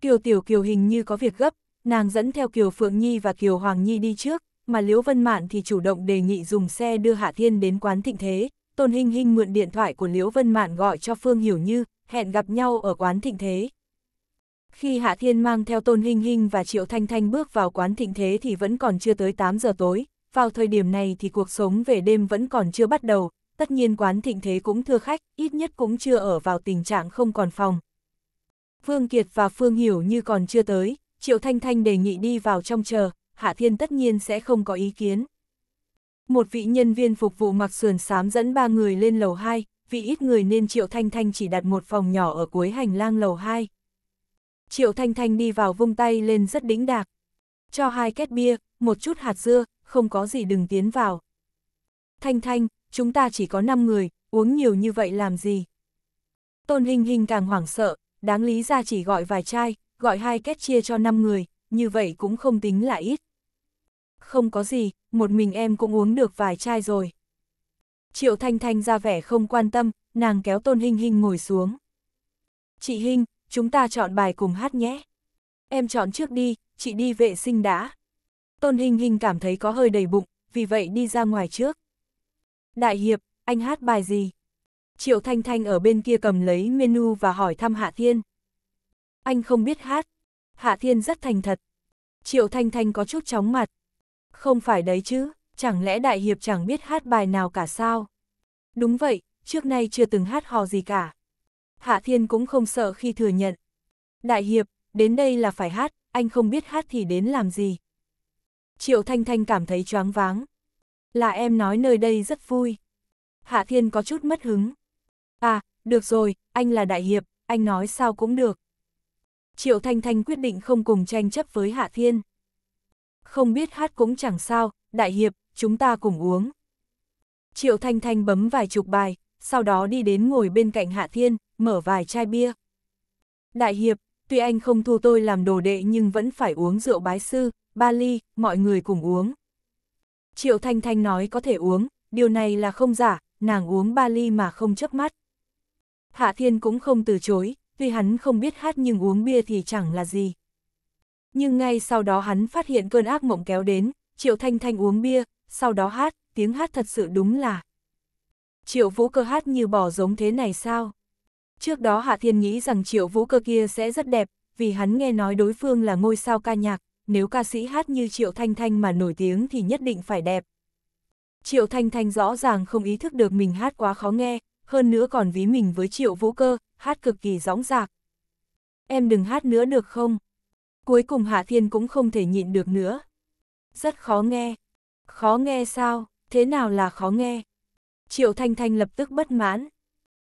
Kiều Tiểu Kiều hình như có việc gấp, nàng dẫn theo Kiều Phượng Nhi và Kiều Hoàng Nhi đi trước, mà Liễu Vân Mạn thì chủ động đề nghị dùng xe đưa Hạ Thiên đến quán thịnh thế. Tôn Hinh Hinh mượn điện thoại của Liễu Vân Mạn gọi cho Phương Hiểu Như, hẹn gặp nhau ở quán thịnh thế. Khi Hạ Thiên mang theo Tôn Hinh Hinh và Triệu Thanh Thanh bước vào quán thịnh thế thì vẫn còn chưa tới 8 giờ tối, vào thời điểm này thì cuộc sống về đêm vẫn còn chưa bắt đầu, tất nhiên quán thịnh thế cũng thưa khách, ít nhất cũng chưa ở vào tình trạng không còn phòng. Phương Kiệt và Phương Hiểu như còn chưa tới, Triệu Thanh Thanh đề nghị đi vào trong chờ, Hạ Thiên tất nhiên sẽ không có ý kiến. Một vị nhân viên phục vụ mặc sườn xám dẫn ba người lên lầu 2, vì ít người nên Triệu Thanh Thanh chỉ đặt một phòng nhỏ ở cuối hành lang lầu 2. Triệu Thanh Thanh đi vào vung tay lên rất đĩnh đạc. Cho hai két bia, một chút hạt dưa, không có gì đừng tiến vào. Thanh Thanh, chúng ta chỉ có 5 người, uống nhiều như vậy làm gì? Tôn Hình Hình càng hoảng sợ, đáng lý ra chỉ gọi vài chai, gọi hai két chia cho 5 người, như vậy cũng không tính là ít. Không có gì, một mình em cũng uống được vài chai rồi. Triệu Thanh Thanh ra vẻ không quan tâm, nàng kéo Tôn Hình Hình ngồi xuống. Chị Hình, chúng ta chọn bài cùng hát nhé. Em chọn trước đi, chị đi vệ sinh đã. Tôn Hình Hình cảm thấy có hơi đầy bụng, vì vậy đi ra ngoài trước. Đại Hiệp, anh hát bài gì? Triệu Thanh Thanh ở bên kia cầm lấy menu và hỏi thăm Hạ Thiên. Anh không biết hát. Hạ Thiên rất thành thật. Triệu Thanh Thanh có chút chóng mặt. Không phải đấy chứ, chẳng lẽ Đại Hiệp chẳng biết hát bài nào cả sao? Đúng vậy, trước nay chưa từng hát hò gì cả. Hạ Thiên cũng không sợ khi thừa nhận. Đại Hiệp, đến đây là phải hát, anh không biết hát thì đến làm gì, Triệu Thanh Thanh cảm thấy choáng váng. Là em nói nơi đây rất vui. Hạ Thiên có chút mất hứng. À, được rồi, anh là đại hiệp, anh nói sao cũng được. Triệu Thanh Thanh quyết định không cùng tranh chấp với Hạ Thiên. Không biết hát cũng chẳng sao, đại hiệp, chúng ta cùng uống. Triệu Thanh Thanh bấm vài chục bài, sau đó đi đến ngồi bên cạnh Hạ Thiên, mở vài chai bia. Đại hiệp, tuy anh không thu tôi làm đồ đệ nhưng vẫn phải uống rượu bái sư, ba ly, mọi người cùng uống. Triệu Thanh Thanh nói có thể uống, điều này là không giả, nàng uống ba ly mà không chớp mắt. Hạ Thiên cũng không từ chối, tuy hắn không biết hát nhưng uống bia thì chẳng là gì. Nhưng ngay sau đó hắn phát hiện cơn ác mộng kéo đến, Triệu Thanh Thanh uống bia, sau đó hát, tiếng hát thật sự đúng là. Triệu Vũ Cơ hát như bò giống thế này sao? Trước đó Hạ Thiên nghĩ rằng Triệu Vũ Cơ kia sẽ rất đẹp, vì hắn nghe nói đối phương là ngôi sao ca nhạc, nếu ca sĩ hát như Triệu Thanh Thanh mà nổi tiếng thì nhất định phải đẹp. Triệu Thanh Thanh rõ ràng không ý thức được mình hát quá khó nghe, hơn nữa còn ví mình với Triệu Vũ Cơ, hát cực kỳ rõng rạc. Em đừng hát nữa được không? Cuối cùng Hạ Thiên cũng không thể nhịn được nữa. Rất khó nghe. Khó nghe sao? Thế nào là khó nghe? Triệu Thanh Thanh lập tức bất mãn.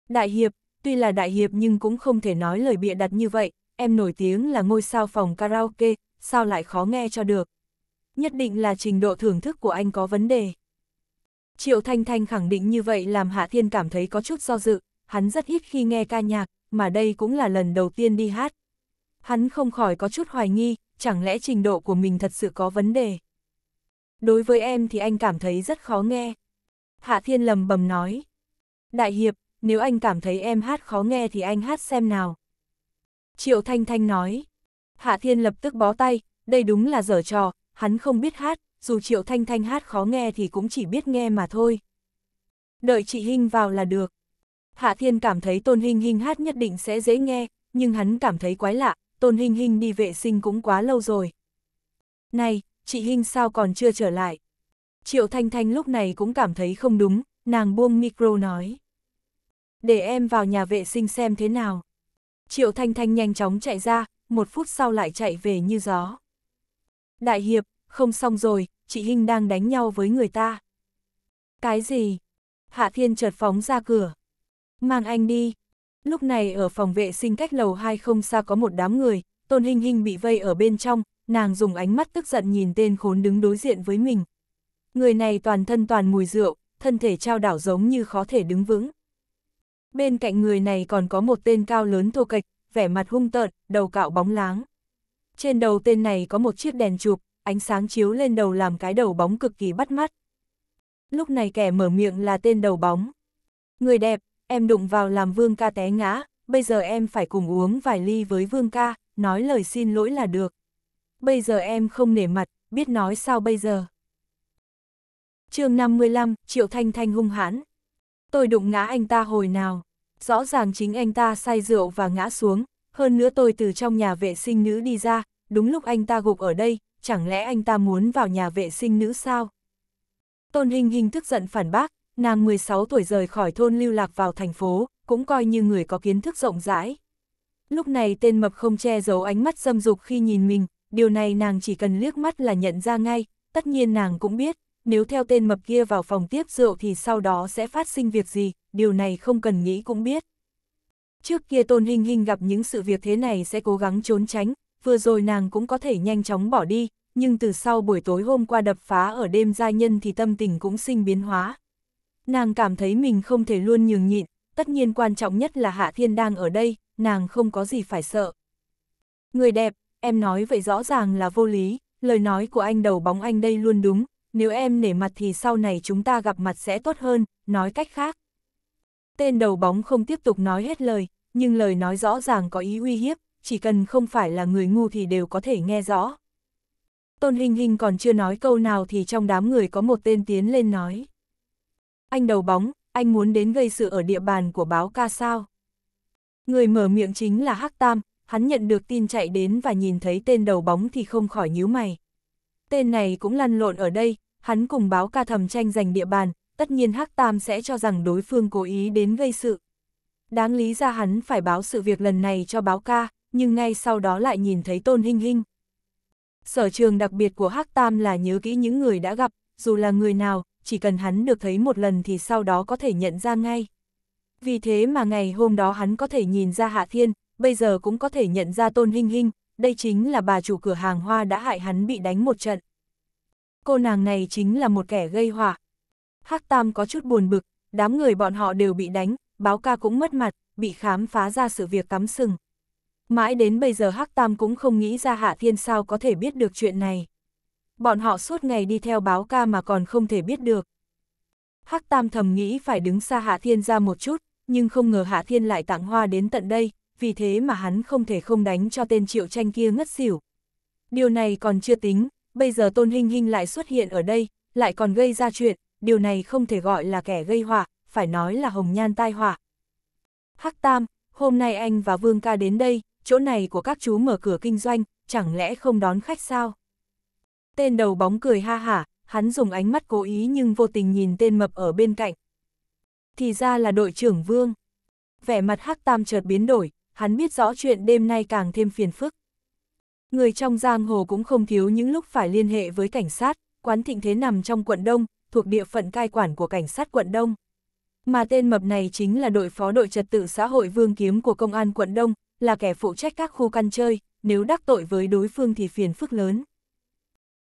Đại Hiệp, tuy là Đại Hiệp nhưng cũng không thể nói lời bịa đặt như vậy. Em nổi tiếng là ngôi sao phòng karaoke, sao lại khó nghe cho được. Nhất định là trình độ thưởng thức của anh có vấn đề. Triệu Thanh Thanh khẳng định như vậy làm Hạ Thiên cảm thấy có chút do dự, hắn rất ít khi nghe ca nhạc, mà đây cũng là lần đầu tiên đi hát. Hắn không khỏi có chút hoài nghi, chẳng lẽ trình độ của mình thật sự có vấn đề. Đối với em thì anh cảm thấy rất khó nghe. Hạ Thiên lầm bầm nói. Đại Hiệp, nếu anh cảm thấy em hát khó nghe thì anh hát xem nào. Triệu Thanh Thanh nói. Hạ Thiên lập tức bó tay, đây đúng là dở trò, hắn không biết hát, dù Triệu Thanh Thanh hát khó nghe thì cũng chỉ biết nghe mà thôi. Đợi chị Hinh vào là được. Hạ Thiên cảm thấy Tôn Hinh Hinh hát nhất định sẽ dễ nghe, nhưng hắn cảm thấy quái lạ, Tôn Hinh Hinh đi vệ sinh cũng quá lâu rồi. Này, chị Hinh sao còn chưa trở lại? Triệu Thanh Thanh lúc này cũng cảm thấy không đúng, nàng buông micro nói. Để em vào nhà vệ sinh xem thế nào. Triệu Thanh Thanh nhanh chóng chạy ra, một phút sau lại chạy về như gió. Đại hiệp, không xong rồi, chị Hinh đang đánh nhau với người ta. Cái gì? Hạ Thiên chợt phóng ra cửa. Mang anh đi. Lúc này ở phòng vệ sinh cách lầu 2 không xa có một đám người, Tôn Hinh Hinh bị vây ở bên trong, nàng dùng ánh mắt tức giận nhìn tên khốn đứng đối diện với mình. Người này toàn thân toàn mùi rượu, thân thể trao đảo giống như khó thể đứng vững. Bên cạnh người này còn có một tên cao lớn thô kịch vẻ mặt hung tợn, đầu cạo bóng láng. Trên đầu tên này có một chiếc đèn chụp, ánh sáng chiếu lên đầu làm cái đầu bóng cực kỳ bắt mắt. Lúc này kẻ mở miệng là tên đầu bóng. Người đẹp, em đụng vào làm vương ca té ngã, bây giờ em phải cùng uống vài ly với vương ca, nói lời xin lỗi là được. Bây giờ em không nể mặt, biết nói sao bây giờ. chương 55, Triệu Thanh Thanh hung hãn. Tôi đụng ngã anh ta hồi nào rõ ràng chính anh ta say rượu và ngã xuống, hơn nữa tôi từ trong nhà vệ sinh nữ đi ra, đúng lúc anh ta gục ở đây, chẳng lẽ anh ta muốn vào nhà vệ sinh nữ sao? Tôn Hình Hình tức giận phản bác, nàng 16 tuổi rời khỏi thôn lưu lạc vào thành phố, cũng coi như người có kiến thức rộng rãi. Lúc này tên mập không che giấu ánh mắt dâm dục khi nhìn mình, điều này nàng chỉ cần liếc mắt là nhận ra ngay, tất nhiên nàng cũng biết, nếu theo tên mập kia vào phòng tiếp rượu thì sau đó sẽ phát sinh việc gì, điều này không cần nghĩ cũng biết. Trước kia Tôn Hinh Hinh gặp những sự việc thế này sẽ cố gắng trốn tránh, vừa rồi nàng cũng có thể nhanh chóng bỏ đi, nhưng từ sau buổi tối hôm qua đập phá ở đêm gia nhân thì tâm tình cũng sinh biến hóa. Nàng cảm thấy mình không thể luôn nhường nhịn, tất nhiên quan trọng nhất là Hạ Thiên đang ở đây, nàng không có gì phải sợ. Người đẹp, em nói vậy rõ ràng là vô lý, lời nói của anh đầu bóng anh đây luôn đúng, nếu em nể mặt thì sau này chúng ta gặp mặt sẽ tốt hơn, nói cách khác, Tên đầu bóng không tiếp tục nói hết lời, nhưng lời nói rõ ràng có ý uy hiếp, chỉ cần không phải là người ngu thì đều có thể nghe rõ. Tôn Hình Hình còn chưa nói câu nào thì trong đám người có một tên tiến lên nói. Anh đầu bóng, anh muốn đến gây sự ở địa bàn của báo ca sao? Người mở miệng chính là Hắc Tam, hắn nhận được tin chạy đến và nhìn thấy tên đầu bóng thì không khỏi nhíu mày. Tên này cũng lăn lộn ở đây, hắn cùng báo ca thầm tranh giành địa bàn, tất nhiên Hắc Tam sẽ cho rằng đối phương cố ý đến gây sự. Đáng lý ra hắn phải báo sự việc lần này cho báo ca, nhưng ngay sau đó lại nhìn thấy Tôn Hinh Hinh. Sở trường đặc biệt của Hắc Tam là nhớ kỹ những người đã gặp, dù là người nào, chỉ cần hắn được thấy một lần thì sau đó có thể nhận ra ngay. Vì thế mà ngày hôm đó hắn có thể nhìn ra Hạ Thiên, bây giờ cũng có thể nhận ra Tôn Hinh Hinh, đây chính là bà chủ cửa hàng hoa đã hại hắn bị đánh một trận. Cô nàng này chính là một kẻ gây họa, Hắc Tam có chút buồn bực, đám người bọn họ đều bị đánh, báo ca cũng mất mặt, bị khám phá ra sự việc cắm sừng. Mãi đến bây giờ Hắc Tam cũng không nghĩ ra Hạ Thiên sao có thể biết được chuyện này. Bọn họ suốt ngày đi theo báo ca mà còn không thể biết được. Hắc Tam thầm nghĩ phải đứng xa Hạ Thiên ra một chút, nhưng không ngờ Hạ Thiên lại tặng hoa đến tận đây, vì thế mà hắn không thể không đánh cho tên triệu tranh kia ngất xỉu. Điều này còn chưa tính, bây giờ Tôn Hinh Hinh lại xuất hiện ở đây, lại còn gây ra chuyện, điều này không thể gọi là kẻ gây họa, phải nói là hồng nhan tai họa. Hắc Tam, hôm nay anh và Vương ca đến đây, chỗ này của các chú mở cửa kinh doanh, chẳng lẽ không đón khách sao? Tên đầu bóng cười ha hả, hắn dùng ánh mắt cố ý nhưng vô tình nhìn tên mập ở bên cạnh. Thì ra là đội trưởng Vương. Vẻ mặt Hắc Tam chợt biến đổi, hắn biết rõ chuyện đêm nay càng thêm phiền phức. Người trong giang hồ cũng không thiếu những lúc phải liên hệ với cảnh sát, quán thịnh thế nằm trong quận Đông, thuộc địa phận cai quản của cảnh sát quận Đông. Mà tên mập này chính là đội phó đội trật tự xã hội Vương Kiếm của công an quận Đông, là kẻ phụ trách các khu căn chơi, nếu đắc tội với đối phương thì phiền phức lớn.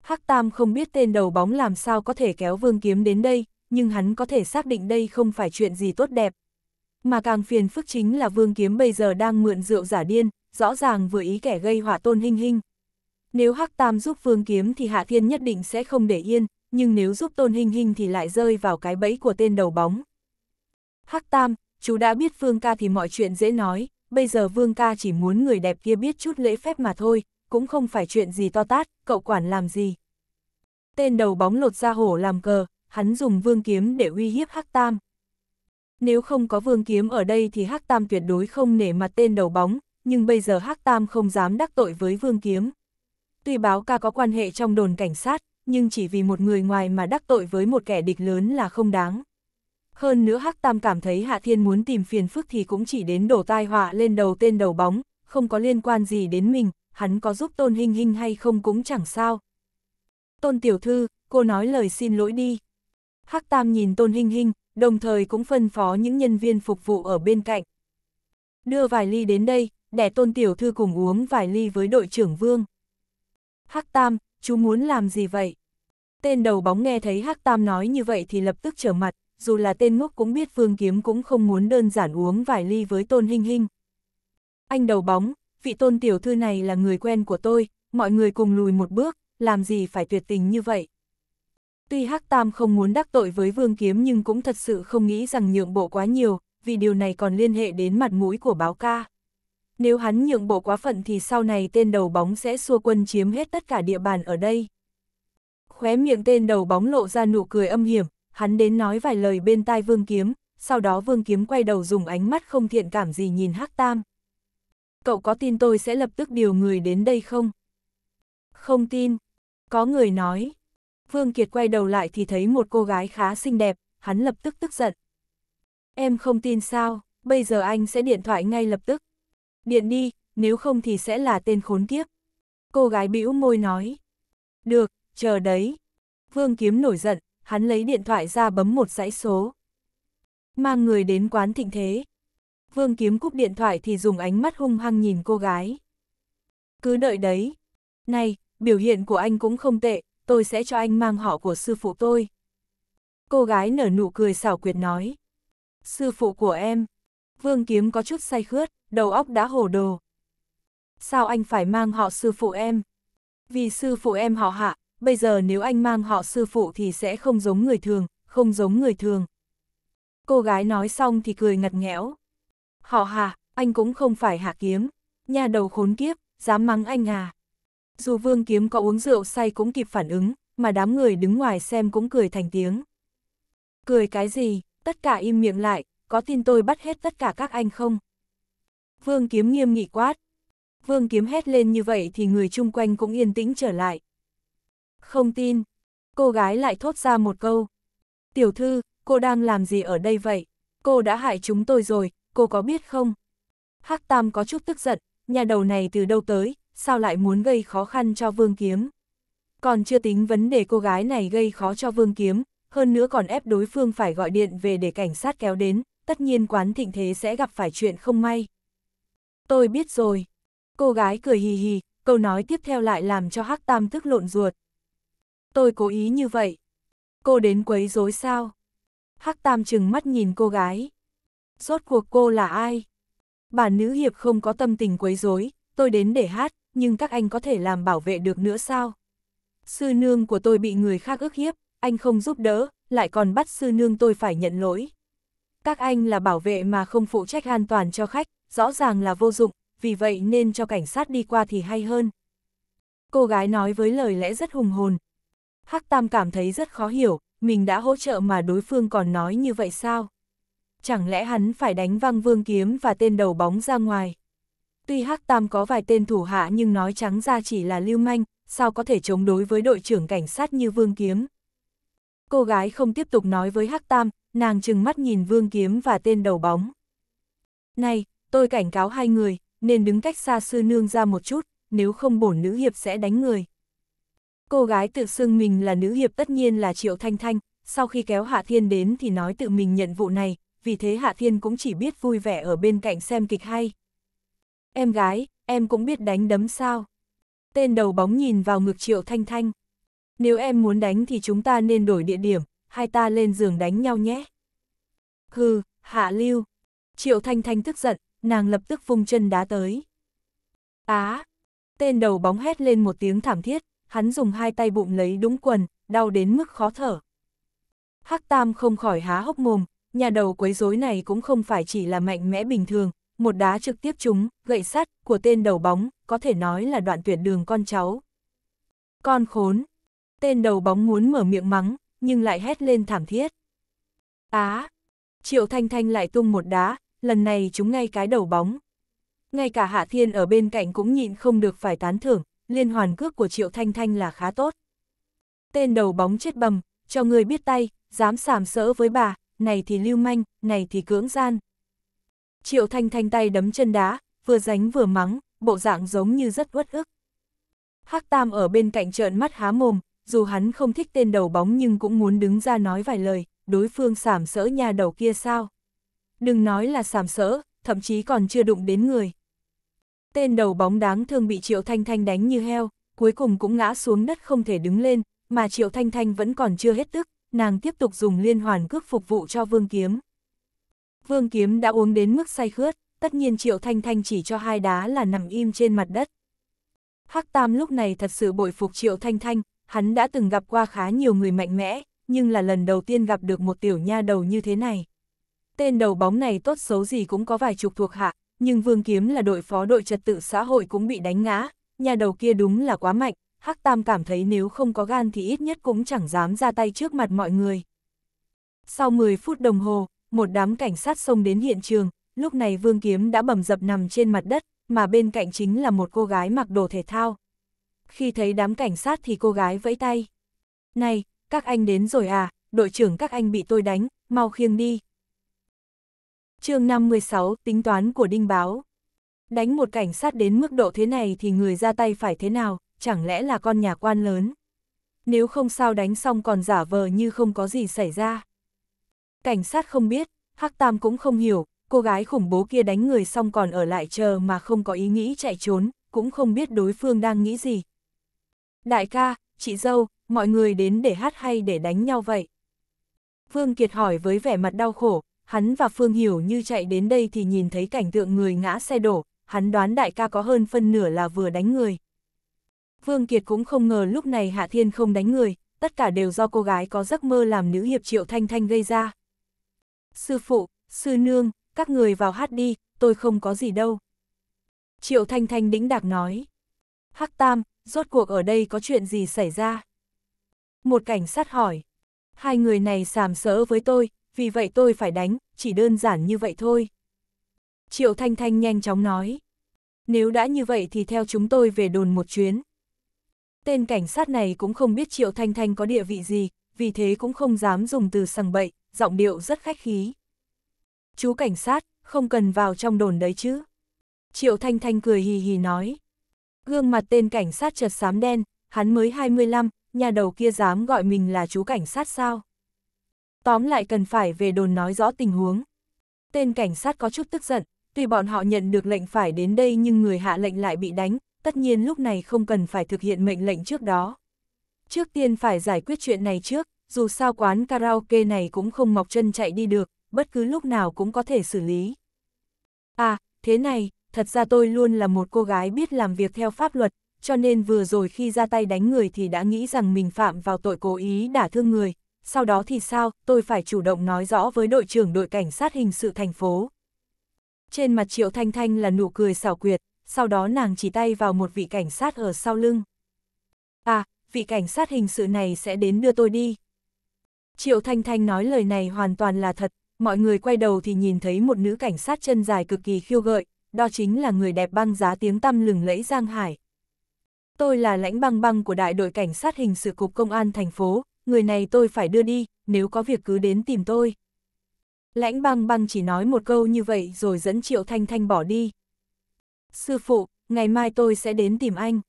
Hắc Tam không biết tên đầu bóng làm sao có thể kéo Vương Kiếm đến đây, nhưng hắn có thể xác định đây không phải chuyện gì tốt đẹp. Mà càng phiền phức chính là Vương Kiếm bây giờ đang mượn rượu giả điên, rõ ràng vừa ý kẻ gây hỏa tôn hinh hinh. Nếu Hắc Tam giúp Vương Kiếm thì Hạ Thiên nhất định sẽ không để yên, nhưng nếu giúp Tôn Hinh Hinh thì lại rơi vào cái bẫy của tên đầu bóng. Hắc Tam, chú đã biết Vương ca thì mọi chuyện dễ nói, bây giờ Vương ca chỉ muốn người đẹp kia biết chút lễ phép mà thôi, cũng không phải chuyện gì to tát, cậu quản làm gì. Tên đầu bóng lột ra hổ làm cờ, hắn dùng Vương kiếm để uy hiếp Hắc Tam. Nếu không có Vương kiếm ở đây thì Hắc Tam tuyệt đối không nể mặt tên đầu bóng, nhưng bây giờ Hắc Tam không dám đắc tội với Vương kiếm. Tuy báo ca có quan hệ trong đồn cảnh sát, nhưng chỉ vì một người ngoài mà đắc tội với một kẻ địch lớn là không đáng. Hơn nữa Hắc Tam cảm thấy Hạ Thiên muốn tìm phiền phức thì cũng chỉ đến đổ tai họa lên đầu tên đầu bóng, không có liên quan gì đến mình, hắn có giúp Tôn Hinh Hinh hay không cũng chẳng sao. Tôn Tiểu Thư, cô nói lời xin lỗi đi. Hắc Tam nhìn Tôn Hinh Hinh, đồng thời cũng phân phó những nhân viên phục vụ ở bên cạnh. Đưa vài ly đến đây, để Tôn Tiểu Thư cùng uống vài ly với đội trưởng Vương. Hắc Tam, chú muốn làm gì vậy? Tên đầu bóng nghe thấy Hắc Tam nói như vậy thì lập tức trở mặt, dù là tên ngốc cũng biết Vương Kiếm cũng không muốn đơn giản uống vài ly với Tôn Hinh Hinh. Anh đầu bóng, vị Tôn tiểu thư này là người quen của tôi, mọi người cùng lùi một bước, làm gì phải tuyệt tình như vậy? Tuy Hắc Tam không muốn đắc tội với Vương Kiếm nhưng cũng thật sự không nghĩ rằng nhượng bộ quá nhiều, vì điều này còn liên hệ đến mặt mũi của báo ca nếu hắn nhượng bộ quá phận thì sau này tên đầu bóng sẽ xua quân chiếm hết tất cả địa bàn ở đây. Khóe miệng tên đầu bóng lộ ra nụ cười âm hiểm, hắn đến nói vài lời bên tai Vương Kiếm, sau đó Vương Kiếm quay đầu dùng ánh mắt không thiện cảm gì nhìn Hắc Tam. Cậu có tin tôi sẽ lập tức điều người đến đây không? Không tin. Có người nói. Vương Kiệt quay đầu lại thì thấy một cô gái khá xinh đẹp, hắn lập tức tức giận. Em không tin sao, bây giờ anh sẽ điện thoại ngay lập tức. Điện đi, nếu không thì sẽ là tên khốn kiếp. Cô gái bĩu môi nói. Được, chờ đấy. Vương Kiếm nổi giận, hắn lấy điện thoại ra bấm một dãy số. Mang người đến quán thịnh thế. Vương Kiếm cúp điện thoại thì dùng ánh mắt hung hăng nhìn cô gái. Cứ đợi đấy. Này, biểu hiện của anh cũng không tệ, tôi sẽ cho anh mang họ của sư phụ tôi. Cô gái nở nụ cười xảo quyệt nói. Sư phụ của em, Vương Kiếm có chút say khướt, đầu óc đã hồ đồ. Sao anh phải mang họ sư phụ em? Vì sư phụ em họ hạ, bây giờ nếu anh mang họ sư phụ thì sẽ không giống người thường, không giống người thường. Cô gái nói xong thì cười ngặt nghẽo. Họ hạ, anh cũng không phải hạ kiếm. Nhà đầu khốn kiếp, dám mắng anh à. Dù vương kiếm có uống rượu say cũng kịp phản ứng, mà đám người đứng ngoài xem cũng cười thành tiếng. Cười cái gì, tất cả im miệng lại, có tin tôi bắt hết tất cả các anh không? Vương Kiếm nghiêm nghị quát. Vương Kiếm hét lên như vậy thì người chung quanh cũng yên tĩnh trở lại. Không tin. Cô gái lại thốt ra một câu. Tiểu thư, cô đang làm gì ở đây vậy? Cô đã hại chúng tôi rồi, cô có biết không? Hắc Tam có chút tức giận, nhà đầu này từ đâu tới, sao lại muốn gây khó khăn cho Vương Kiếm? Còn chưa tính vấn đề cô gái này gây khó cho Vương Kiếm, hơn nữa còn ép đối phương phải gọi điện về để cảnh sát kéo đến, tất nhiên quán thịnh thế sẽ gặp phải chuyện không may. Tôi biết rồi. Cô gái cười hì hì, câu nói tiếp theo lại làm cho Hắc Tam tức lộn ruột. Tôi cố ý như vậy. Cô đến quấy rối sao? Hắc Tam chừng mắt nhìn cô gái. Rốt cuộc cô là ai? Bà nữ hiệp không có tâm tình quấy rối, tôi đến để hát, nhưng các anh có thể làm bảo vệ được nữa sao? Sư nương của tôi bị người khác ức hiếp, anh không giúp đỡ, lại còn bắt sư nương tôi phải nhận lỗi. Các anh là bảo vệ mà không phụ trách an toàn cho khách, rõ ràng là vô dụng, vì vậy nên cho cảnh sát đi qua thì hay hơn. Cô gái nói với lời lẽ rất hùng hồn. Hắc Tam cảm thấy rất khó hiểu, mình đã hỗ trợ mà đối phương còn nói như vậy sao? Chẳng lẽ hắn phải đánh văng vương kiếm và tên đầu bóng ra ngoài? Tuy Hắc Tam có vài tên thủ hạ nhưng nói trắng ra chỉ là lưu manh, sao có thể chống đối với đội trưởng cảnh sát như vương kiếm? Cô gái không tiếp tục nói với Hắc Tam, nàng trừng mắt nhìn vương kiếm và tên đầu bóng. Này, tôi cảnh cáo hai người, nên đứng cách xa sư nương ra một chút, nếu không bổn nữ hiệp sẽ đánh người. Cô gái tự xưng mình là nữ hiệp tất nhiên là Triệu Thanh Thanh, sau khi kéo Hạ Thiên đến thì nói tự mình nhận vụ này, vì thế Hạ Thiên cũng chỉ biết vui vẻ ở bên cạnh xem kịch hay. Em gái, em cũng biết đánh đấm sao. Tên đầu bóng nhìn vào ngực Triệu Thanh Thanh. Nếu em muốn đánh thì chúng ta nên đổi địa điểm, hai ta lên giường đánh nhau nhé. Hừ, hạ lưu. Triệu Thanh Thanh tức giận, nàng lập tức vung chân đá tới. Á! tên đầu bóng hét lên một tiếng thảm thiết, hắn dùng hai tay bụng lấy đúng quần, đau đến mức khó thở. Hắc Tam không khỏi há hốc mồm, nhà đầu quấy rối này cũng không phải chỉ là mạnh mẽ bình thường, một đá trực tiếp trúng, gậy sắt của tên đầu bóng, có thể nói là đoạn tuyệt đường con cháu. Con khốn! Tên đầu bóng muốn mở miệng mắng, nhưng lại hét lên thảm thiết. Á! triệu Thanh Thanh lại tung một đá, lần này chúng ngay cái đầu bóng. Ngay cả Hạ Thiên ở bên cạnh cũng nhịn không được phải tán thưởng, liên hoàn cước của Triệu Thanh Thanh là khá tốt. Tên đầu bóng chết bầm, cho người biết tay, dám sàm sỡ với bà, này thì lưu manh, này thì cưỡng gian. Triệu Thanh Thanh tay đấm chân đá, vừa ránh vừa mắng, bộ dạng giống như rất uất ức. Hắc Tam ở bên cạnh trợn mắt há mồm, dù hắn không thích tên đầu bóng nhưng cũng muốn đứng ra nói vài lời, đối phương sảm sỡ nhà đầu kia sao. Đừng nói là sảm sỡ, thậm chí còn chưa đụng đến người. Tên đầu bóng đáng thương bị Triệu Thanh Thanh đánh như heo, cuối cùng cũng ngã xuống đất không thể đứng lên, mà Triệu Thanh Thanh vẫn còn chưa hết tức, nàng tiếp tục dùng liên hoàn cước phục vụ cho Vương Kiếm. Vương Kiếm đã uống đến mức say khướt, tất nhiên Triệu Thanh Thanh chỉ cho hai đá là nằm im trên mặt đất. Hắc Tam lúc này thật sự bội phục Triệu Thanh Thanh, hắn đã từng gặp qua khá nhiều người mạnh mẽ, nhưng là lần đầu tiên gặp được một tiểu nha đầu như thế này. Tên đầu bóng này tốt xấu gì cũng có vài chục thuộc hạ, nhưng Vương Kiếm là đội phó đội trật tự xã hội cũng bị đánh ngã, nhà đầu kia đúng là quá mạnh, Hắc Tam cảm thấy nếu không có gan thì ít nhất cũng chẳng dám ra tay trước mặt mọi người. Sau 10 phút đồng hồ, một đám cảnh sát xông đến hiện trường, lúc này Vương Kiếm đã bầm dập nằm trên mặt đất, mà bên cạnh chính là một cô gái mặc đồ thể thao, khi thấy đám cảnh sát thì cô gái vẫy tay. Này, các anh đến rồi à, đội trưởng các anh bị tôi đánh, mau khiêng đi. chương 56, tính toán của đinh báo. Đánh một cảnh sát đến mức độ thế này thì người ra tay phải thế nào, chẳng lẽ là con nhà quan lớn. Nếu không sao đánh xong còn giả vờ như không có gì xảy ra. Cảnh sát không biết, Hắc Tam cũng không hiểu, cô gái khủng bố kia đánh người xong còn ở lại chờ mà không có ý nghĩ chạy trốn, cũng không biết đối phương đang nghĩ gì, Đại ca, chị dâu, mọi người đến để hát hay để đánh nhau vậy? Vương Kiệt hỏi với vẻ mặt đau khổ, hắn và Phương Hiểu như chạy đến đây thì nhìn thấy cảnh tượng người ngã xe đổ, hắn đoán đại ca có hơn phân nửa là vừa đánh người. Vương Kiệt cũng không ngờ lúc này Hạ Thiên không đánh người, tất cả đều do cô gái có giấc mơ làm nữ hiệp Triệu Thanh Thanh gây ra. Sư phụ, sư nương, các người vào hát đi, tôi không có gì đâu. Triệu Thanh Thanh đĩnh đạc nói. Hắc Tam, rốt cuộc ở đây có chuyện gì xảy ra? Một cảnh sát hỏi, hai người này sàm sỡ với tôi, vì vậy tôi phải đánh, chỉ đơn giản như vậy thôi. Triệu Thanh Thanh nhanh chóng nói, nếu đã như vậy thì theo chúng tôi về đồn một chuyến. Tên cảnh sát này cũng không biết Triệu Thanh Thanh có địa vị gì, vì thế cũng không dám dùng từ sằng bậy, giọng điệu rất khách khí. Chú cảnh sát, không cần vào trong đồn đấy chứ. Triệu Thanh Thanh cười hì hì nói. Gương mặt tên cảnh sát chợt xám đen, hắn mới 25, nhà đầu kia dám gọi mình là chú cảnh sát sao? Tóm lại cần phải về đồn nói rõ tình huống. Tên cảnh sát có chút tức giận, tuy bọn họ nhận được lệnh phải đến đây nhưng người hạ lệnh lại bị đánh, tất nhiên lúc này không cần phải thực hiện mệnh lệnh trước đó. Trước tiên phải giải quyết chuyện này trước, dù sao quán karaoke này cũng không mọc chân chạy đi được, bất cứ lúc nào cũng có thể xử lý. À, thế này, thật ra tôi luôn là một cô gái biết làm việc theo pháp luật, cho nên vừa rồi khi ra tay đánh người thì đã nghĩ rằng mình phạm vào tội cố ý đả thương người. Sau đó thì sao, tôi phải chủ động nói rõ với đội trưởng đội cảnh sát hình sự thành phố. Trên mặt Triệu Thanh Thanh là nụ cười xảo quyệt, sau đó nàng chỉ tay vào một vị cảnh sát ở sau lưng. À, vị cảnh sát hình sự này sẽ đến đưa tôi đi. Triệu Thanh Thanh nói lời này hoàn toàn là thật, mọi người quay đầu thì nhìn thấy một nữ cảnh sát chân dài cực kỳ khiêu gợi, đó chính là người đẹp băng giá tiếng tăm lừng lẫy Giang Hải. Tôi là lãnh băng băng của đại đội cảnh sát hình sự cục công an thành phố, người này tôi phải đưa đi, nếu có việc cứ đến tìm tôi. Lãnh băng băng chỉ nói một câu như vậy rồi dẫn Triệu Thanh Thanh bỏ đi. Sư phụ, ngày mai tôi sẽ đến tìm anh.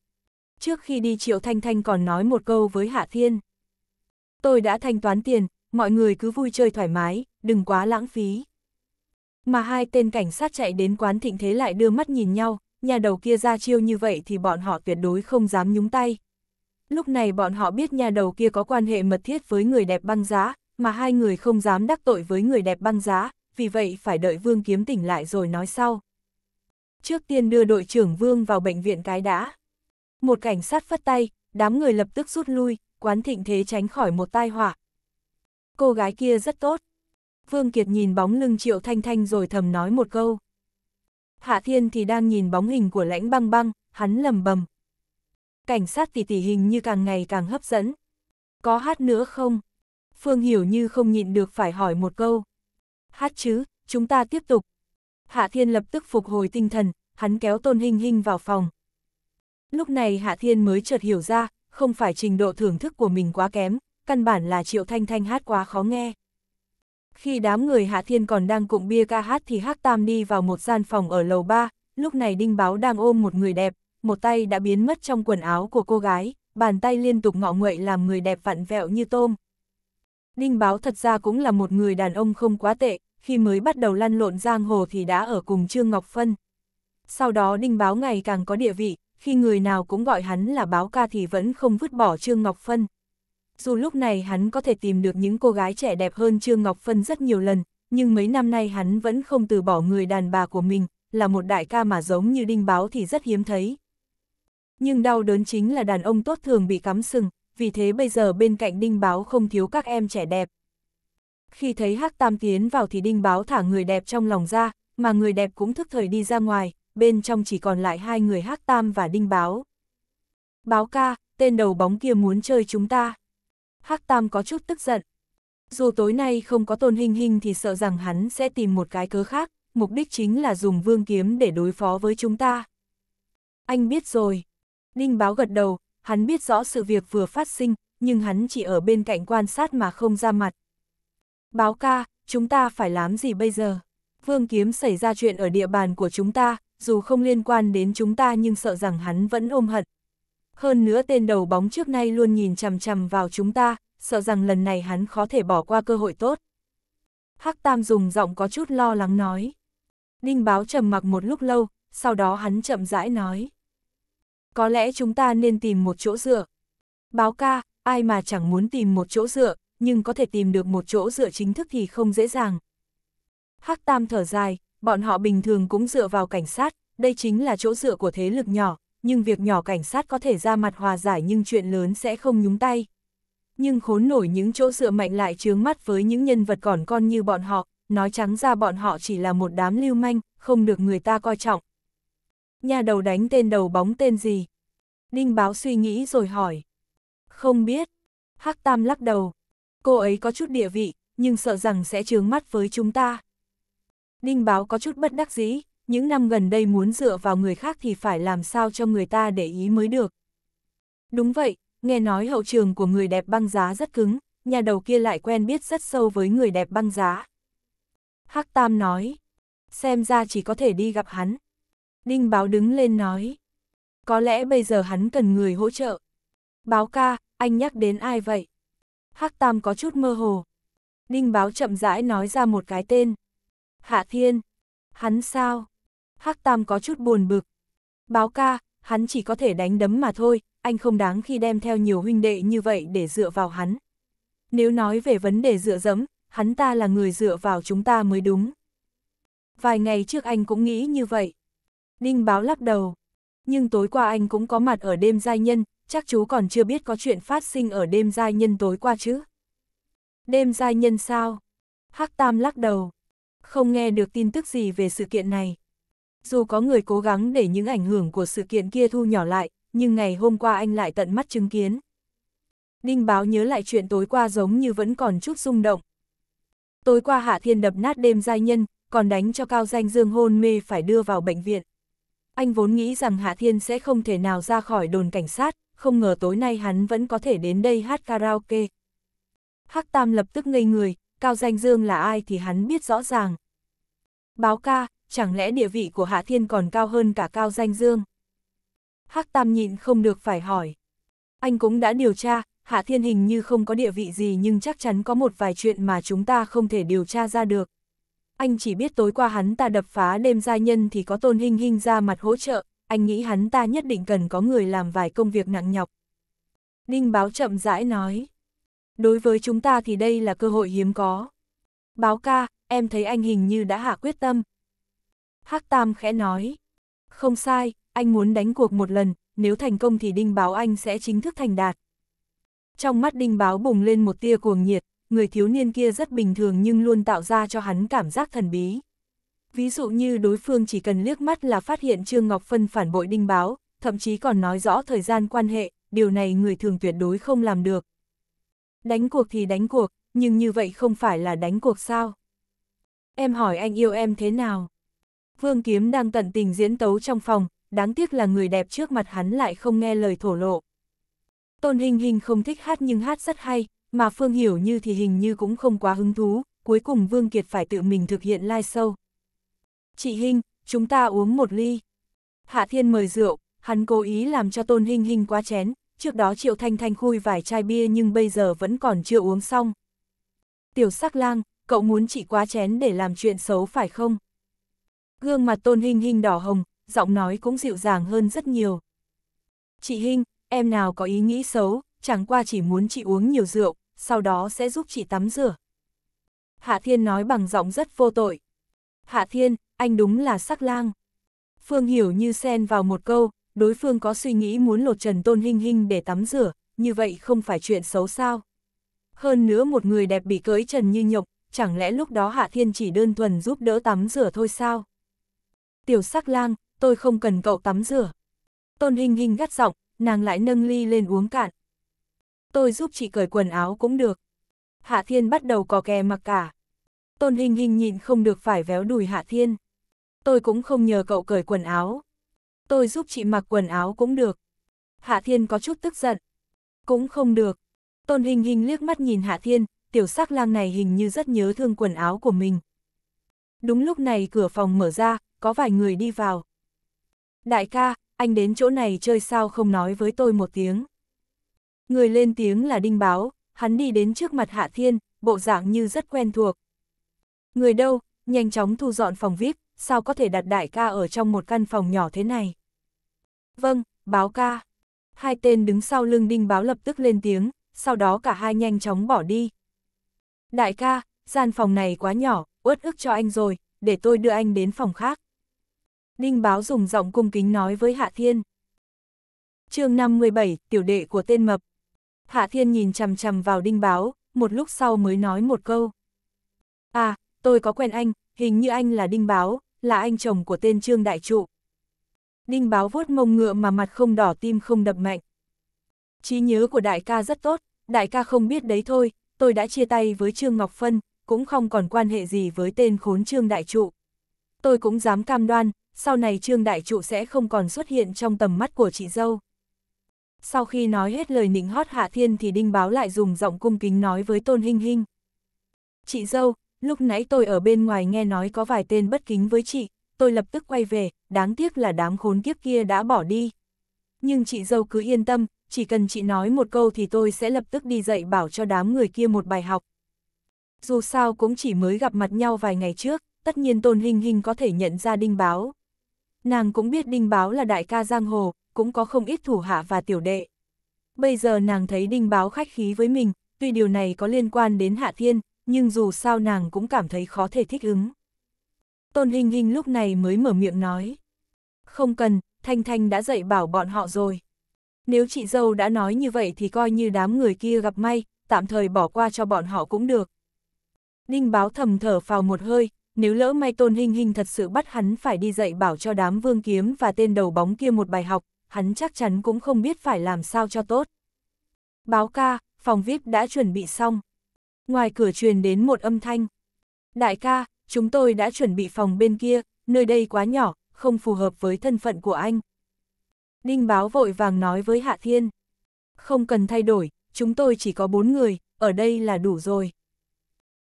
Trước khi đi Triệu Thanh Thanh còn nói một câu với Hạ Thiên. Tôi đã thanh toán tiền, mọi người cứ vui chơi thoải mái, đừng quá lãng phí. Mà hai tên cảnh sát chạy đến quán thịnh thế lại đưa mắt nhìn nhau, nhà đầu kia ra chiêu như vậy thì bọn họ tuyệt đối không dám nhúng tay. Lúc này bọn họ biết nhà đầu kia có quan hệ mật thiết với người đẹp băng giá, mà hai người không dám đắc tội với người đẹp băng giá, vì vậy phải đợi Vương kiếm tỉnh lại rồi nói sau. Trước tiên đưa đội trưởng Vương vào bệnh viện cái đã. Một cảnh sát phất tay, đám người lập tức rút lui, quán thịnh thế tránh khỏi một tai họa. Cô gái kia rất tốt. Vương Kiệt nhìn bóng lưng Triệu Thanh Thanh rồi thầm nói một câu. Hạ Thiên thì đang nhìn bóng hình của lãnh băng băng, hắn lầm bầm. Cảnh sát tỷ tỷ hình như càng ngày càng hấp dẫn. Có hát nữa không? Phương Hiểu như không nhịn được phải hỏi một câu. Hát chứ, chúng ta tiếp tục. Hạ Thiên lập tức phục hồi tinh thần, hắn kéo Tôn hình hình vào phòng. Lúc này Hạ Thiên mới chợt hiểu ra, không phải trình độ thưởng thức của mình quá kém, căn bản là Triệu Thanh Thanh hát quá khó nghe. Khi đám người Hạ Thiên còn đang cụng bia ca hát thì Hắc Tam đi vào một gian phòng ở lầu 3, lúc này Đinh Báo đang ôm một người đẹp, một tay đã biến mất trong quần áo của cô gái, bàn tay liên tục ngọ nguậy làm người đẹp vặn vẹo như tôm. Đinh Báo thật ra cũng là một người đàn ông không quá tệ, khi mới bắt đầu lăn lộn giang hồ thì đã ở cùng Trương Ngọc Phân. Sau đó Đinh Báo ngày càng có địa vị, khi người nào cũng gọi hắn là báo ca thì vẫn không vứt bỏ Trương Ngọc Phân. Dù lúc này hắn có thể tìm được những cô gái trẻ đẹp hơn Trương Ngọc Phân rất nhiều lần, nhưng mấy năm nay hắn vẫn không từ bỏ người đàn bà của mình, là một đại ca mà giống như đinh báo thì rất hiếm thấy. Nhưng đau đớn chính là đàn ông tốt thường bị cắm sừng, vì thế bây giờ bên cạnh đinh báo không thiếu các em trẻ đẹp. Khi thấy Hắc Tam tiến vào thì đinh báo thả người đẹp trong lòng ra, mà người đẹp cũng thức thời đi ra ngoài, bên trong chỉ còn lại hai người Hắc Tam và đinh báo. Báo ca, tên đầu bóng kia muốn chơi chúng ta. Hắc Tam có chút tức giận. Dù tối nay không có tôn hình hình thì sợ rằng hắn sẽ tìm một cái cớ khác, mục đích chính là dùng vương kiếm để đối phó với chúng ta. Anh biết rồi. Ninh báo gật đầu, hắn biết rõ sự việc vừa phát sinh, nhưng hắn chỉ ở bên cạnh quan sát mà không ra mặt. Báo ca, chúng ta phải làm gì bây giờ? Vương kiếm xảy ra chuyện ở địa bàn của chúng ta, dù không liên quan đến chúng ta nhưng sợ rằng hắn vẫn ôm hận, hơn nữa tên đầu bóng trước nay luôn nhìn chằm chằm vào chúng ta, sợ rằng lần này hắn khó thể bỏ qua cơ hội tốt. Hắc Tam dùng giọng có chút lo lắng nói. Đinh báo trầm mặc một lúc lâu, sau đó hắn chậm rãi nói. Có lẽ chúng ta nên tìm một chỗ dựa. Báo ca, ai mà chẳng muốn tìm một chỗ dựa, nhưng có thể tìm được một chỗ dựa chính thức thì không dễ dàng. Hắc Tam thở dài, bọn họ bình thường cũng dựa vào cảnh sát, đây chính là chỗ dựa của thế lực nhỏ, nhưng việc nhỏ cảnh sát có thể ra mặt hòa giải nhưng chuyện lớn sẽ không nhúng tay. Nhưng khốn nổi những chỗ dựa mạnh lại chướng mắt với những nhân vật còn con như bọn họ, nói trắng ra bọn họ chỉ là một đám lưu manh, không được người ta coi trọng. Nhà đầu đánh tên đầu bóng tên gì? Đinh báo suy nghĩ rồi hỏi. Không biết. Hắc Tam lắc đầu. Cô ấy có chút địa vị, nhưng sợ rằng sẽ chướng mắt với chúng ta. Đinh báo có chút bất đắc dĩ những năm gần đây muốn dựa vào người khác thì phải làm sao cho người ta để ý mới được. Đúng vậy, nghe nói hậu trường của người đẹp băng giá rất cứng, nhà đầu kia lại quen biết rất sâu với người đẹp băng giá. Hắc Tam nói, xem ra chỉ có thể đi gặp hắn. Đinh Báo đứng lên nói, có lẽ bây giờ hắn cần người hỗ trợ. Báo ca, anh nhắc đến ai vậy? Hắc Tam có chút mơ hồ. Đinh Báo chậm rãi nói ra một cái tên. Hạ Thiên. Hắn sao? Hắc Tam có chút buồn bực. Báo ca, hắn chỉ có thể đánh đấm mà thôi, anh không đáng khi đem theo nhiều huynh đệ như vậy để dựa vào hắn. Nếu nói về vấn đề dựa dẫm, hắn ta là người dựa vào chúng ta mới đúng. Vài ngày trước anh cũng nghĩ như vậy. Đinh báo lắc đầu. Nhưng tối qua anh cũng có mặt ở đêm giai nhân, chắc chú còn chưa biết có chuyện phát sinh ở đêm giai nhân tối qua chứ. Đêm giai nhân sao? Hắc Tam lắc đầu. Không nghe được tin tức gì về sự kiện này. Dù có người cố gắng để những ảnh hưởng của sự kiện kia thu nhỏ lại, nhưng ngày hôm qua anh lại tận mắt chứng kiến. Đinh báo nhớ lại chuyện tối qua giống như vẫn còn chút rung động. Tối qua Hạ Thiên đập nát đêm giai nhân, còn đánh cho Cao Danh Dương hôn mê phải đưa vào bệnh viện. Anh vốn nghĩ rằng Hạ Thiên sẽ không thể nào ra khỏi đồn cảnh sát, không ngờ tối nay hắn vẫn có thể đến đây hát karaoke. Hắc Tam lập tức ngây người, Cao Danh Dương là ai thì hắn biết rõ ràng. Báo ca, chẳng lẽ địa vị của Hạ Thiên còn cao hơn cả Cao Danh Dương? Hắc Tam nhịn không được phải hỏi. Anh cũng đã điều tra, Hạ Thiên hình như không có địa vị gì nhưng chắc chắn có một vài chuyện mà chúng ta không thể điều tra ra được. Anh chỉ biết tối qua hắn ta đập phá đêm gia nhân thì có tôn hình hình ra mặt hỗ trợ, anh nghĩ hắn ta nhất định cần có người làm vài công việc nặng nhọc. Ninh báo chậm rãi nói. Đối với chúng ta thì đây là cơ hội hiếm có. Báo ca, em thấy anh hình như đã hạ quyết tâm, Hắc Tam khẽ nói. Không sai, anh muốn đánh cuộc một lần, nếu thành công thì đinh báo anh sẽ chính thức thành đạt. Trong mắt đinh báo bùng lên một tia cuồng nhiệt, người thiếu niên kia rất bình thường nhưng luôn tạo ra cho hắn cảm giác thần bí. Ví dụ như đối phương chỉ cần liếc mắt là phát hiện Trương Ngọc Phân phản bội đinh báo, thậm chí còn nói rõ thời gian quan hệ, điều này người thường tuyệt đối không làm được. Đánh cuộc thì đánh cuộc, nhưng như vậy không phải là đánh cuộc sao? Em hỏi anh yêu em thế nào? Vương Kiếm đang tận tình diễn tấu trong phòng, đáng tiếc là người đẹp trước mặt hắn lại không nghe lời thổ lộ. Tôn Hình Hình không thích hát nhưng hát rất hay, mà Phương Hiểu Như thì hình như cũng không quá hứng thú, cuối cùng Vương Kiệt phải tự mình thực hiện live show. Chị Hình, chúng ta uống một ly. Hạ Thiên mời rượu, hắn cố ý làm cho Tôn Hình Hình quá chén, trước đó Triệu Thanh Thanh khui vài chai bia nhưng bây giờ vẫn còn chưa uống xong. Tiểu sắc lang, cậu muốn chị quá chén để làm chuyện xấu phải không? Gương mặt tôn hình hình đỏ hồng, giọng nói cũng dịu dàng hơn rất nhiều. Chị Hinh, em nào có ý nghĩ xấu, chẳng qua chỉ muốn chị uống nhiều rượu, sau đó sẽ giúp chị tắm rửa. Hạ Thiên nói bằng giọng rất vô tội. Hạ Thiên, anh đúng là sắc lang. Phương hiểu như xen vào một câu, đối phương có suy nghĩ muốn lột trần tôn hình hình để tắm rửa, như vậy không phải chuyện xấu sao. Hơn nữa một người đẹp bị cưới trần như nhục chẳng lẽ lúc đó Hạ Thiên chỉ đơn thuần giúp đỡ tắm rửa thôi sao? tiểu sắc lang, tôi không cần cậu tắm rửa. Tôn Hình Hình gắt giọng, nàng lại nâng ly lên uống cạn. Tôi giúp chị cởi quần áo cũng được. Hạ Thiên bắt đầu có kè mặc cả. Tôn Hình Hình nhìn không được phải véo đùi Hạ Thiên. Tôi cũng không nhờ cậu cởi quần áo. Tôi giúp chị mặc quần áo cũng được. Hạ Thiên có chút tức giận. Cũng không được. Tôn Hình Hình liếc mắt nhìn Hạ Thiên, tiểu sắc lang này hình như rất nhớ thương quần áo của mình. Đúng lúc này cửa phòng mở ra, có vài người đi vào. Đại ca, anh đến chỗ này chơi sao không nói với tôi một tiếng. Người lên tiếng là Đinh Báo, hắn đi đến trước mặt Hạ Thiên, bộ dạng như rất quen thuộc. Người đâu, nhanh chóng thu dọn phòng VIP, sao có thể đặt đại ca ở trong một căn phòng nhỏ thế này. Vâng, báo ca. Hai tên đứng sau lưng Đinh Báo lập tức lên tiếng, sau đó cả hai nhanh chóng bỏ đi. Đại ca, gian phòng này quá nhỏ, uất ức cho anh rồi, để tôi đưa anh đến phòng khác. Đinh báo dùng giọng cung kính nói với Hạ Thiên. chương 57, tiểu đệ của tên mập. Hạ Thiên nhìn chằm chằm vào đinh báo, một lúc sau mới nói một câu. À, tôi có quen anh, hình như anh là đinh báo, là anh chồng của tên Trương Đại Trụ. Đinh báo vuốt mông ngựa mà mặt không đỏ tim không đập mạnh. trí nhớ của đại ca rất tốt, đại ca không biết đấy thôi, tôi đã chia tay với Trương Ngọc Phân, cũng không còn quan hệ gì với tên khốn Trương Đại Trụ. Tôi cũng dám cam đoan, sau này Trương Đại Trụ sẽ không còn xuất hiện trong tầm mắt của chị dâu. Sau khi nói hết lời nịnh hót Hạ Thiên thì Đinh Báo lại dùng giọng cung kính nói với Tôn Hinh Hinh. Chị dâu, lúc nãy tôi ở bên ngoài nghe nói có vài tên bất kính với chị, tôi lập tức quay về, đáng tiếc là đám khốn kiếp kia đã bỏ đi. Nhưng chị dâu cứ yên tâm, chỉ cần chị nói một câu thì tôi sẽ lập tức đi dạy bảo cho đám người kia một bài học. Dù sao cũng chỉ mới gặp mặt nhau vài ngày trước, tất nhiên Tôn Hinh Hinh có thể nhận ra Đinh Báo, Nàng cũng biết Đinh Báo là đại ca giang hồ, cũng có không ít thủ hạ và tiểu đệ. Bây giờ nàng thấy Đinh Báo khách khí với mình, tuy điều này có liên quan đến Hạ Thiên, nhưng dù sao nàng cũng cảm thấy khó thể thích ứng. Tôn Hình Hình lúc này mới mở miệng nói. Không cần, Thanh Thanh đã dạy bảo bọn họ rồi. Nếu chị dâu đã nói như vậy thì coi như đám người kia gặp may, tạm thời bỏ qua cho bọn họ cũng được. Đinh báo thầm thở vào một hơi, nếu lỡ may tôn hình hình thật sự bắt hắn phải đi dạy bảo cho đám vương kiếm và tên đầu bóng kia một bài học, hắn chắc chắn cũng không biết phải làm sao cho tốt. Báo ca, phòng VIP đã chuẩn bị xong. Ngoài cửa truyền đến một âm thanh. Đại ca, chúng tôi đã chuẩn bị phòng bên kia, nơi đây quá nhỏ, không phù hợp với thân phận của anh. Đinh báo vội vàng nói với Hạ Thiên. Không cần thay đổi, chúng tôi chỉ có bốn người, ở đây là đủ rồi.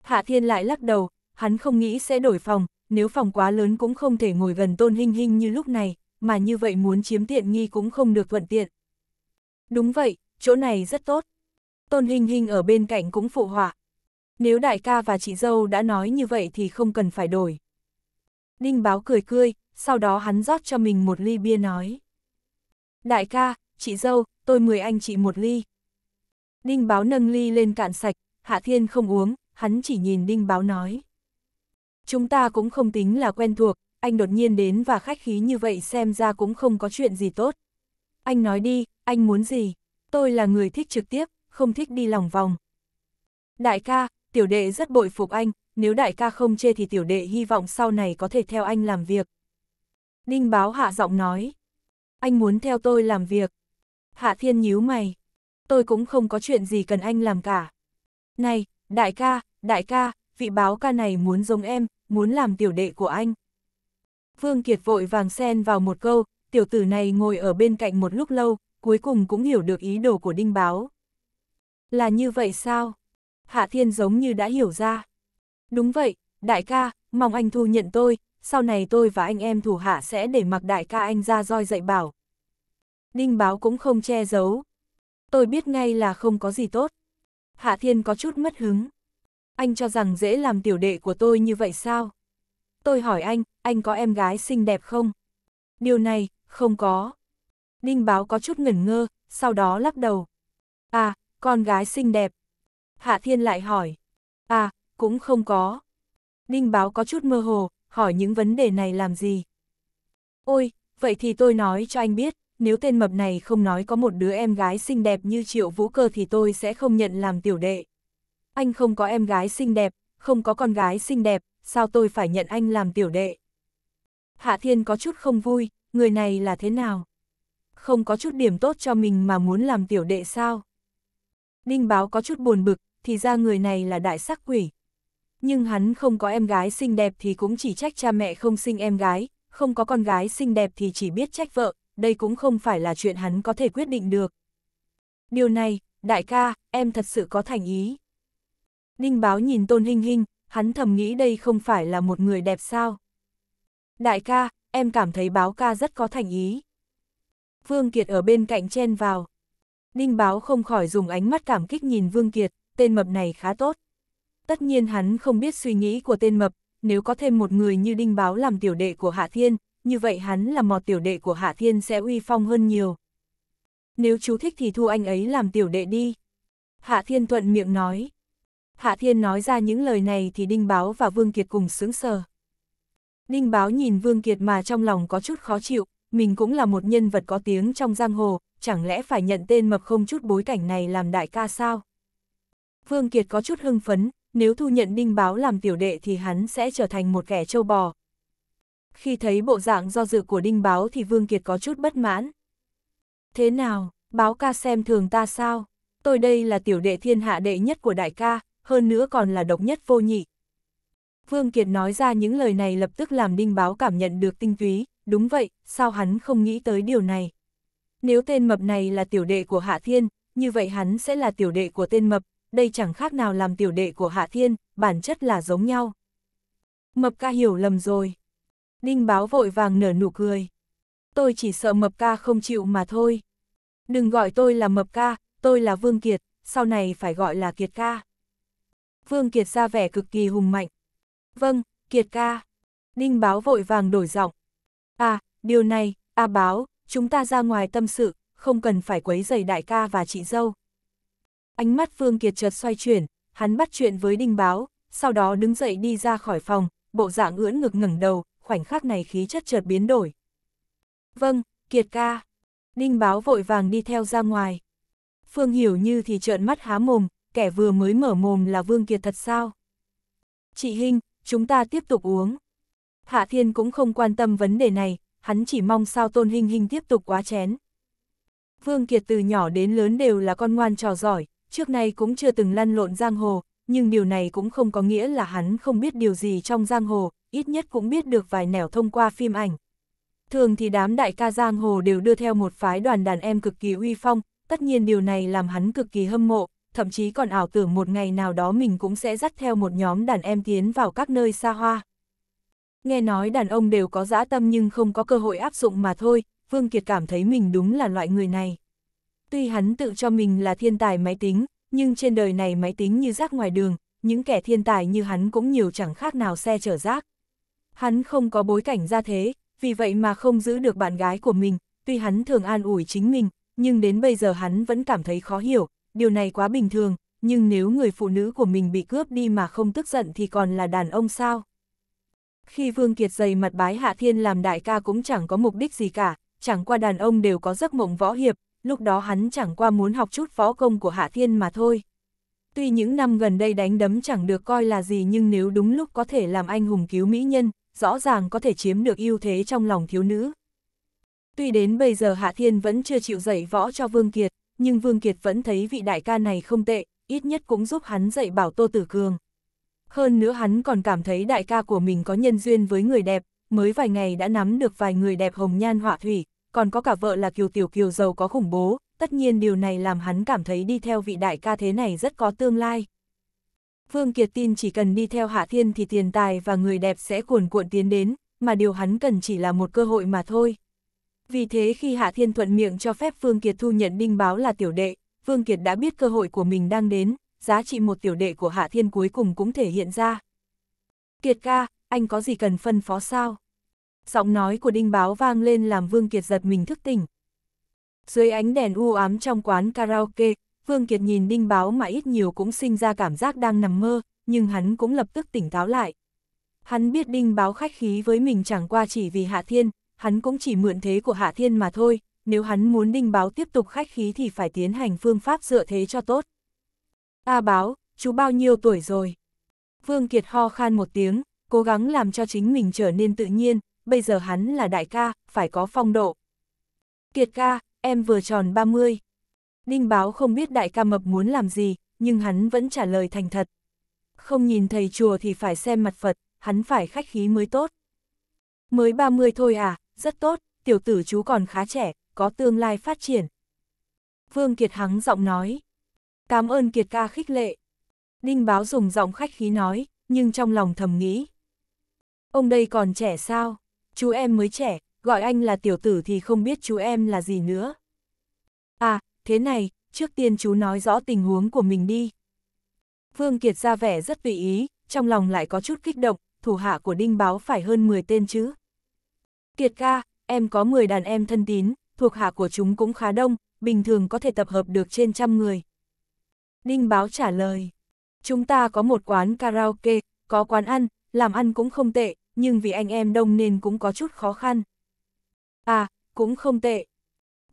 Hạ Thiên lại lắc đầu, hắn không nghĩ sẽ đổi phòng, nếu phòng quá lớn cũng không thể ngồi gần tôn hình hình như lúc này, mà như vậy muốn chiếm tiện nghi cũng không được thuận tiện. Đúng vậy, chỗ này rất tốt. Tôn hình hình ở bên cạnh cũng phụ họa. Nếu đại ca và chị dâu đã nói như vậy thì không cần phải đổi. Đinh báo cười cười, sau đó hắn rót cho mình một ly bia nói. Đại ca, chị dâu, tôi mời anh chị một ly. Đinh báo nâng ly lên cạn sạch, Hạ Thiên không uống, hắn chỉ nhìn Đinh báo nói. Chúng ta cũng không tính là quen thuộc, anh đột nhiên đến và khách khí như vậy xem ra cũng không có chuyện gì tốt. Anh nói đi, anh muốn gì? Tôi là người thích trực tiếp, không thích đi lòng vòng. Đại ca, tiểu đệ rất bội phục anh, nếu đại ca không chê thì tiểu đệ hy vọng sau này có thể theo anh làm việc. Ninh báo hạ giọng nói. Anh muốn theo tôi làm việc. Hạ thiên nhíu mày. Tôi cũng không có chuyện gì cần anh làm cả. Này, đại ca, đại ca, vị báo ca này muốn giống em, muốn làm tiểu đệ của anh. Vương Kiệt vội vàng xen vào một câu, tiểu tử này ngồi ở bên cạnh một lúc lâu, cuối cùng cũng hiểu được ý đồ của đinh báo. Là như vậy sao? Hạ Thiên giống như đã hiểu ra. Đúng vậy, đại ca, mong anh thu nhận tôi, sau này tôi và anh em thủ hạ sẽ để mặc đại ca anh ra roi dạy bảo. Đinh báo cũng không che giấu. Tôi biết ngay là không có gì tốt. Hạ Thiên có chút mất hứng anh cho rằng dễ làm tiểu đệ của tôi như vậy sao? Tôi hỏi anh, anh có em gái xinh đẹp không? Điều này, không có. Ninh báo có chút ngẩn ngơ, sau đó lắc đầu. À, con gái xinh đẹp. Hạ Thiên lại hỏi. À, cũng không có. Ninh báo có chút mơ hồ, hỏi những vấn đề này làm gì? Ôi, vậy thì tôi nói cho anh biết, nếu tên mập này không nói có một đứa em gái xinh đẹp như Triệu Vũ Cơ thì tôi sẽ không nhận làm tiểu đệ anh không có em gái xinh đẹp, không có con gái xinh đẹp, sao tôi phải nhận anh làm tiểu đệ? Hạ Thiên có chút không vui, người này là thế nào? Không có chút điểm tốt cho mình mà muốn làm tiểu đệ sao? Đinh báo có chút buồn bực, thì ra người này là đại sắc quỷ. Nhưng hắn không có em gái xinh đẹp thì cũng chỉ trách cha mẹ không sinh em gái, không có con gái xinh đẹp thì chỉ biết trách vợ, đây cũng không phải là chuyện hắn có thể quyết định được. Điều này, đại ca, em thật sự có thành ý. Ninh báo nhìn Tôn Hinh Hinh, hắn thầm nghĩ đây không phải là một người đẹp sao. Đại ca, em cảm thấy báo ca rất có thành ý. Vương Kiệt ở bên cạnh chen vào. Ninh báo không khỏi dùng ánh mắt cảm kích nhìn Vương Kiệt, tên mập này khá tốt. Tất nhiên hắn không biết suy nghĩ của tên mập, nếu có thêm một người như Đinh Báo làm tiểu đệ của Hạ Thiên, như vậy hắn là mọt tiểu đệ của Hạ Thiên sẽ uy phong hơn nhiều. Nếu chú thích thì thu anh ấy làm tiểu đệ đi. Hạ Thiên thuận miệng nói. Hạ Thiên nói ra những lời này thì Đinh Báo và Vương Kiệt cùng sướng sờ. Đinh Báo nhìn Vương Kiệt mà trong lòng có chút khó chịu, mình cũng là một nhân vật có tiếng trong giang hồ, chẳng lẽ phải nhận tên mập không chút bối cảnh này làm đại ca sao? Vương Kiệt có chút hưng phấn, nếu thu nhận Đinh Báo làm tiểu đệ thì hắn sẽ trở thành một kẻ trâu bò. Khi thấy bộ dạng do dự của Đinh Báo thì Vương Kiệt có chút bất mãn. Thế nào, báo ca xem thường ta sao? Tôi đây là tiểu đệ thiên hạ đệ nhất của đại ca, hơn nữa còn là độc nhất vô nhị. Vương Kiệt nói ra những lời này lập tức làm Đinh Báo cảm nhận được tinh túy, đúng vậy, sao hắn không nghĩ tới điều này. Nếu tên mập này là tiểu đệ của Hạ Thiên, như vậy hắn sẽ là tiểu đệ của tên mập, đây chẳng khác nào làm tiểu đệ của Hạ Thiên, bản chất là giống nhau. Mập ca hiểu lầm rồi. Đinh Báo vội vàng nở nụ cười. Tôi chỉ sợ mập ca không chịu mà thôi. Đừng gọi tôi là mập ca, tôi là Vương Kiệt, sau này phải gọi là Kiệt ca. Vương Kiệt ra vẻ cực kỳ hùng mạnh. Vâng, Kiệt ca. Ninh báo vội vàng đổi giọng. À, điều này, A à báo, chúng ta ra ngoài tâm sự, không cần phải quấy giày đại ca và chị dâu. Ánh mắt Vương Kiệt chợt xoay chuyển, hắn bắt chuyện với Đinh báo, sau đó đứng dậy đi ra khỏi phòng, bộ dạng ưỡn ngực ngẩng đầu, khoảnh khắc này khí chất chợt biến đổi. Vâng, Kiệt ca. Đinh báo vội vàng đi theo ra ngoài. Phương Hiểu Như thì trợn mắt há mồm, kẻ vừa mới mở mồm là Vương Kiệt thật sao? Chị Hinh, chúng ta tiếp tục uống. Hạ Thiên cũng không quan tâm vấn đề này, hắn chỉ mong sao Tôn Hinh Hinh tiếp tục quá chén. Vương Kiệt từ nhỏ đến lớn đều là con ngoan trò giỏi, trước nay cũng chưa từng lăn lộn giang hồ, nhưng điều này cũng không có nghĩa là hắn không biết điều gì trong giang hồ, ít nhất cũng biết được vài nẻo thông qua phim ảnh. Thường thì đám đại ca giang hồ đều đưa theo một phái đoàn đàn em cực kỳ uy phong, tất nhiên điều này làm hắn cực kỳ hâm mộ, thậm chí còn ảo tưởng một ngày nào đó mình cũng sẽ dắt theo một nhóm đàn em tiến vào các nơi xa hoa. Nghe nói đàn ông đều có dã tâm nhưng không có cơ hội áp dụng mà thôi, Vương Kiệt cảm thấy mình đúng là loại người này. Tuy hắn tự cho mình là thiên tài máy tính, nhưng trên đời này máy tính như rác ngoài đường, những kẻ thiên tài như hắn cũng nhiều chẳng khác nào xe chở rác. Hắn không có bối cảnh ra thế, vì vậy mà không giữ được bạn gái của mình, tuy hắn thường an ủi chính mình, nhưng đến bây giờ hắn vẫn cảm thấy khó hiểu, điều này quá bình thường, nhưng nếu người phụ nữ của mình bị cướp đi mà không tức giận thì còn là đàn ông sao? Khi Vương Kiệt dày mặt bái Hạ Thiên làm đại ca cũng chẳng có mục đích gì cả, chẳng qua đàn ông đều có giấc mộng võ hiệp, lúc đó hắn chẳng qua muốn học chút võ công của Hạ Thiên mà thôi. Tuy những năm gần đây đánh đấm chẳng được coi là gì nhưng nếu đúng lúc có thể làm anh hùng cứu mỹ nhân, rõ ràng có thể chiếm được ưu thế trong lòng thiếu nữ. Tuy đến bây giờ Hạ Thiên vẫn chưa chịu dạy võ cho Vương Kiệt, nhưng Vương Kiệt vẫn thấy vị đại ca này không tệ, ít nhất cũng giúp hắn dạy bảo Tô Tử Cường. Hơn nữa hắn còn cảm thấy đại ca của mình có nhân duyên với người đẹp, mới vài ngày đã nắm được vài người đẹp hồng nhan họa thủy, còn có cả vợ là Kiều Tiểu Kiều giàu có khủng bố, tất nhiên điều này làm hắn cảm thấy đi theo vị đại ca thế này rất có tương lai. Vương Kiệt tin chỉ cần đi theo Hạ Thiên thì tiền tài và người đẹp sẽ cuồn cuộn tiến đến, mà điều hắn cần chỉ là một cơ hội mà thôi. Vì thế khi Hạ Thiên thuận miệng cho phép Vương Kiệt thu nhận Đinh báo là tiểu đệ, Vương Kiệt đã biết cơ hội của mình đang đến, giá trị một tiểu đệ của Hạ Thiên cuối cùng cũng thể hiện ra. Kiệt ca, anh có gì cần phân phó sao? Giọng nói của đinh báo vang lên làm Vương Kiệt giật mình thức tỉnh. Dưới ánh đèn u ám trong quán karaoke, Vương Kiệt nhìn đinh báo mà ít nhiều cũng sinh ra cảm giác đang nằm mơ, nhưng hắn cũng lập tức tỉnh táo lại. Hắn biết đinh báo khách khí với mình chẳng qua chỉ vì Hạ Thiên, hắn cũng chỉ mượn thế của Hạ Thiên mà thôi, nếu hắn muốn đinh báo tiếp tục khách khí thì phải tiến hành phương pháp dựa thế cho tốt. A báo, chú bao nhiêu tuổi rồi? Vương Kiệt ho khan một tiếng, cố gắng làm cho chính mình trở nên tự nhiên, bây giờ hắn là đại ca, phải có phong độ. Kiệt ca, em vừa tròn 30. Đinh báo không biết đại ca mập muốn làm gì, nhưng hắn vẫn trả lời thành thật. Không nhìn thầy chùa thì phải xem mặt Phật, hắn phải khách khí mới tốt. Mới 30 thôi à, rất tốt, tiểu tử chú còn khá trẻ, có tương lai phát triển. Vương Kiệt hắng giọng nói. Cảm ơn Kiệt ca khích lệ. Đinh báo dùng giọng khách khí nói, nhưng trong lòng thầm nghĩ. Ông đây còn trẻ sao? Chú em mới trẻ, gọi anh là tiểu tử thì không biết chú em là gì nữa. À, thế này, trước tiên chú nói rõ tình huống của mình đi. Vương Kiệt ra vẻ rất vị ý, trong lòng lại có chút kích động, thủ hạ của Đinh Báo phải hơn 10 tên chứ. Kiệt ca, em có 10 đàn em thân tín, thuộc hạ của chúng cũng khá đông, bình thường có thể tập hợp được trên trăm người. Đinh báo trả lời, chúng ta có một quán karaoke, có quán ăn, làm ăn cũng không tệ, nhưng vì anh em đông nên cũng có chút khó khăn. À, cũng không tệ.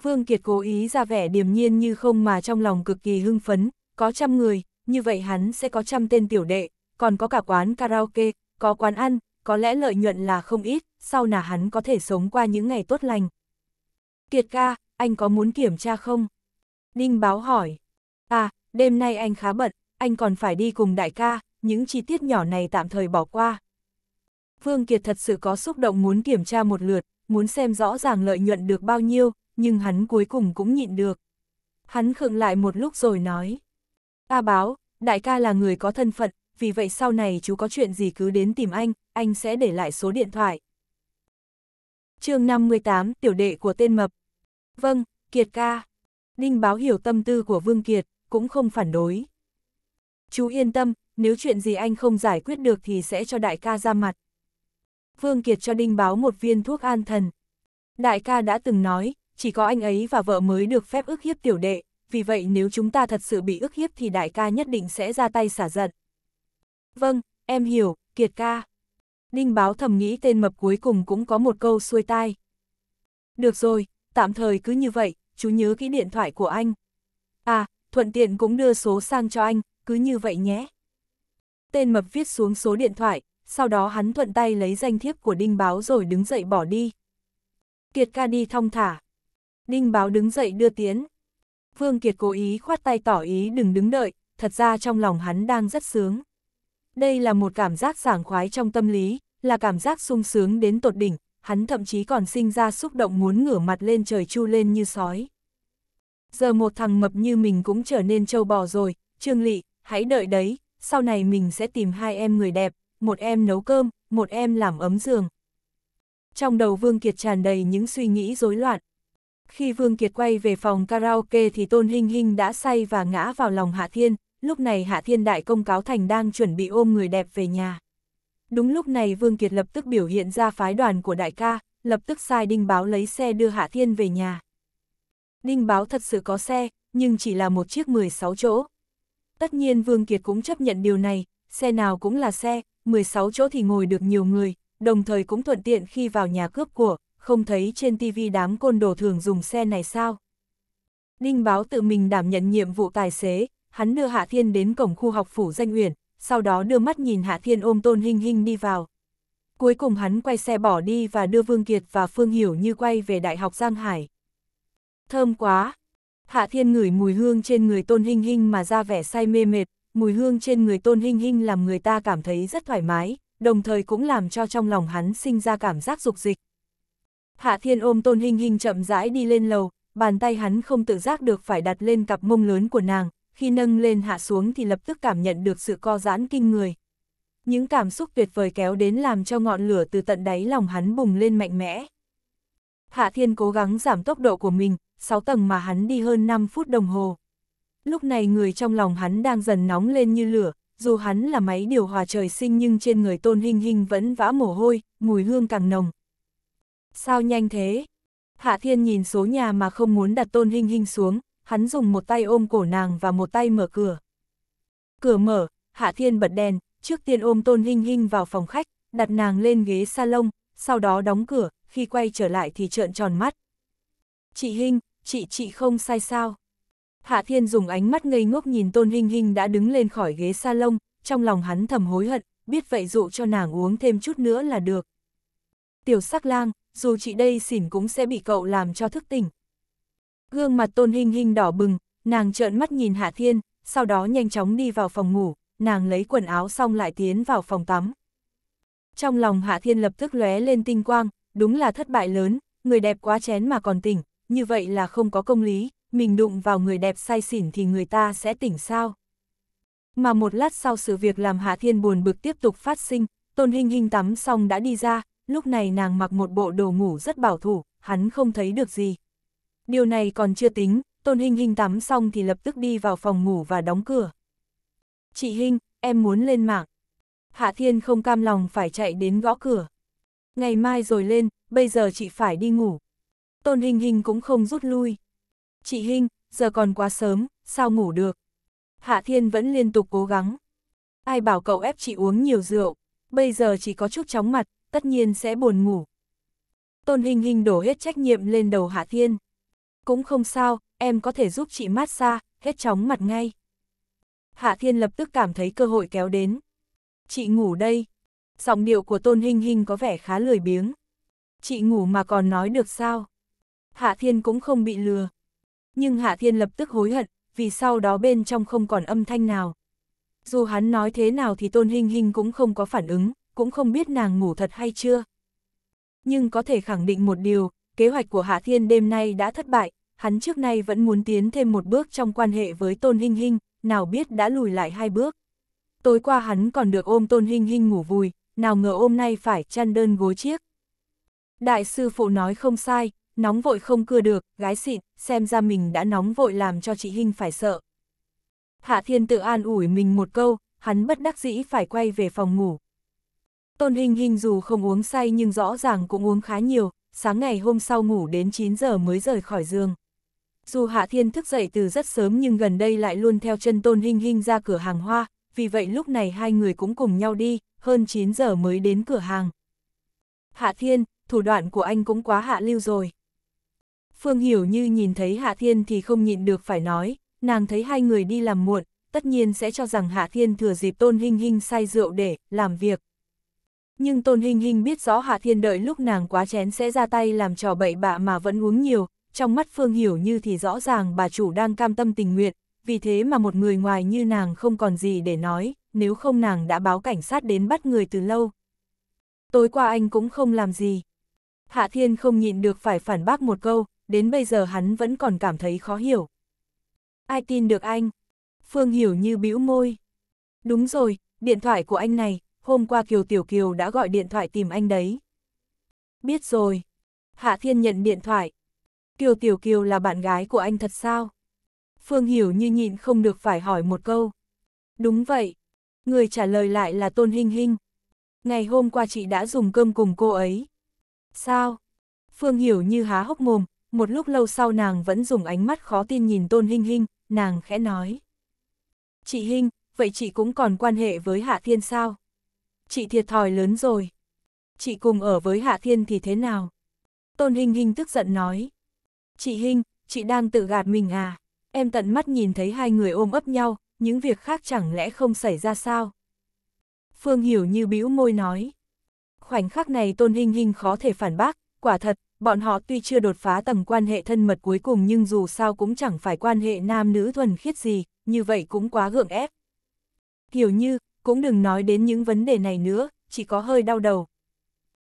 Vương Kiệt cố ý ra vẻ điềm nhiên như không mà trong lòng cực kỳ hưng phấn, có trăm người, như vậy hắn sẽ có trăm tên tiểu đệ, còn có cả quán karaoke, có quán ăn, có lẽ lợi nhuận là không ít sau nà hắn có thể sống qua những ngày tốt lành. Kiệt ca, anh có muốn kiểm tra không? Ninh báo hỏi. À, đêm nay anh khá bận, anh còn phải đi cùng đại ca, những chi tiết nhỏ này tạm thời bỏ qua. Vương Kiệt thật sự có xúc động muốn kiểm tra một lượt, muốn xem rõ ràng lợi nhuận được bao nhiêu, nhưng hắn cuối cùng cũng nhịn được. Hắn khựng lại một lúc rồi nói. A báo, đại ca là người có thân phận, vì vậy sau này chú có chuyện gì cứ đến tìm anh, anh sẽ để lại số điện thoại chương 58, tiểu đệ của tên mập. Vâng, Kiệt ca. Ninh báo hiểu tâm tư của Vương Kiệt, cũng không phản đối. Chú yên tâm, nếu chuyện gì anh không giải quyết được thì sẽ cho đại ca ra mặt. Vương Kiệt cho Đinh báo một viên thuốc an thần. Đại ca đã từng nói, chỉ có anh ấy và vợ mới được phép ức hiếp tiểu đệ, vì vậy nếu chúng ta thật sự bị ức hiếp thì đại ca nhất định sẽ ra tay xả giận. Vâng, em hiểu, Kiệt ca. Đinh báo thầm nghĩ tên mập cuối cùng cũng có một câu xuôi tai. Được rồi, tạm thời cứ như vậy, chú nhớ kỹ điện thoại của anh. À, thuận tiện cũng đưa số sang cho anh, cứ như vậy nhé. Tên mập viết xuống số điện thoại, sau đó hắn thuận tay lấy danh thiếp của Đinh Báo rồi đứng dậy bỏ đi. Kiệt ca đi thong thả. Đinh Báo đứng dậy đưa tiến. Vương Kiệt cố ý khoát tay tỏ ý đừng đứng đợi, thật ra trong lòng hắn đang rất sướng. Đây là một cảm giác sảng khoái trong tâm lý, là cảm giác sung sướng đến tột đỉnh, hắn thậm chí còn sinh ra xúc động muốn ngửa mặt lên trời chu lên như sói. Giờ một thằng mập như mình cũng trở nên trâu bò rồi, Trương Lị, hãy đợi đấy, sau này mình sẽ tìm hai em người đẹp, một em nấu cơm, một em làm ấm giường. Trong đầu Vương Kiệt tràn đầy những suy nghĩ rối loạn. Khi Vương Kiệt quay về phòng karaoke thì Tôn Hinh Hinh đã say và ngã vào lòng Hạ Thiên, lúc này Hạ Thiên Đại Công Cáo Thành đang chuẩn bị ôm người đẹp về nhà. Đúng lúc này Vương Kiệt lập tức biểu hiện ra phái đoàn của đại ca, lập tức sai Đinh Báo lấy xe đưa Hạ Thiên về nhà. Đinh Báo thật sự có xe, nhưng chỉ là một chiếc 16 chỗ. Tất nhiên Vương Kiệt cũng chấp nhận điều này, xe nào cũng là xe, 16 chỗ thì ngồi được nhiều người, đồng thời cũng thuận tiện khi vào nhà cướp của, không thấy trên tivi đám côn đồ thường dùng xe này sao. Đinh Báo tự mình đảm nhận nhiệm vụ tài xế, hắn đưa Hạ Thiên đến cổng khu học phủ danh uyển, sau đó đưa mắt nhìn Hạ Thiên ôm Tôn Hinh Hinh đi vào. Cuối cùng hắn quay xe bỏ đi và đưa Vương Kiệt và Phương Hiểu như quay về Đại học Giang Hải. Thơm quá! Hạ Thiên ngửi mùi hương trên người Tôn Hinh Hinh mà ra vẻ say mê mệt, mùi hương trên người Tôn Hinh Hinh làm người ta cảm thấy rất thoải mái, đồng thời cũng làm cho trong lòng hắn sinh ra cảm giác dục dịch. Hạ Thiên ôm Tôn Hinh Hinh chậm rãi đi lên lầu, bàn tay hắn không tự giác được phải đặt lên cặp mông lớn của nàng, khi nâng lên hạ xuống thì lập tức cảm nhận được sự co giãn kinh người. Những cảm xúc tuyệt vời kéo đến làm cho ngọn lửa từ tận đáy lòng hắn bùng lên mạnh mẽ. Hạ Thiên cố gắng giảm tốc độ của mình, 6 tầng mà hắn đi hơn 5 phút đồng hồ. Lúc này người trong lòng hắn đang dần nóng lên như lửa, dù hắn là máy điều hòa trời sinh nhưng trên người tôn hình hình vẫn vã mồ hôi, mùi hương càng nồng. Sao nhanh thế? Hạ Thiên nhìn số nhà mà không muốn đặt tôn hình hình xuống, hắn dùng một tay ôm cổ nàng và một tay mở cửa. Cửa mở, Hạ Thiên bật đèn, trước tiên ôm Tôn Hinh Hinh vào phòng khách, đặt nàng lên ghế salon, sau đó đóng cửa, khi quay trở lại thì trợn tròn mắt. Chị Hinh, chị chị không sai sao. Hạ Thiên dùng ánh mắt ngây ngốc nhìn Tôn Hinh Hinh đã đứng lên khỏi ghế salon, trong lòng hắn thầm hối hận, biết vậy dụ cho nàng uống thêm chút nữa là được. Tiểu sắc lang, dù chị đây xỉn cũng sẽ bị cậu làm cho thức tỉnh. Gương mặt tôn hình hình đỏ bừng, nàng trợn mắt nhìn Hạ Thiên, sau đó nhanh chóng đi vào phòng ngủ, nàng lấy quần áo xong lại tiến vào phòng tắm. Trong lòng Hạ Thiên lập tức lóe lên tinh quang, đúng là thất bại lớn, người đẹp quá chén mà còn tỉnh, như vậy là không có công lý, mình đụng vào người đẹp say xỉn thì người ta sẽ tỉnh sao. Mà một lát sau sự việc làm Hạ Thiên buồn bực tiếp tục phát sinh, Tôn hình hình tắm xong đã đi ra, lúc này nàng mặc một bộ đồ ngủ rất bảo thủ, hắn không thấy được gì. Điều này còn chưa tính, Tôn Hinh Hinh tắm xong thì lập tức đi vào phòng ngủ và đóng cửa. Chị Hinh, em muốn lên mạng. Hạ Thiên không cam lòng phải chạy đến gõ cửa. Ngày mai rồi lên, bây giờ chị phải đi ngủ. Tôn Hinh Hinh cũng không rút lui. Chị Hinh, giờ còn quá sớm, sao ngủ được? Hạ Thiên vẫn liên tục cố gắng. Ai bảo cậu ép chị uống nhiều rượu, bây giờ chỉ có chút chóng mặt, tất nhiên sẽ buồn ngủ. Tôn Hinh Hinh đổ hết trách nhiệm lên đầu Hạ Thiên cũng không sao, em có thể giúp chị mát xa, hết chóng mặt ngay. Hạ Thiên lập tức cảm thấy cơ hội kéo đến. Chị ngủ đây. Giọng điệu của Tôn Hinh Hinh có vẻ khá lười biếng. Chị ngủ mà còn nói được sao? Hạ Thiên cũng không bị lừa. Nhưng Hạ Thiên lập tức hối hận, vì sau đó bên trong không còn âm thanh nào. Dù hắn nói thế nào thì Tôn Hinh Hinh cũng không có phản ứng, cũng không biết nàng ngủ thật hay chưa. Nhưng có thể khẳng định một điều, kế hoạch của Hạ Thiên đêm nay đã thất bại, hắn trước nay vẫn muốn tiến thêm một bước trong quan hệ với Tôn Hinh Hinh, nào biết đã lùi lại hai bước. Tối qua hắn còn được ôm Tôn Hinh Hinh ngủ vùi, nào ngờ ôm nay phải chăn đơn gối chiếc. Đại sư phụ nói không sai, nóng vội không cưa được, gái xịn, xem ra mình đã nóng vội làm cho chị Hinh phải sợ. Hạ Thiên tự an ủi mình một câu, hắn bất đắc dĩ phải quay về phòng ngủ. Tôn Hinh Hinh dù không uống say nhưng rõ ràng cũng uống khá nhiều, sáng ngày hôm sau ngủ đến 9 giờ mới rời khỏi giường. Dù Hạ Thiên thức dậy từ rất sớm nhưng gần đây lại luôn theo chân Tôn Hinh Hinh ra cửa hàng hoa, vì vậy lúc này hai người cũng cùng nhau đi, hơn 9 giờ mới đến cửa hàng. Hạ Thiên, thủ đoạn của anh cũng quá hạ lưu rồi. Phương Hiểu như nhìn thấy Hạ Thiên thì không nhịn được phải nói, nàng thấy hai người đi làm muộn, tất nhiên sẽ cho rằng Hạ Thiên thừa dịp Tôn Hinh Hinh say rượu để làm việc nhưng Tôn Hình Hình biết rõ Hạ Thiên đợi lúc nàng quá chén sẽ ra tay làm trò bậy bạ mà vẫn uống nhiều, trong mắt Phương Hiểu Như thì rõ ràng bà chủ đang cam tâm tình nguyện, vì thế mà một người ngoài như nàng không còn gì để nói, nếu không nàng đã báo cảnh sát đến bắt người từ lâu. Tối qua anh cũng không làm gì. Hạ Thiên không nhịn được phải phản bác một câu, đến bây giờ hắn vẫn còn cảm thấy khó hiểu. Ai tin được anh? Phương Hiểu Như bĩu môi. Đúng rồi, điện thoại của anh này, hôm qua Kiều Tiểu Kiều đã gọi điện thoại tìm anh đấy. Biết rồi. Hạ Thiên nhận điện thoại. Kiều Tiểu Kiều là bạn gái của anh thật sao? Phương Hiểu như nhịn không được phải hỏi một câu. Đúng vậy. Người trả lời lại là Tôn Hinh Hinh. Ngày hôm qua chị đã dùng cơm cùng cô ấy. Sao? Phương Hiểu như há hốc mồm, một lúc lâu sau nàng vẫn dùng ánh mắt khó tin nhìn Tôn Hinh Hinh, nàng khẽ nói. Chị Hinh, vậy chị cũng còn quan hệ với Hạ Thiên sao? chị thiệt thòi lớn rồi. Chị cùng ở với Hạ Thiên thì thế nào? Tôn Hinh Hinh tức giận nói. Chị Hinh, chị đang tự gạt mình à? Em tận mắt nhìn thấy hai người ôm ấp nhau, những việc khác chẳng lẽ không xảy ra sao? Phương Hiểu như bĩu môi nói. Khoảnh khắc này Tôn Hinh Hinh khó thể phản bác, quả thật, bọn họ tuy chưa đột phá tầng quan hệ thân mật cuối cùng nhưng dù sao cũng chẳng phải quan hệ nam nữ thuần khiết gì, như vậy cũng quá gượng ép. Hiểu như, cũng đừng nói đến những vấn đề này nữa, chỉ có hơi đau đầu.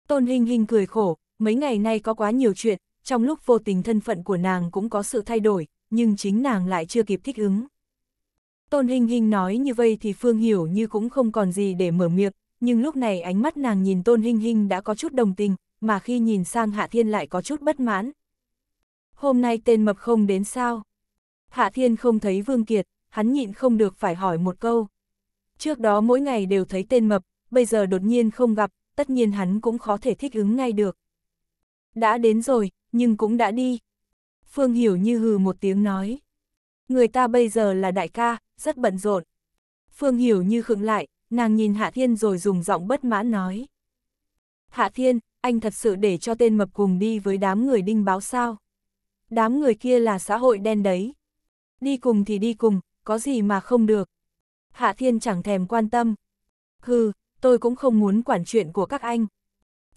Tôn Hình Hình cười khổ, mấy ngày nay có quá nhiều chuyện, trong lúc vô tình thân phận của nàng cũng có sự thay đổi, nhưng chính nàng lại chưa kịp thích ứng. Tôn Hình Hình nói như vậy thì Phương Hiểu như cũng không còn gì để mở miệng, nhưng lúc này ánh mắt nàng nhìn Tôn Hình Hình đã có chút đồng tình, mà khi nhìn sang Hạ Thiên lại có chút bất mãn. Hôm nay tên mập không đến sao? Hạ Thiên không thấy Vương Kiệt, hắn nhịn không được phải hỏi một câu. Trước đó mỗi ngày đều thấy tên mập, bây giờ đột nhiên không gặp, tất nhiên hắn cũng khó thể thích ứng ngay được. Đã đến rồi, nhưng cũng đã đi. Phương Hiểu như hừ một tiếng nói. Người ta bây giờ là đại ca, rất bận rộn. Phương Hiểu như khựng lại, nàng nhìn Hạ Thiên rồi dùng giọng bất mãn nói. Hạ Thiên, anh thật sự để cho tên mập cùng đi với đám người đinh báo sao? Đám người kia là xã hội đen đấy. Đi cùng thì đi cùng, có gì mà không được. Hạ Thiên chẳng thèm quan tâm. Hừ, tôi cũng không muốn quản chuyện của các anh.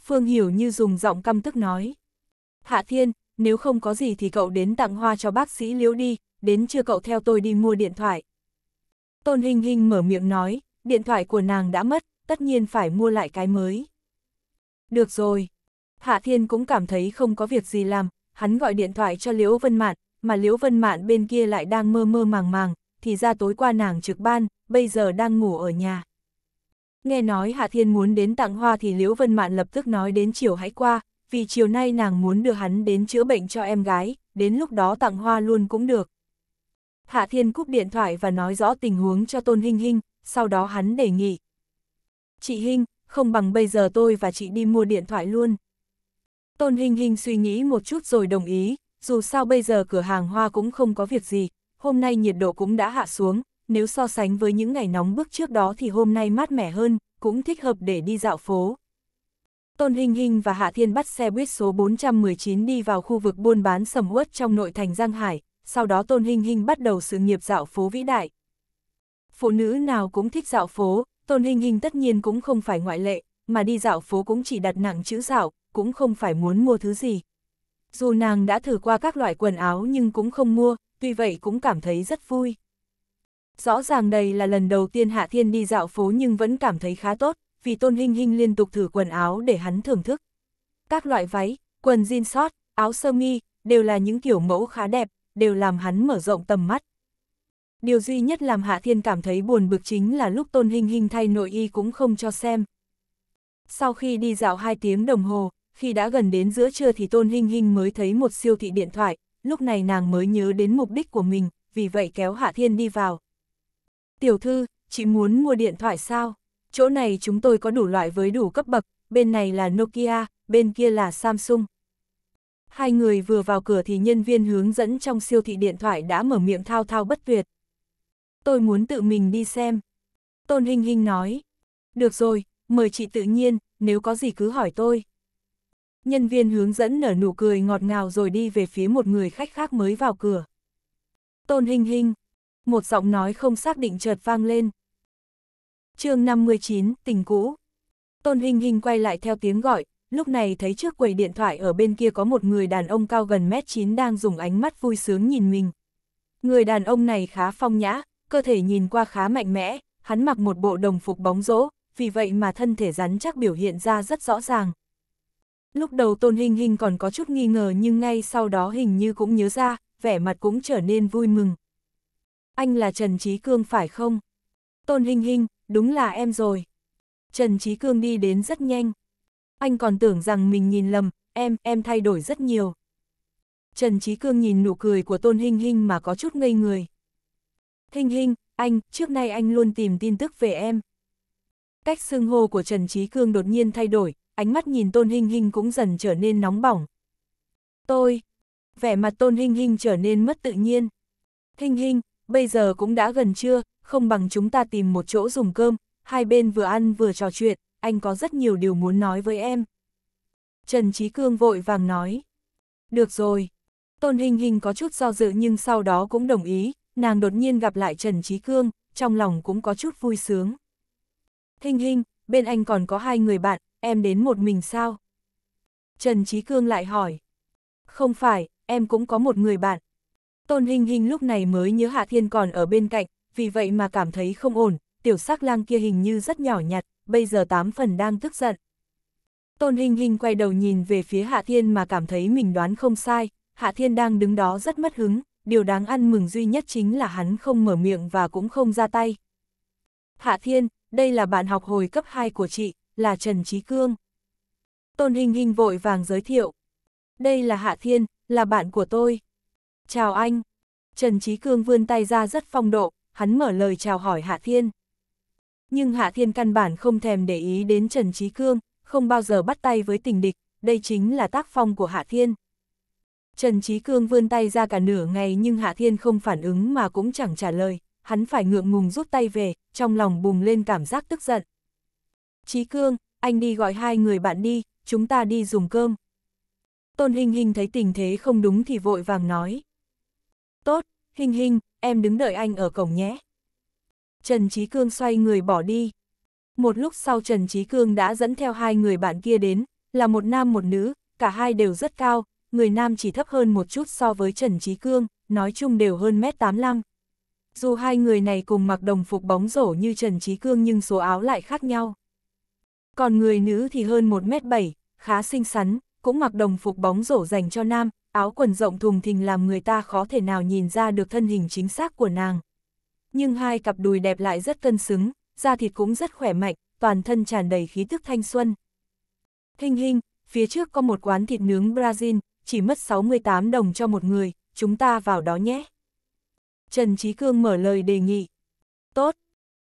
Phương Hiểu như dùng giọng căm tức nói. Hạ Thiên, nếu không có gì thì cậu đến tặng hoa cho bác sĩ Liễu đi, đến chưa cậu theo tôi đi mua điện thoại. Tôn Hình Hình mở miệng nói, điện thoại của nàng đã mất, tất nhiên phải mua lại cái mới. Được rồi. Hạ Thiên cũng cảm thấy không có việc gì làm, hắn gọi điện thoại cho Liễu Vân Mạn, mà Liễu Vân Mạn bên kia lại đang mơ mơ màng màng, thì ra tối qua nàng trực ban, bây giờ đang ngủ ở nhà. Nghe nói Hạ Thiên muốn đến tặng hoa thì Liễu Vân Mạn lập tức nói đến chiều hãy qua, vì chiều nay nàng muốn đưa hắn đến chữa bệnh cho em gái, đến lúc đó tặng hoa luôn cũng được. Hạ Thiên cúp điện thoại và nói rõ tình huống cho Tôn Hinh Hinh, sau đó hắn đề nghị. Chị Hinh, không bằng bây giờ tôi và chị đi mua điện thoại luôn. Tôn Hinh Hinh suy nghĩ một chút rồi đồng ý, dù sao bây giờ cửa hàng hoa cũng không có việc gì, hôm nay nhiệt độ cũng đã hạ xuống, nếu so sánh với những ngày nóng bước trước đó thì hôm nay mát mẻ hơn, cũng thích hợp để đi dạo phố. Tôn Hình Hình và Hạ Thiên bắt xe buýt số 419 đi vào khu vực buôn bán sầm uất trong nội thành Giang Hải, sau đó Tôn Hình Hình bắt đầu sự nghiệp dạo phố vĩ đại. Phụ nữ nào cũng thích dạo phố, Tôn Hình Hình tất nhiên cũng không phải ngoại lệ, mà đi dạo phố cũng chỉ đặt nặng chữ dạo, cũng không phải muốn mua thứ gì. Dù nàng đã thử qua các loại quần áo nhưng cũng không mua, tuy vậy cũng cảm thấy rất vui. Rõ ràng đây là lần đầu tiên Hạ Thiên đi dạo phố nhưng vẫn cảm thấy khá tốt, vì Tôn Hinh Hinh liên tục thử quần áo để hắn thưởng thức. Các loại váy, quần jean short, áo sơ mi, đều là những kiểu mẫu khá đẹp, đều làm hắn mở rộng tầm mắt. Điều duy nhất làm Hạ Thiên cảm thấy buồn bực chính là lúc Tôn Hinh Hinh thay nội y cũng không cho xem. Sau khi đi dạo 2 tiếng đồng hồ, khi đã gần đến giữa trưa thì Tôn Hinh Hinh mới thấy một siêu thị điện thoại, lúc này nàng mới nhớ đến mục đích của mình, vì vậy kéo Hạ Thiên đi vào, Tiểu thư, chị muốn mua điện thoại sao? Chỗ này chúng tôi có đủ loại với đủ cấp bậc, bên này là Nokia, bên kia là Samsung. Hai người vừa vào cửa thì nhân viên hướng dẫn trong siêu thị điện thoại đã mở miệng thao thao bất tuyệt. Tôi muốn tự mình đi xem. Tôn Hinh Hinh nói. Được rồi, mời chị tự nhiên, nếu có gì cứ hỏi tôi. Nhân viên hướng dẫn nở nụ cười ngọt ngào rồi đi về phía một người khách khác mới vào cửa. Tôn Hinh Hinh, một giọng nói không xác định chợt vang lên. chương 59, tình cũ. Tôn Hình Hình quay lại theo tiếng gọi, lúc này thấy trước quầy điện thoại ở bên kia có một người đàn ông cao gần mét 9 đang dùng ánh mắt vui sướng nhìn mình. Người đàn ông này khá phong nhã, cơ thể nhìn qua khá mạnh mẽ, hắn mặc một bộ đồng phục bóng rỗ, vì vậy mà thân thể rắn chắc biểu hiện ra rất rõ ràng. Lúc đầu Tôn Hình Hình còn có chút nghi ngờ nhưng ngay sau đó hình như cũng nhớ ra, vẻ mặt cũng trở nên vui mừng anh là Trần Trí Cương phải không? Tôn Hinh Hinh, đúng là em rồi. Trần Trí Cương đi đến rất nhanh. Anh còn tưởng rằng mình nhìn lầm, em, em thay đổi rất nhiều. Trần Trí Cương nhìn nụ cười của Tôn Hinh Hinh mà có chút ngây người. Hinh Hinh, anh, trước nay anh luôn tìm tin tức về em. Cách xưng hô của Trần Trí Cương đột nhiên thay đổi, ánh mắt nhìn Tôn Hinh Hinh cũng dần trở nên nóng bỏng. Tôi, vẻ mặt Tôn Hinh Hinh trở nên mất tự nhiên. Hinh Hinh, bây giờ cũng đã gần trưa, không bằng chúng ta tìm một chỗ dùng cơm, hai bên vừa ăn vừa trò chuyện, anh có rất nhiều điều muốn nói với em. Trần Trí Cương vội vàng nói. Được rồi. Tôn Hình Hình có chút do dự nhưng sau đó cũng đồng ý, nàng đột nhiên gặp lại Trần Trí Cương, trong lòng cũng có chút vui sướng. Hình Hình, bên anh còn có hai người bạn, em đến một mình sao? Trần Trí Cương lại hỏi. Không phải, em cũng có một người bạn, Tôn Hình Hình lúc này mới nhớ Hạ Thiên còn ở bên cạnh, vì vậy mà cảm thấy không ổn, tiểu sắc lang kia hình như rất nhỏ nhặt, bây giờ tám phần đang tức giận. Tôn Hình Hình quay đầu nhìn về phía Hạ Thiên mà cảm thấy mình đoán không sai, Hạ Thiên đang đứng đó rất mất hứng, điều đáng ăn mừng duy nhất chính là hắn không mở miệng và cũng không ra tay. Hạ Thiên, đây là bạn học hồi cấp 2 của chị, là Trần Trí Cương. Tôn Hình Hình vội vàng giới thiệu. Đây là Hạ Thiên, là bạn của tôi. Chào anh. Trần Trí Cương vươn tay ra rất phong độ, hắn mở lời chào hỏi Hạ Thiên. Nhưng Hạ Thiên căn bản không thèm để ý đến Trần Trí Cương, không bao giờ bắt tay với tình địch, đây chính là tác phong của Hạ Thiên. Trần Trí Cương vươn tay ra cả nửa ngày nhưng Hạ Thiên không phản ứng mà cũng chẳng trả lời, hắn phải ngượng ngùng rút tay về, trong lòng bùng lên cảm giác tức giận. Trí Cương, anh đi gọi hai người bạn đi, chúng ta đi dùng cơm. Tôn Hình Hình thấy tình thế không đúng thì vội vàng nói. Tốt, Hình Hình, em đứng đợi anh ở cổng nhé. Trần Trí Cương xoay người bỏ đi. Một lúc sau Trần Trí Cương đã dẫn theo hai người bạn kia đến, là một nam một nữ, cả hai đều rất cao, người nam chỉ thấp hơn một chút so với Trần Trí Cương, nói chung đều hơn mét 85. Dù hai người này cùng mặc đồng phục bóng rổ như Trần Trí Cương nhưng số áo lại khác nhau. Còn người nữ thì hơn 1m7, khá xinh xắn, cũng mặc đồng phục bóng rổ dành cho nam, áo quần rộng thùng thình làm người ta khó thể nào nhìn ra được thân hình chính xác của nàng. Nhưng hai cặp đùi đẹp lại rất cân xứng, da thịt cũng rất khỏe mạnh, toàn thân tràn đầy khí tức thanh xuân. Hình hình, phía trước có một quán thịt nướng Brazil, chỉ mất 68 đồng cho một người, chúng ta vào đó nhé. Trần Trí Cương mở lời đề nghị. Tốt,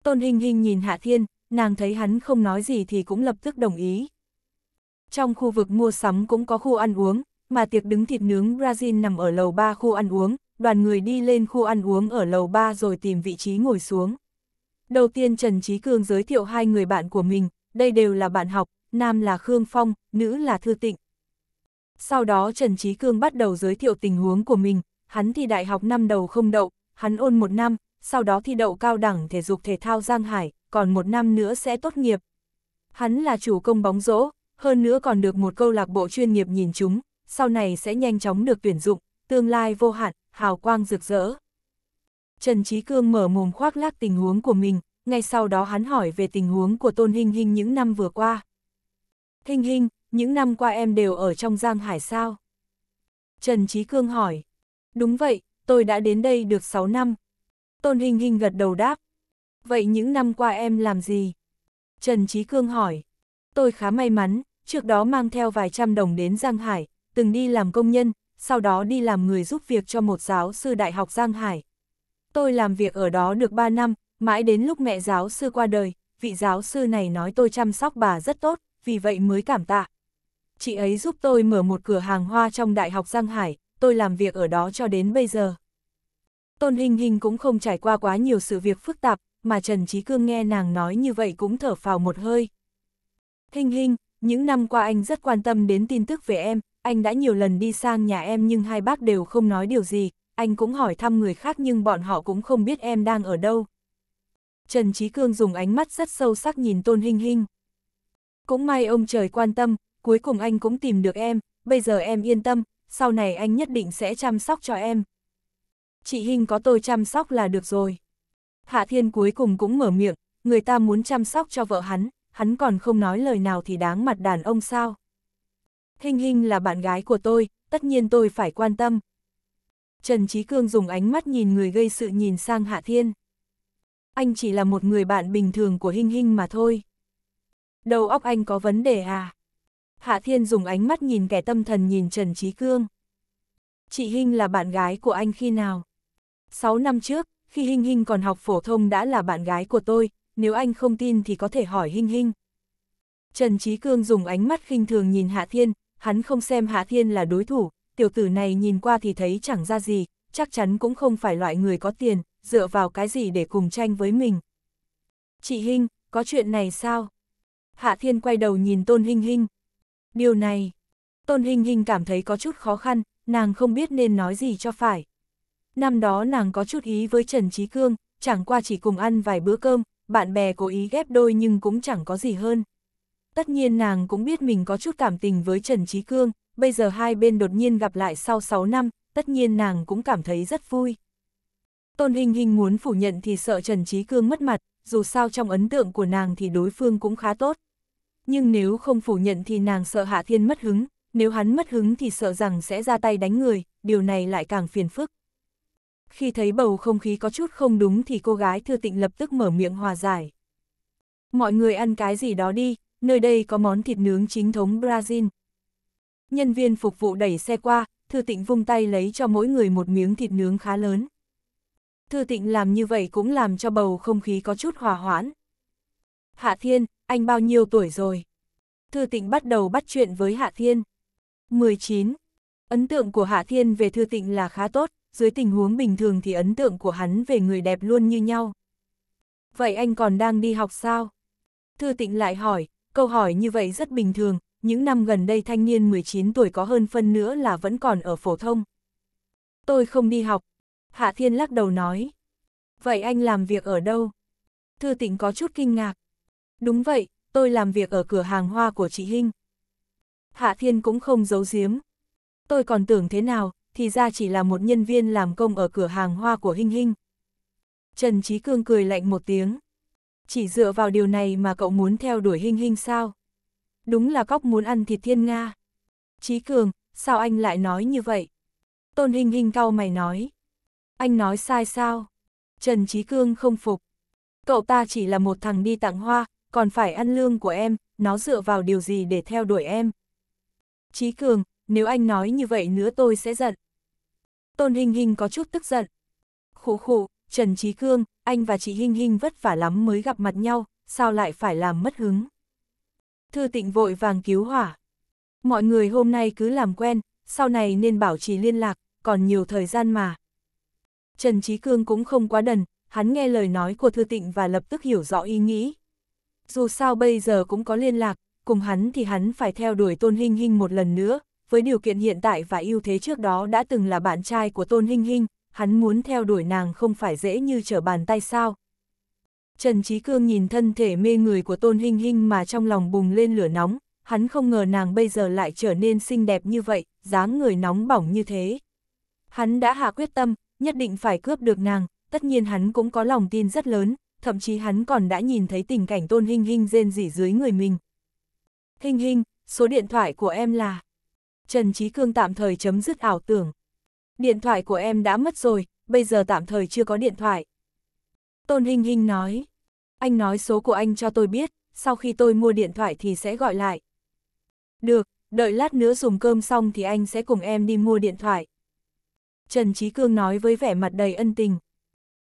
Tôn Hình Hình nhìn Hạ Thiên, nàng thấy hắn không nói gì thì cũng lập tức đồng ý. Trong khu vực mua sắm cũng có khu ăn uống, mà tiệc đứng thịt nướng Brazil nằm ở lầu 3 khu ăn uống, đoàn người đi lên khu ăn uống ở lầu 3 rồi tìm vị trí ngồi xuống. Đầu tiên Trần Trí Cương giới thiệu hai người bạn của mình, đây đều là bạn học, nam là Khương Phong, nữ là Thư Tịnh. Sau đó Trần Trí Cương bắt đầu giới thiệu tình huống của mình, hắn thi đại học năm đầu không đậu, hắn ôn một năm, sau đó thi đậu cao đẳng thể dục thể thao Giang Hải, còn một năm nữa sẽ tốt nghiệp. Hắn là chủ công bóng rổ, hơn nữa còn được một câu lạc bộ chuyên nghiệp nhìn chúng, sau này sẽ nhanh chóng được tuyển dụng, tương lai vô hạn, hào quang rực rỡ. Trần Trí Cương mở mồm khoác lác tình huống của mình, ngay sau đó hắn hỏi về tình huống của Tôn Hinh Hinh những năm vừa qua. Hinh Hinh, những năm qua em đều ở trong Giang Hải sao? Trần Trí Cương hỏi. Đúng vậy, tôi đã đến đây được 6 năm. Tôn Hinh Hinh gật đầu đáp. Vậy những năm qua em làm gì? Trần Trí Cương hỏi. Tôi khá may mắn, trước đó mang theo vài trăm đồng đến Giang Hải, từng đi làm công nhân, sau đó đi làm người giúp việc cho một giáo sư Đại học Giang Hải. Tôi làm việc ở đó được 3 năm, mãi đến lúc mẹ giáo sư qua đời, vị giáo sư này nói tôi chăm sóc bà rất tốt, vì vậy mới cảm tạ. Chị ấy giúp tôi mở một cửa hàng hoa trong Đại học Giang Hải, tôi làm việc ở đó cho đến bây giờ. Tôn Hình Hình cũng không trải qua quá nhiều sự việc phức tạp, mà Trần Trí Cương nghe nàng nói như vậy cũng thở phào một hơi. Hình Hình, những năm qua anh rất quan tâm đến tin tức về em, anh đã nhiều lần đi sang nhà em nhưng hai bác đều không nói điều gì, anh cũng hỏi thăm người khác nhưng bọn họ cũng không biết em đang ở đâu. Trần Trí Cương dùng ánh mắt rất sâu sắc nhìn Tôn Hinh Hinh. Cũng may ông trời quan tâm, cuối cùng anh cũng tìm được em, bây giờ em yên tâm, sau này anh nhất định sẽ chăm sóc cho em. Chị Hinh có tôi chăm sóc là được rồi. Hạ Thiên cuối cùng cũng mở miệng, người ta muốn chăm sóc cho vợ hắn, hắn còn không nói lời nào thì đáng mặt đàn ông sao. Hình hình là bạn gái của tôi, tất nhiên tôi phải quan tâm. Trần Trí Cương dùng ánh mắt nhìn người gây sự nhìn sang Hạ Thiên. Anh chỉ là một người bạn bình thường của Hinh Hinh mà thôi. Đầu óc anh có vấn đề à? Hạ Thiên dùng ánh mắt nhìn kẻ tâm thần nhìn Trần Trí Cương. Chị Hinh là bạn gái của anh khi nào? Sáu năm trước, khi Hinh Hinh còn học phổ thông đã là bạn gái của tôi, nếu anh không tin thì có thể hỏi Hinh Hinh. Trần Trí Cương dùng ánh mắt khinh thường nhìn Hạ Thiên, hắn không xem Hạ Thiên là đối thủ, tiểu tử này nhìn qua thì thấy chẳng ra gì, chắc chắn cũng không phải loại người có tiền, dựa vào cái gì để cùng tranh với mình. Chị Hinh, có chuyện này sao? Hạ Thiên quay đầu nhìn Tôn Hinh Hinh. Điều này, Tôn Hinh Hinh cảm thấy có chút khó khăn, nàng không biết nên nói gì cho phải. Năm đó nàng có chút ý với Trần Trí Cương, chẳng qua chỉ cùng ăn vài bữa cơm, bạn bè cố ý ghép đôi nhưng cũng chẳng có gì hơn. Tất nhiên nàng cũng biết mình có chút cảm tình với Trần Trí Cương, bây giờ hai bên đột nhiên gặp lại sau 6 năm, tất nhiên nàng cũng cảm thấy rất vui. Tôn Hình Hình muốn phủ nhận thì sợ Trần Trí Cương mất mặt, dù sao trong ấn tượng của nàng thì đối phương cũng khá tốt. Nhưng nếu không phủ nhận thì nàng sợ Hạ Thiên mất hứng, nếu hắn mất hứng thì sợ rằng sẽ ra tay đánh người, điều này lại càng phiền phức. Khi thấy bầu không khí có chút không đúng thì cô gái thư tịnh lập tức mở miệng hòa giải. Mọi người ăn cái gì đó đi, nơi đây có món thịt nướng chính thống Brazil. Nhân viên phục vụ đẩy xe qua, Thư Tịnh vung tay lấy cho mỗi người một miếng thịt nướng khá lớn. Thư Tịnh làm như vậy cũng làm cho bầu không khí có chút hòa hoãn. Hạ Thiên, anh bao nhiêu tuổi rồi? Thư Tịnh bắt đầu bắt chuyện với Hạ Thiên. 19. Ấn tượng của Hạ Thiên về Thư Tịnh là khá tốt, dưới tình huống bình thường thì ấn tượng của hắn về người đẹp luôn như nhau. Vậy anh còn đang đi học sao? Thư Tịnh lại hỏi, câu hỏi như vậy rất bình thường, những năm gần đây thanh niên 19 tuổi có hơn phân nữa là vẫn còn ở phổ thông. Tôi không đi học. Hạ Thiên lắc đầu nói. Vậy anh làm việc ở đâu? Thư tịnh có chút kinh ngạc. Đúng vậy, tôi làm việc ở cửa hàng hoa của chị Hinh. Hạ Thiên cũng không giấu giếm. Tôi còn tưởng thế nào, thì ra chỉ là một nhân viên làm công ở cửa hàng hoa của Hinh Hinh. Trần Trí Cương cười lạnh một tiếng chỉ dựa vào điều này mà cậu muốn theo đuổi hình hình sao? Đúng là cóc muốn ăn thịt thiên Nga. Chí Cường, sao anh lại nói như vậy? Tôn hình hình cau mày nói. Anh nói sai sao? Trần Chí Cương không phục. Cậu ta chỉ là một thằng đi tặng hoa, còn phải ăn lương của em, nó dựa vào điều gì để theo đuổi em? Chí Cường, nếu anh nói như vậy nữa tôi sẽ giận. Tôn Hình Hình có chút tức giận. Khủ khủ, Trần Trí Cương, anh và chị Hinh Hinh vất vả lắm mới gặp mặt nhau, sao lại phải làm mất hứng. Thư tịnh vội vàng cứu hỏa. Mọi người hôm nay cứ làm quen, sau này nên bảo trì liên lạc, còn nhiều thời gian mà. Trần Trí Cương cũng không quá đần, hắn nghe lời nói của Thư Tịnh và lập tức hiểu rõ ý nghĩ. Dù sao bây giờ cũng có liên lạc, cùng hắn thì hắn phải theo đuổi Tôn Hinh Hinh một lần nữa, với điều kiện hiện tại và ưu thế trước đó đã từng là bạn trai của Tôn Hinh Hinh, hắn muốn theo đuổi nàng không phải dễ như trở bàn tay sao. Trần Trí Cương nhìn thân thể mê người của Tôn Hinh Hinh mà trong lòng bùng lên lửa nóng, hắn không ngờ nàng bây giờ lại trở nên xinh đẹp như vậy, dáng người nóng bỏng như thế. Hắn đã hạ quyết tâm, nhất định phải cướp được nàng, tất nhiên hắn cũng có lòng tin rất lớn, thậm chí hắn còn đã nhìn thấy tình cảnh Tôn Hinh Hinh rên rỉ dưới người mình. Hinh Hinh, số điện thoại của em là... Trần Trí Cương tạm thời chấm dứt ảo tưởng điện thoại của em đã mất rồi, bây giờ tạm thời chưa có điện thoại. Tôn Hinh Hinh nói, anh nói số của anh cho tôi biết, sau khi tôi mua điện thoại thì sẽ gọi lại. Được, đợi lát nữa dùng cơm xong thì anh sẽ cùng em đi mua điện thoại. Trần Trí Cương nói với vẻ mặt đầy ân tình.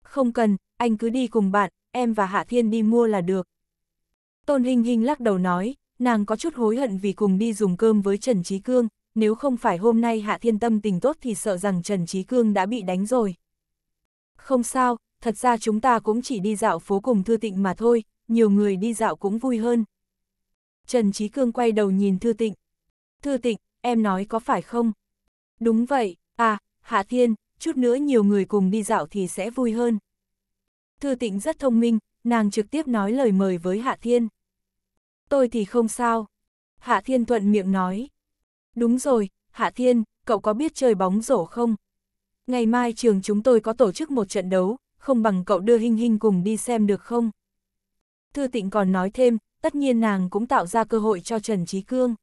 Không cần, anh cứ đi cùng bạn, em và Hạ Thiên đi mua là được. Tôn Hinh Hinh lắc đầu nói, nàng có chút hối hận vì cùng đi dùng cơm với Trần Trí Cương, nếu không phải hôm nay Hạ Thiên Tâm tình tốt thì sợ rằng Trần Trí Cương đã bị đánh rồi. Không sao, thật ra chúng ta cũng chỉ đi dạo phố cùng Thư Tịnh mà thôi, nhiều người đi dạo cũng vui hơn. Trần Trí Cương quay đầu nhìn Thư Tịnh. Thư Tịnh, em nói có phải không? Đúng vậy, à, Hạ Thiên, chút nữa nhiều người cùng đi dạo thì sẽ vui hơn. Thư Tịnh rất thông minh, nàng trực tiếp nói lời mời với Hạ Thiên. Tôi thì không sao. Hạ Thiên thuận miệng nói. Đúng rồi, Hạ Thiên, cậu có biết chơi bóng rổ không? Ngày mai trường chúng tôi có tổ chức một trận đấu, không bằng cậu đưa Hinh Hinh cùng đi xem được không? Thư Tịnh còn nói thêm, tất nhiên nàng cũng tạo ra cơ hội cho Trần Trí Cương.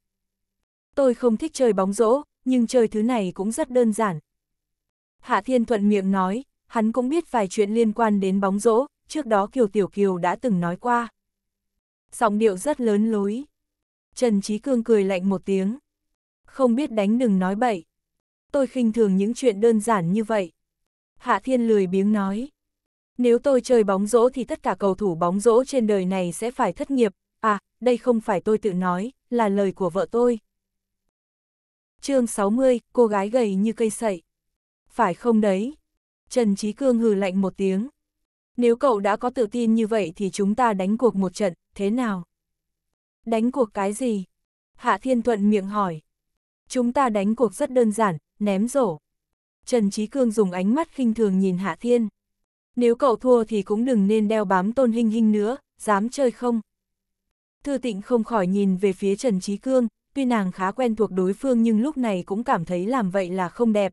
Tôi không thích chơi bóng rổ, nhưng chơi thứ này cũng rất đơn giản. Hạ Thiên thuận miệng nói, hắn cũng biết vài chuyện liên quan đến bóng rổ, trước đó Kiều Tiểu Kiều đã từng nói qua. Sóng điệu rất lớn lối. Trần Trí Cương cười lạnh một tiếng không biết đánh đừng nói bậy. Tôi khinh thường những chuyện đơn giản như vậy. Hạ Thiên lười biếng nói. Nếu tôi chơi bóng rỗ thì tất cả cầu thủ bóng rỗ trên đời này sẽ phải thất nghiệp. À, đây không phải tôi tự nói, là lời của vợ tôi. chương 60, cô gái gầy như cây sậy. Phải không đấy? Trần Trí Cương hừ lạnh một tiếng. Nếu cậu đã có tự tin như vậy thì chúng ta đánh cuộc một trận, thế nào? Đánh cuộc cái gì? Hạ Thiên Thuận miệng hỏi. Chúng ta đánh cuộc rất đơn giản, ném rổ. Trần Trí Cương dùng ánh mắt khinh thường nhìn Hạ Thiên. Nếu cậu thua thì cũng đừng nên đeo bám tôn hình hình nữa, dám chơi không? Thư tịnh không khỏi nhìn về phía Trần Trí Cương, tuy nàng khá quen thuộc đối phương nhưng lúc này cũng cảm thấy làm vậy là không đẹp.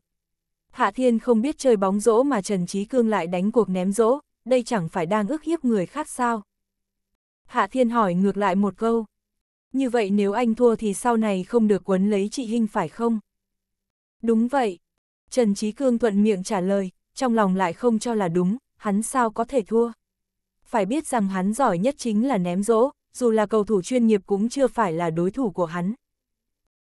Hạ Thiên không biết chơi bóng rỗ mà Trần Trí Cương lại đánh cuộc ném rỗ, đây chẳng phải đang ức hiếp người khác sao? Hạ Thiên hỏi ngược lại một câu như vậy nếu anh thua thì sau này không được quấn lấy chị Hinh phải không? Đúng vậy. Trần Trí Cương thuận miệng trả lời, trong lòng lại không cho là đúng, hắn sao có thể thua? Phải biết rằng hắn giỏi nhất chính là ném rỗ, dù là cầu thủ chuyên nghiệp cũng chưa phải là đối thủ của hắn.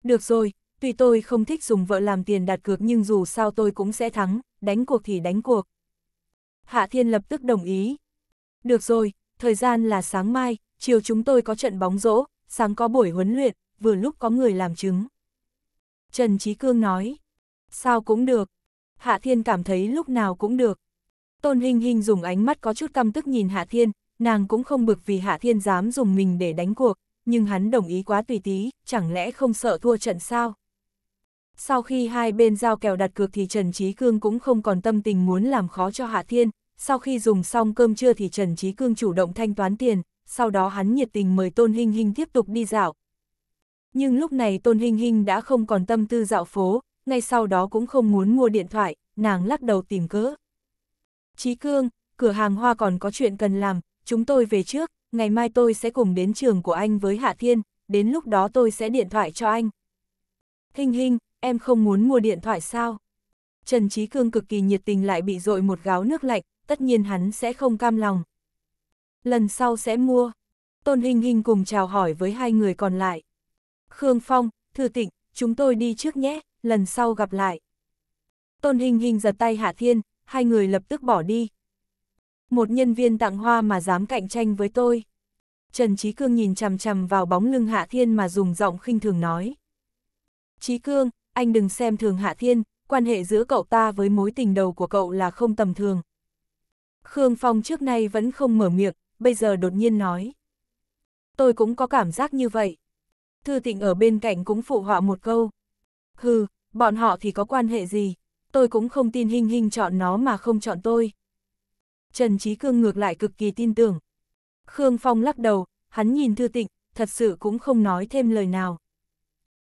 Được rồi, tuy tôi không thích dùng vợ làm tiền đặt cược nhưng dù sao tôi cũng sẽ thắng, đánh cuộc thì đánh cuộc. Hạ Thiên lập tức đồng ý. Được rồi, thời gian là sáng mai, chiều chúng tôi có trận bóng rỗ, sáng có buổi huấn luyện, vừa lúc có người làm chứng. Trần Trí Cương nói, sao cũng được, Hạ Thiên cảm thấy lúc nào cũng được. Tôn Hinh Hinh dùng ánh mắt có chút căm tức nhìn Hạ Thiên, nàng cũng không bực vì Hạ Thiên dám dùng mình để đánh cuộc, nhưng hắn đồng ý quá tùy tí, chẳng lẽ không sợ thua trận sao? Sau khi hai bên giao kèo đặt cược thì Trần Trí Cương cũng không còn tâm tình muốn làm khó cho Hạ Thiên, sau khi dùng xong cơm trưa thì Trần Trí Cương chủ động thanh toán tiền, sau đó hắn nhiệt tình mời Tôn Hinh Hinh tiếp tục đi dạo. Nhưng lúc này Tôn Hinh Hinh đã không còn tâm tư dạo phố, ngay sau đó cũng không muốn mua điện thoại, nàng lắc đầu tìm cớ. Chí Cương, cửa hàng hoa còn có chuyện cần làm, chúng tôi về trước, ngày mai tôi sẽ cùng đến trường của anh với Hạ Thiên, đến lúc đó tôi sẽ điện thoại cho anh. Hinh Hinh, em không muốn mua điện thoại sao? Trần Trí Cương cực kỳ nhiệt tình lại bị dội một gáo nước lạnh, tất nhiên hắn sẽ không cam lòng, Lần sau sẽ mua. Tôn Hình Hình cùng chào hỏi với hai người còn lại. Khương Phong, Thư Tịnh, chúng tôi đi trước nhé, lần sau gặp lại. Tôn Hình Hình giật tay Hạ Thiên, hai người lập tức bỏ đi. Một nhân viên tặng hoa mà dám cạnh tranh với tôi. Trần Trí Cương nhìn chằm chằm vào bóng lưng Hạ Thiên mà dùng giọng khinh thường nói. Trí Cương, anh đừng xem thường Hạ Thiên, quan hệ giữa cậu ta với mối tình đầu của cậu là không tầm thường. Khương Phong trước nay vẫn không mở miệng, bây giờ đột nhiên nói. Tôi cũng có cảm giác như vậy. Thư tịnh ở bên cạnh cũng phụ họa một câu. Hừ, bọn họ thì có quan hệ gì, tôi cũng không tin hình hình chọn nó mà không chọn tôi. Trần Trí Cương ngược lại cực kỳ tin tưởng. Khương Phong lắc đầu, hắn nhìn Thư Tịnh, thật sự cũng không nói thêm lời nào.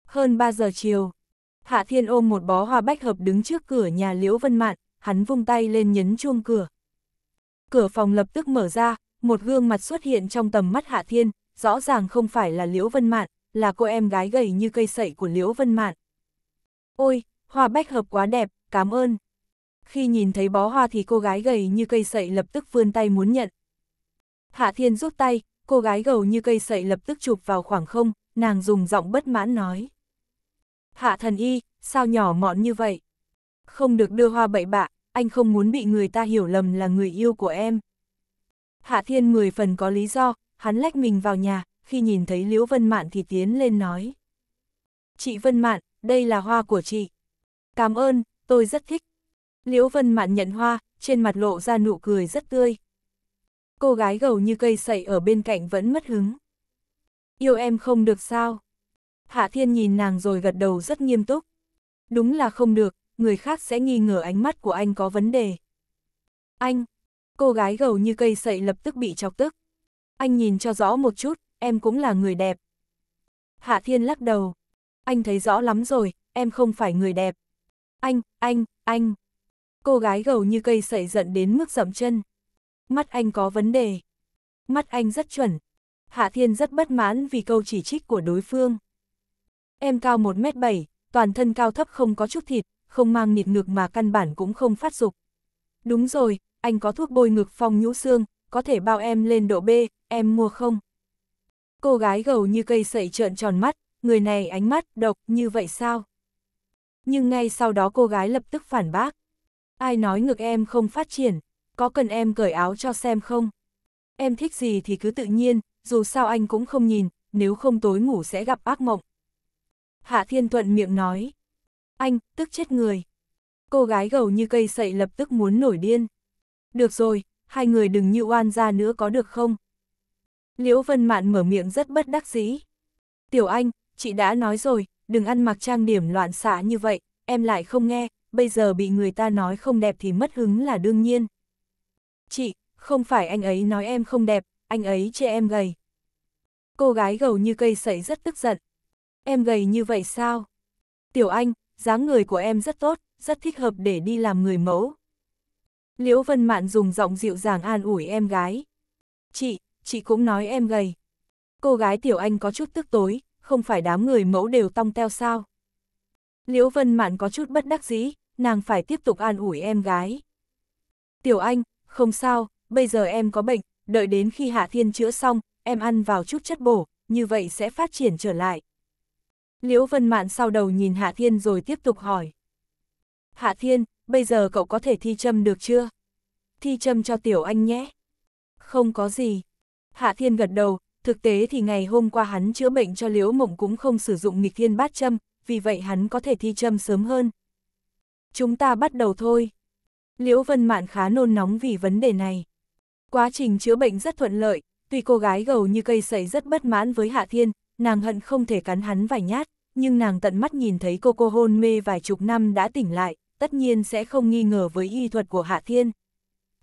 Hơn 3 giờ chiều, Hạ Thiên ôm một bó hoa bách hợp đứng trước cửa nhà Liễu Vân Mạn, hắn vung tay lên nhấn chuông cửa. Cửa phòng lập tức mở ra, một gương mặt xuất hiện trong tầm mắt Hạ Thiên, rõ ràng không phải là Liễu Vân Mạn, là cô em gái gầy như cây sậy của Liễu Vân Mạn. Ôi, hoa bách hợp quá đẹp, cảm ơn. Khi nhìn thấy bó hoa thì cô gái gầy như cây sậy lập tức vươn tay muốn nhận. Hạ Thiên rút tay, cô gái gầu như cây sậy lập tức chụp vào khoảng không, nàng dùng giọng bất mãn nói. Hạ thần y, sao nhỏ mọn như vậy? Không được đưa hoa bậy bạ, anh không muốn bị người ta hiểu lầm là người yêu của em. Hạ Thiên mười phần có lý do, hắn lách mình vào nhà, khi nhìn thấy Liễu Vân Mạn thì tiến lên nói. Chị Vân Mạn, đây là hoa của chị. Cảm ơn, tôi rất thích. Liễu Vân Mạn nhận hoa, trên mặt lộ ra nụ cười rất tươi. Cô gái gầu như cây sậy ở bên cạnh vẫn mất hứng. Yêu em không được sao? Hạ Thiên nhìn nàng rồi gật đầu rất nghiêm túc. Đúng là không được, người khác sẽ nghi ngờ ánh mắt của anh có vấn đề. Anh, cô gái gầu như cây sậy lập tức bị chọc tức. Anh nhìn cho rõ một chút, em cũng là người đẹp. Hạ Thiên lắc đầu. Anh thấy rõ lắm rồi, em không phải người đẹp. Anh, anh, anh. Cô gái gầu như cây sậy giận đến mức dậm chân. Mắt anh có vấn đề. Mắt anh rất chuẩn. Hạ Thiên rất bất mãn vì câu chỉ trích của đối phương. Em cao 1m7, toàn thân cao thấp không có chút thịt, không mang nịt ngực mà căn bản cũng không phát dục. Đúng rồi, anh có thuốc bôi ngực phong nhũ xương, có thể bao em lên độ B, em mua không? Cô gái gầu như cây sậy trợn tròn mắt, người này ánh mắt độc như vậy sao? Nhưng ngay sau đó cô gái lập tức phản bác. Ai nói ngực em không phát triển, có cần em cởi áo cho xem không? Em thích gì thì cứ tự nhiên, dù sao anh cũng không nhìn, nếu không tối ngủ sẽ gặp ác mộng. Hạ Thiên Thuận miệng nói. Anh, tức chết người. Cô gái gầu như cây sậy lập tức muốn nổi điên. Được rồi, hai người đừng như oan ra nữa có được không? Liễu Vân Mạn mở miệng rất bất đắc dĩ. Tiểu Anh, chị đã nói rồi, đừng ăn mặc trang điểm loạn xạ như vậy, em lại không nghe, bây giờ bị người ta nói không đẹp thì mất hứng là đương nhiên. Chị, không phải anh ấy nói em không đẹp, anh ấy chê em gầy. Cô gái gầu như cây sậy rất tức giận. Em gầy như vậy sao? Tiểu Anh, dáng người của em rất tốt, rất thích hợp để đi làm người mẫu, Liễu Vân Mạn dùng giọng dịu dàng an ủi em gái. Chị, chị cũng nói em gầy. Cô gái Tiểu Anh có chút tức tối, không phải đám người mẫu đều tong teo sao. Liễu Vân Mạn có chút bất đắc dĩ, nàng phải tiếp tục an ủi em gái. Tiểu Anh, không sao, bây giờ em có bệnh, đợi đến khi Hạ Thiên chữa xong, em ăn vào chút chất bổ, như vậy sẽ phát triển trở lại. Liễu Vân Mạn sau đầu nhìn Hạ Thiên rồi tiếp tục hỏi. Hạ Thiên, bây giờ cậu có thể thi châm được chưa? Thi châm cho tiểu anh nhé. Không có gì. Hạ Thiên gật đầu, thực tế thì ngày hôm qua hắn chữa bệnh cho Liễu Mộng cũng không sử dụng nghịch thiên bát châm, vì vậy hắn có thể thi châm sớm hơn. Chúng ta bắt đầu thôi. Liễu Vân Mạn khá nôn nóng vì vấn đề này. Quá trình chữa bệnh rất thuận lợi, tuy cô gái gầu như cây sậy rất bất mãn với Hạ Thiên, nàng hận không thể cắn hắn vài nhát, nhưng nàng tận mắt nhìn thấy cô cô hôn mê vài chục năm đã tỉnh lại, tất nhiên sẽ không nghi ngờ với y thuật của Hạ Thiên.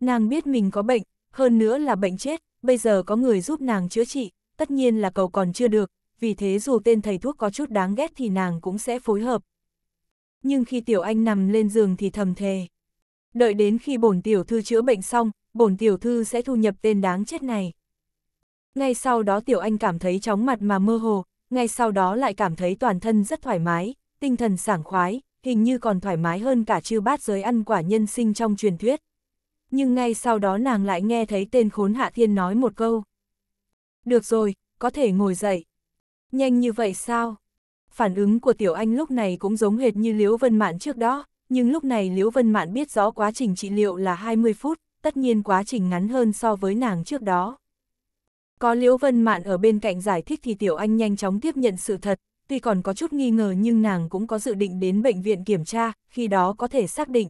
Nàng biết mình có bệnh, hơn nữa là bệnh chết, bây giờ có người giúp nàng chữa trị, tất nhiên là cầu còn chưa được, vì thế dù tên thầy thuốc có chút đáng ghét thì nàng cũng sẽ phối hợp. Nhưng khi tiểu anh nằm lên giường thì thầm thề. Đợi đến khi bổn tiểu thư chữa bệnh xong, bổn tiểu thư sẽ thu nhập tên đáng chết này. Ngay sau đó tiểu anh cảm thấy chóng mặt mà mơ hồ, ngay sau đó lại cảm thấy toàn thân rất thoải mái, tinh thần sảng khoái, hình như còn thoải mái hơn cả chư bát giới ăn quả nhân sinh trong truyền thuyết. Nhưng ngay sau đó nàng lại nghe thấy tên khốn Hạ Thiên nói một câu. Được rồi, có thể ngồi dậy. Nhanh như vậy sao? Phản ứng của Tiểu Anh lúc này cũng giống hệt như Liễu Vân Mạn trước đó, nhưng lúc này Liễu Vân Mạn biết rõ quá trình trị liệu là 20 phút, tất nhiên quá trình ngắn hơn so với nàng trước đó. Có Liễu Vân Mạn ở bên cạnh giải thích thì Tiểu Anh nhanh chóng tiếp nhận sự thật, tuy còn có chút nghi ngờ nhưng nàng cũng có dự định đến bệnh viện kiểm tra, khi đó có thể xác định.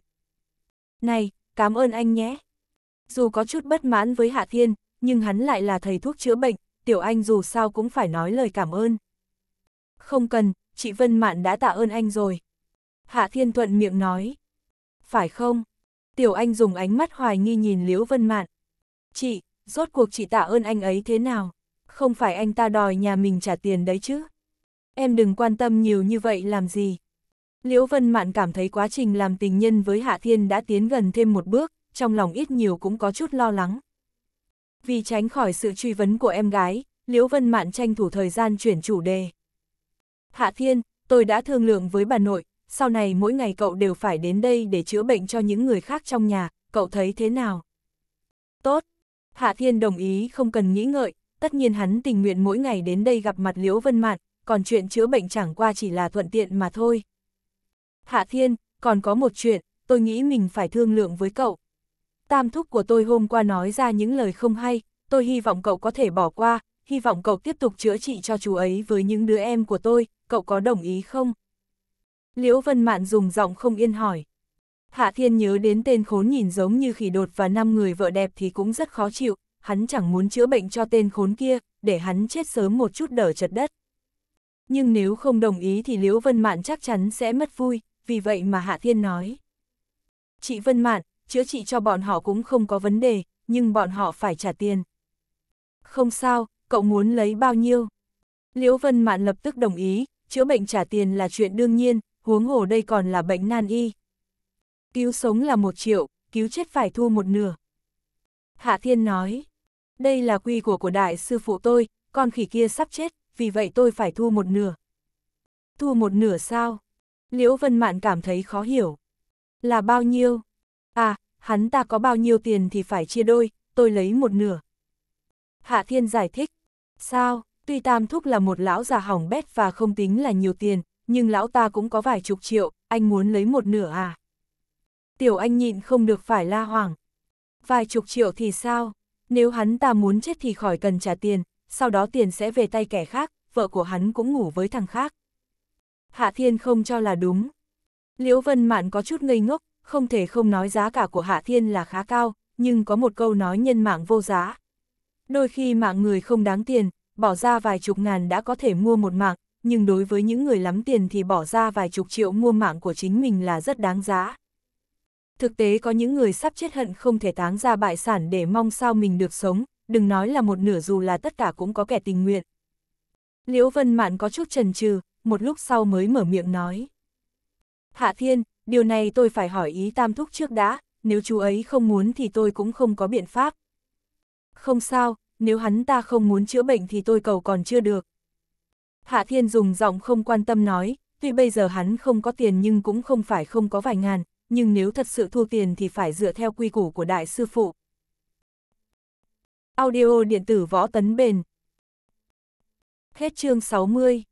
Này, cảm ơn anh nhé. Dù có chút bất mãn với Hạ Thiên, nhưng hắn lại là thầy thuốc chữa bệnh, Tiểu Anh dù sao cũng phải nói lời cảm ơn. Không cần, chị Vân Mạn đã tạ ơn anh rồi. Hạ Thiên Thuận miệng nói. Phải không? Tiểu Anh dùng ánh mắt hoài nghi nhìn Liễu Vân Mạn. Chị, rốt cuộc chị tạ ơn anh ấy thế nào? Không phải anh ta đòi nhà mình trả tiền đấy chứ? em đừng quan tâm nhiều như vậy làm gì. Liễu Vân Mạn cảm thấy quá trình làm tình nhân với Hạ Thiên đã tiến gần thêm một bước, trong lòng ít nhiều cũng có chút lo lắng. Vì tránh khỏi sự truy vấn của em gái, Liễu Vân Mạn tranh thủ thời gian chuyển chủ đề. Hạ Thiên, tôi đã thương lượng với bà nội, sau này mỗi ngày cậu đều phải đến đây để chữa bệnh cho những người khác trong nhà, cậu thấy thế nào? Tốt. Hạ Thiên đồng ý không cần nghĩ ngợi, tất nhiên hắn tình nguyện mỗi ngày đến đây gặp mặt Liễu Vân Mạn, còn chuyện chữa bệnh chẳng qua chỉ là thuận tiện mà thôi. Hạ Thiên, còn có một chuyện, tôi nghĩ mình phải thương lượng với cậu. Tam thúc của tôi hôm qua nói ra những lời không hay, tôi hy vọng cậu có thể bỏ qua, hy vọng cậu tiếp tục chữa trị cho chú ấy với những đứa em của tôi, cậu có đồng ý không? Liễu Vân Mạn dùng giọng không yên hỏi. Hạ Thiên nhớ đến tên khốn nhìn giống như khỉ đột và năm người vợ đẹp thì cũng rất khó chịu, hắn chẳng muốn chữa bệnh cho tên khốn kia, để hắn chết sớm một chút đỡ chật đất. Nhưng nếu không đồng ý thì Liễu Vân Mạn chắc chắn sẽ mất vui, vì vậy mà Hạ Thiên nói. Chị Vân Mạn, chữa trị cho bọn họ cũng không có vấn đề, nhưng bọn họ phải trả tiền. Không sao, cậu muốn lấy bao nhiêu? Liễu Vân Mạn lập tức đồng ý, chữa bệnh trả tiền là chuyện đương nhiên, huống hồ đây còn là bệnh nan y. Cứu sống là một triệu, cứu chết phải thu một nửa. Hạ Thiên nói, đây là quy của của đại sư phụ tôi, con khỉ kia sắp chết, vì vậy tôi phải thua một nửa. Thua một nửa sao? Liễu Vân Mạn cảm thấy khó hiểu. Là bao nhiêu? À, hắn ta có bao nhiêu tiền thì phải chia đôi, tôi lấy một nửa. Hạ Thiên giải thích. Sao, tuy Tam Thúc là một lão già hỏng bét và không tính là nhiều tiền, nhưng lão ta cũng có vài chục triệu, anh muốn lấy một nửa à? Tiểu anh nhịn không được phải la hoàng. Vài chục triệu thì sao? Nếu hắn ta muốn chết thì khỏi cần trả tiền, sau đó tiền sẽ về tay kẻ khác, vợ của hắn cũng ngủ với thằng khác. Hạ Thiên không cho là đúng. Liễu Vân Mạn có chút ngây ngốc, không thể không nói giá cả của Hạ Thiên là khá cao, nhưng có một câu nói nhân mạng vô giá. Đôi khi mạng người không đáng tiền, bỏ ra vài chục ngàn đã có thể mua một mạng, nhưng đối với những người lắm tiền thì bỏ ra vài chục triệu mua mạng của chính mình là rất đáng giá. Thực tế có những người sắp chết hận không thể táng ra bại sản để mong sao mình được sống, đừng nói là một nửa dù là tất cả cũng có kẻ tình nguyện. Liễu Vân Mạn có chút chần chừ, một lúc sau mới mở miệng nói. Hạ Thiên, điều này tôi phải hỏi ý Tam Thúc trước đã, nếu chú ấy không muốn thì tôi cũng không có biện pháp. Không sao, nếu hắn ta không muốn chữa bệnh thì tôi cầu còn chưa được. Hạ Thiên dùng giọng không quan tâm nói, tuy bây giờ hắn không có tiền nhưng cũng không phải không có vài ngàn, nhưng nếu thật sự thu tiền thì phải dựa theo quy củ của đại sư phụ, Audio điện tử võ tấn bền. Hết chương 60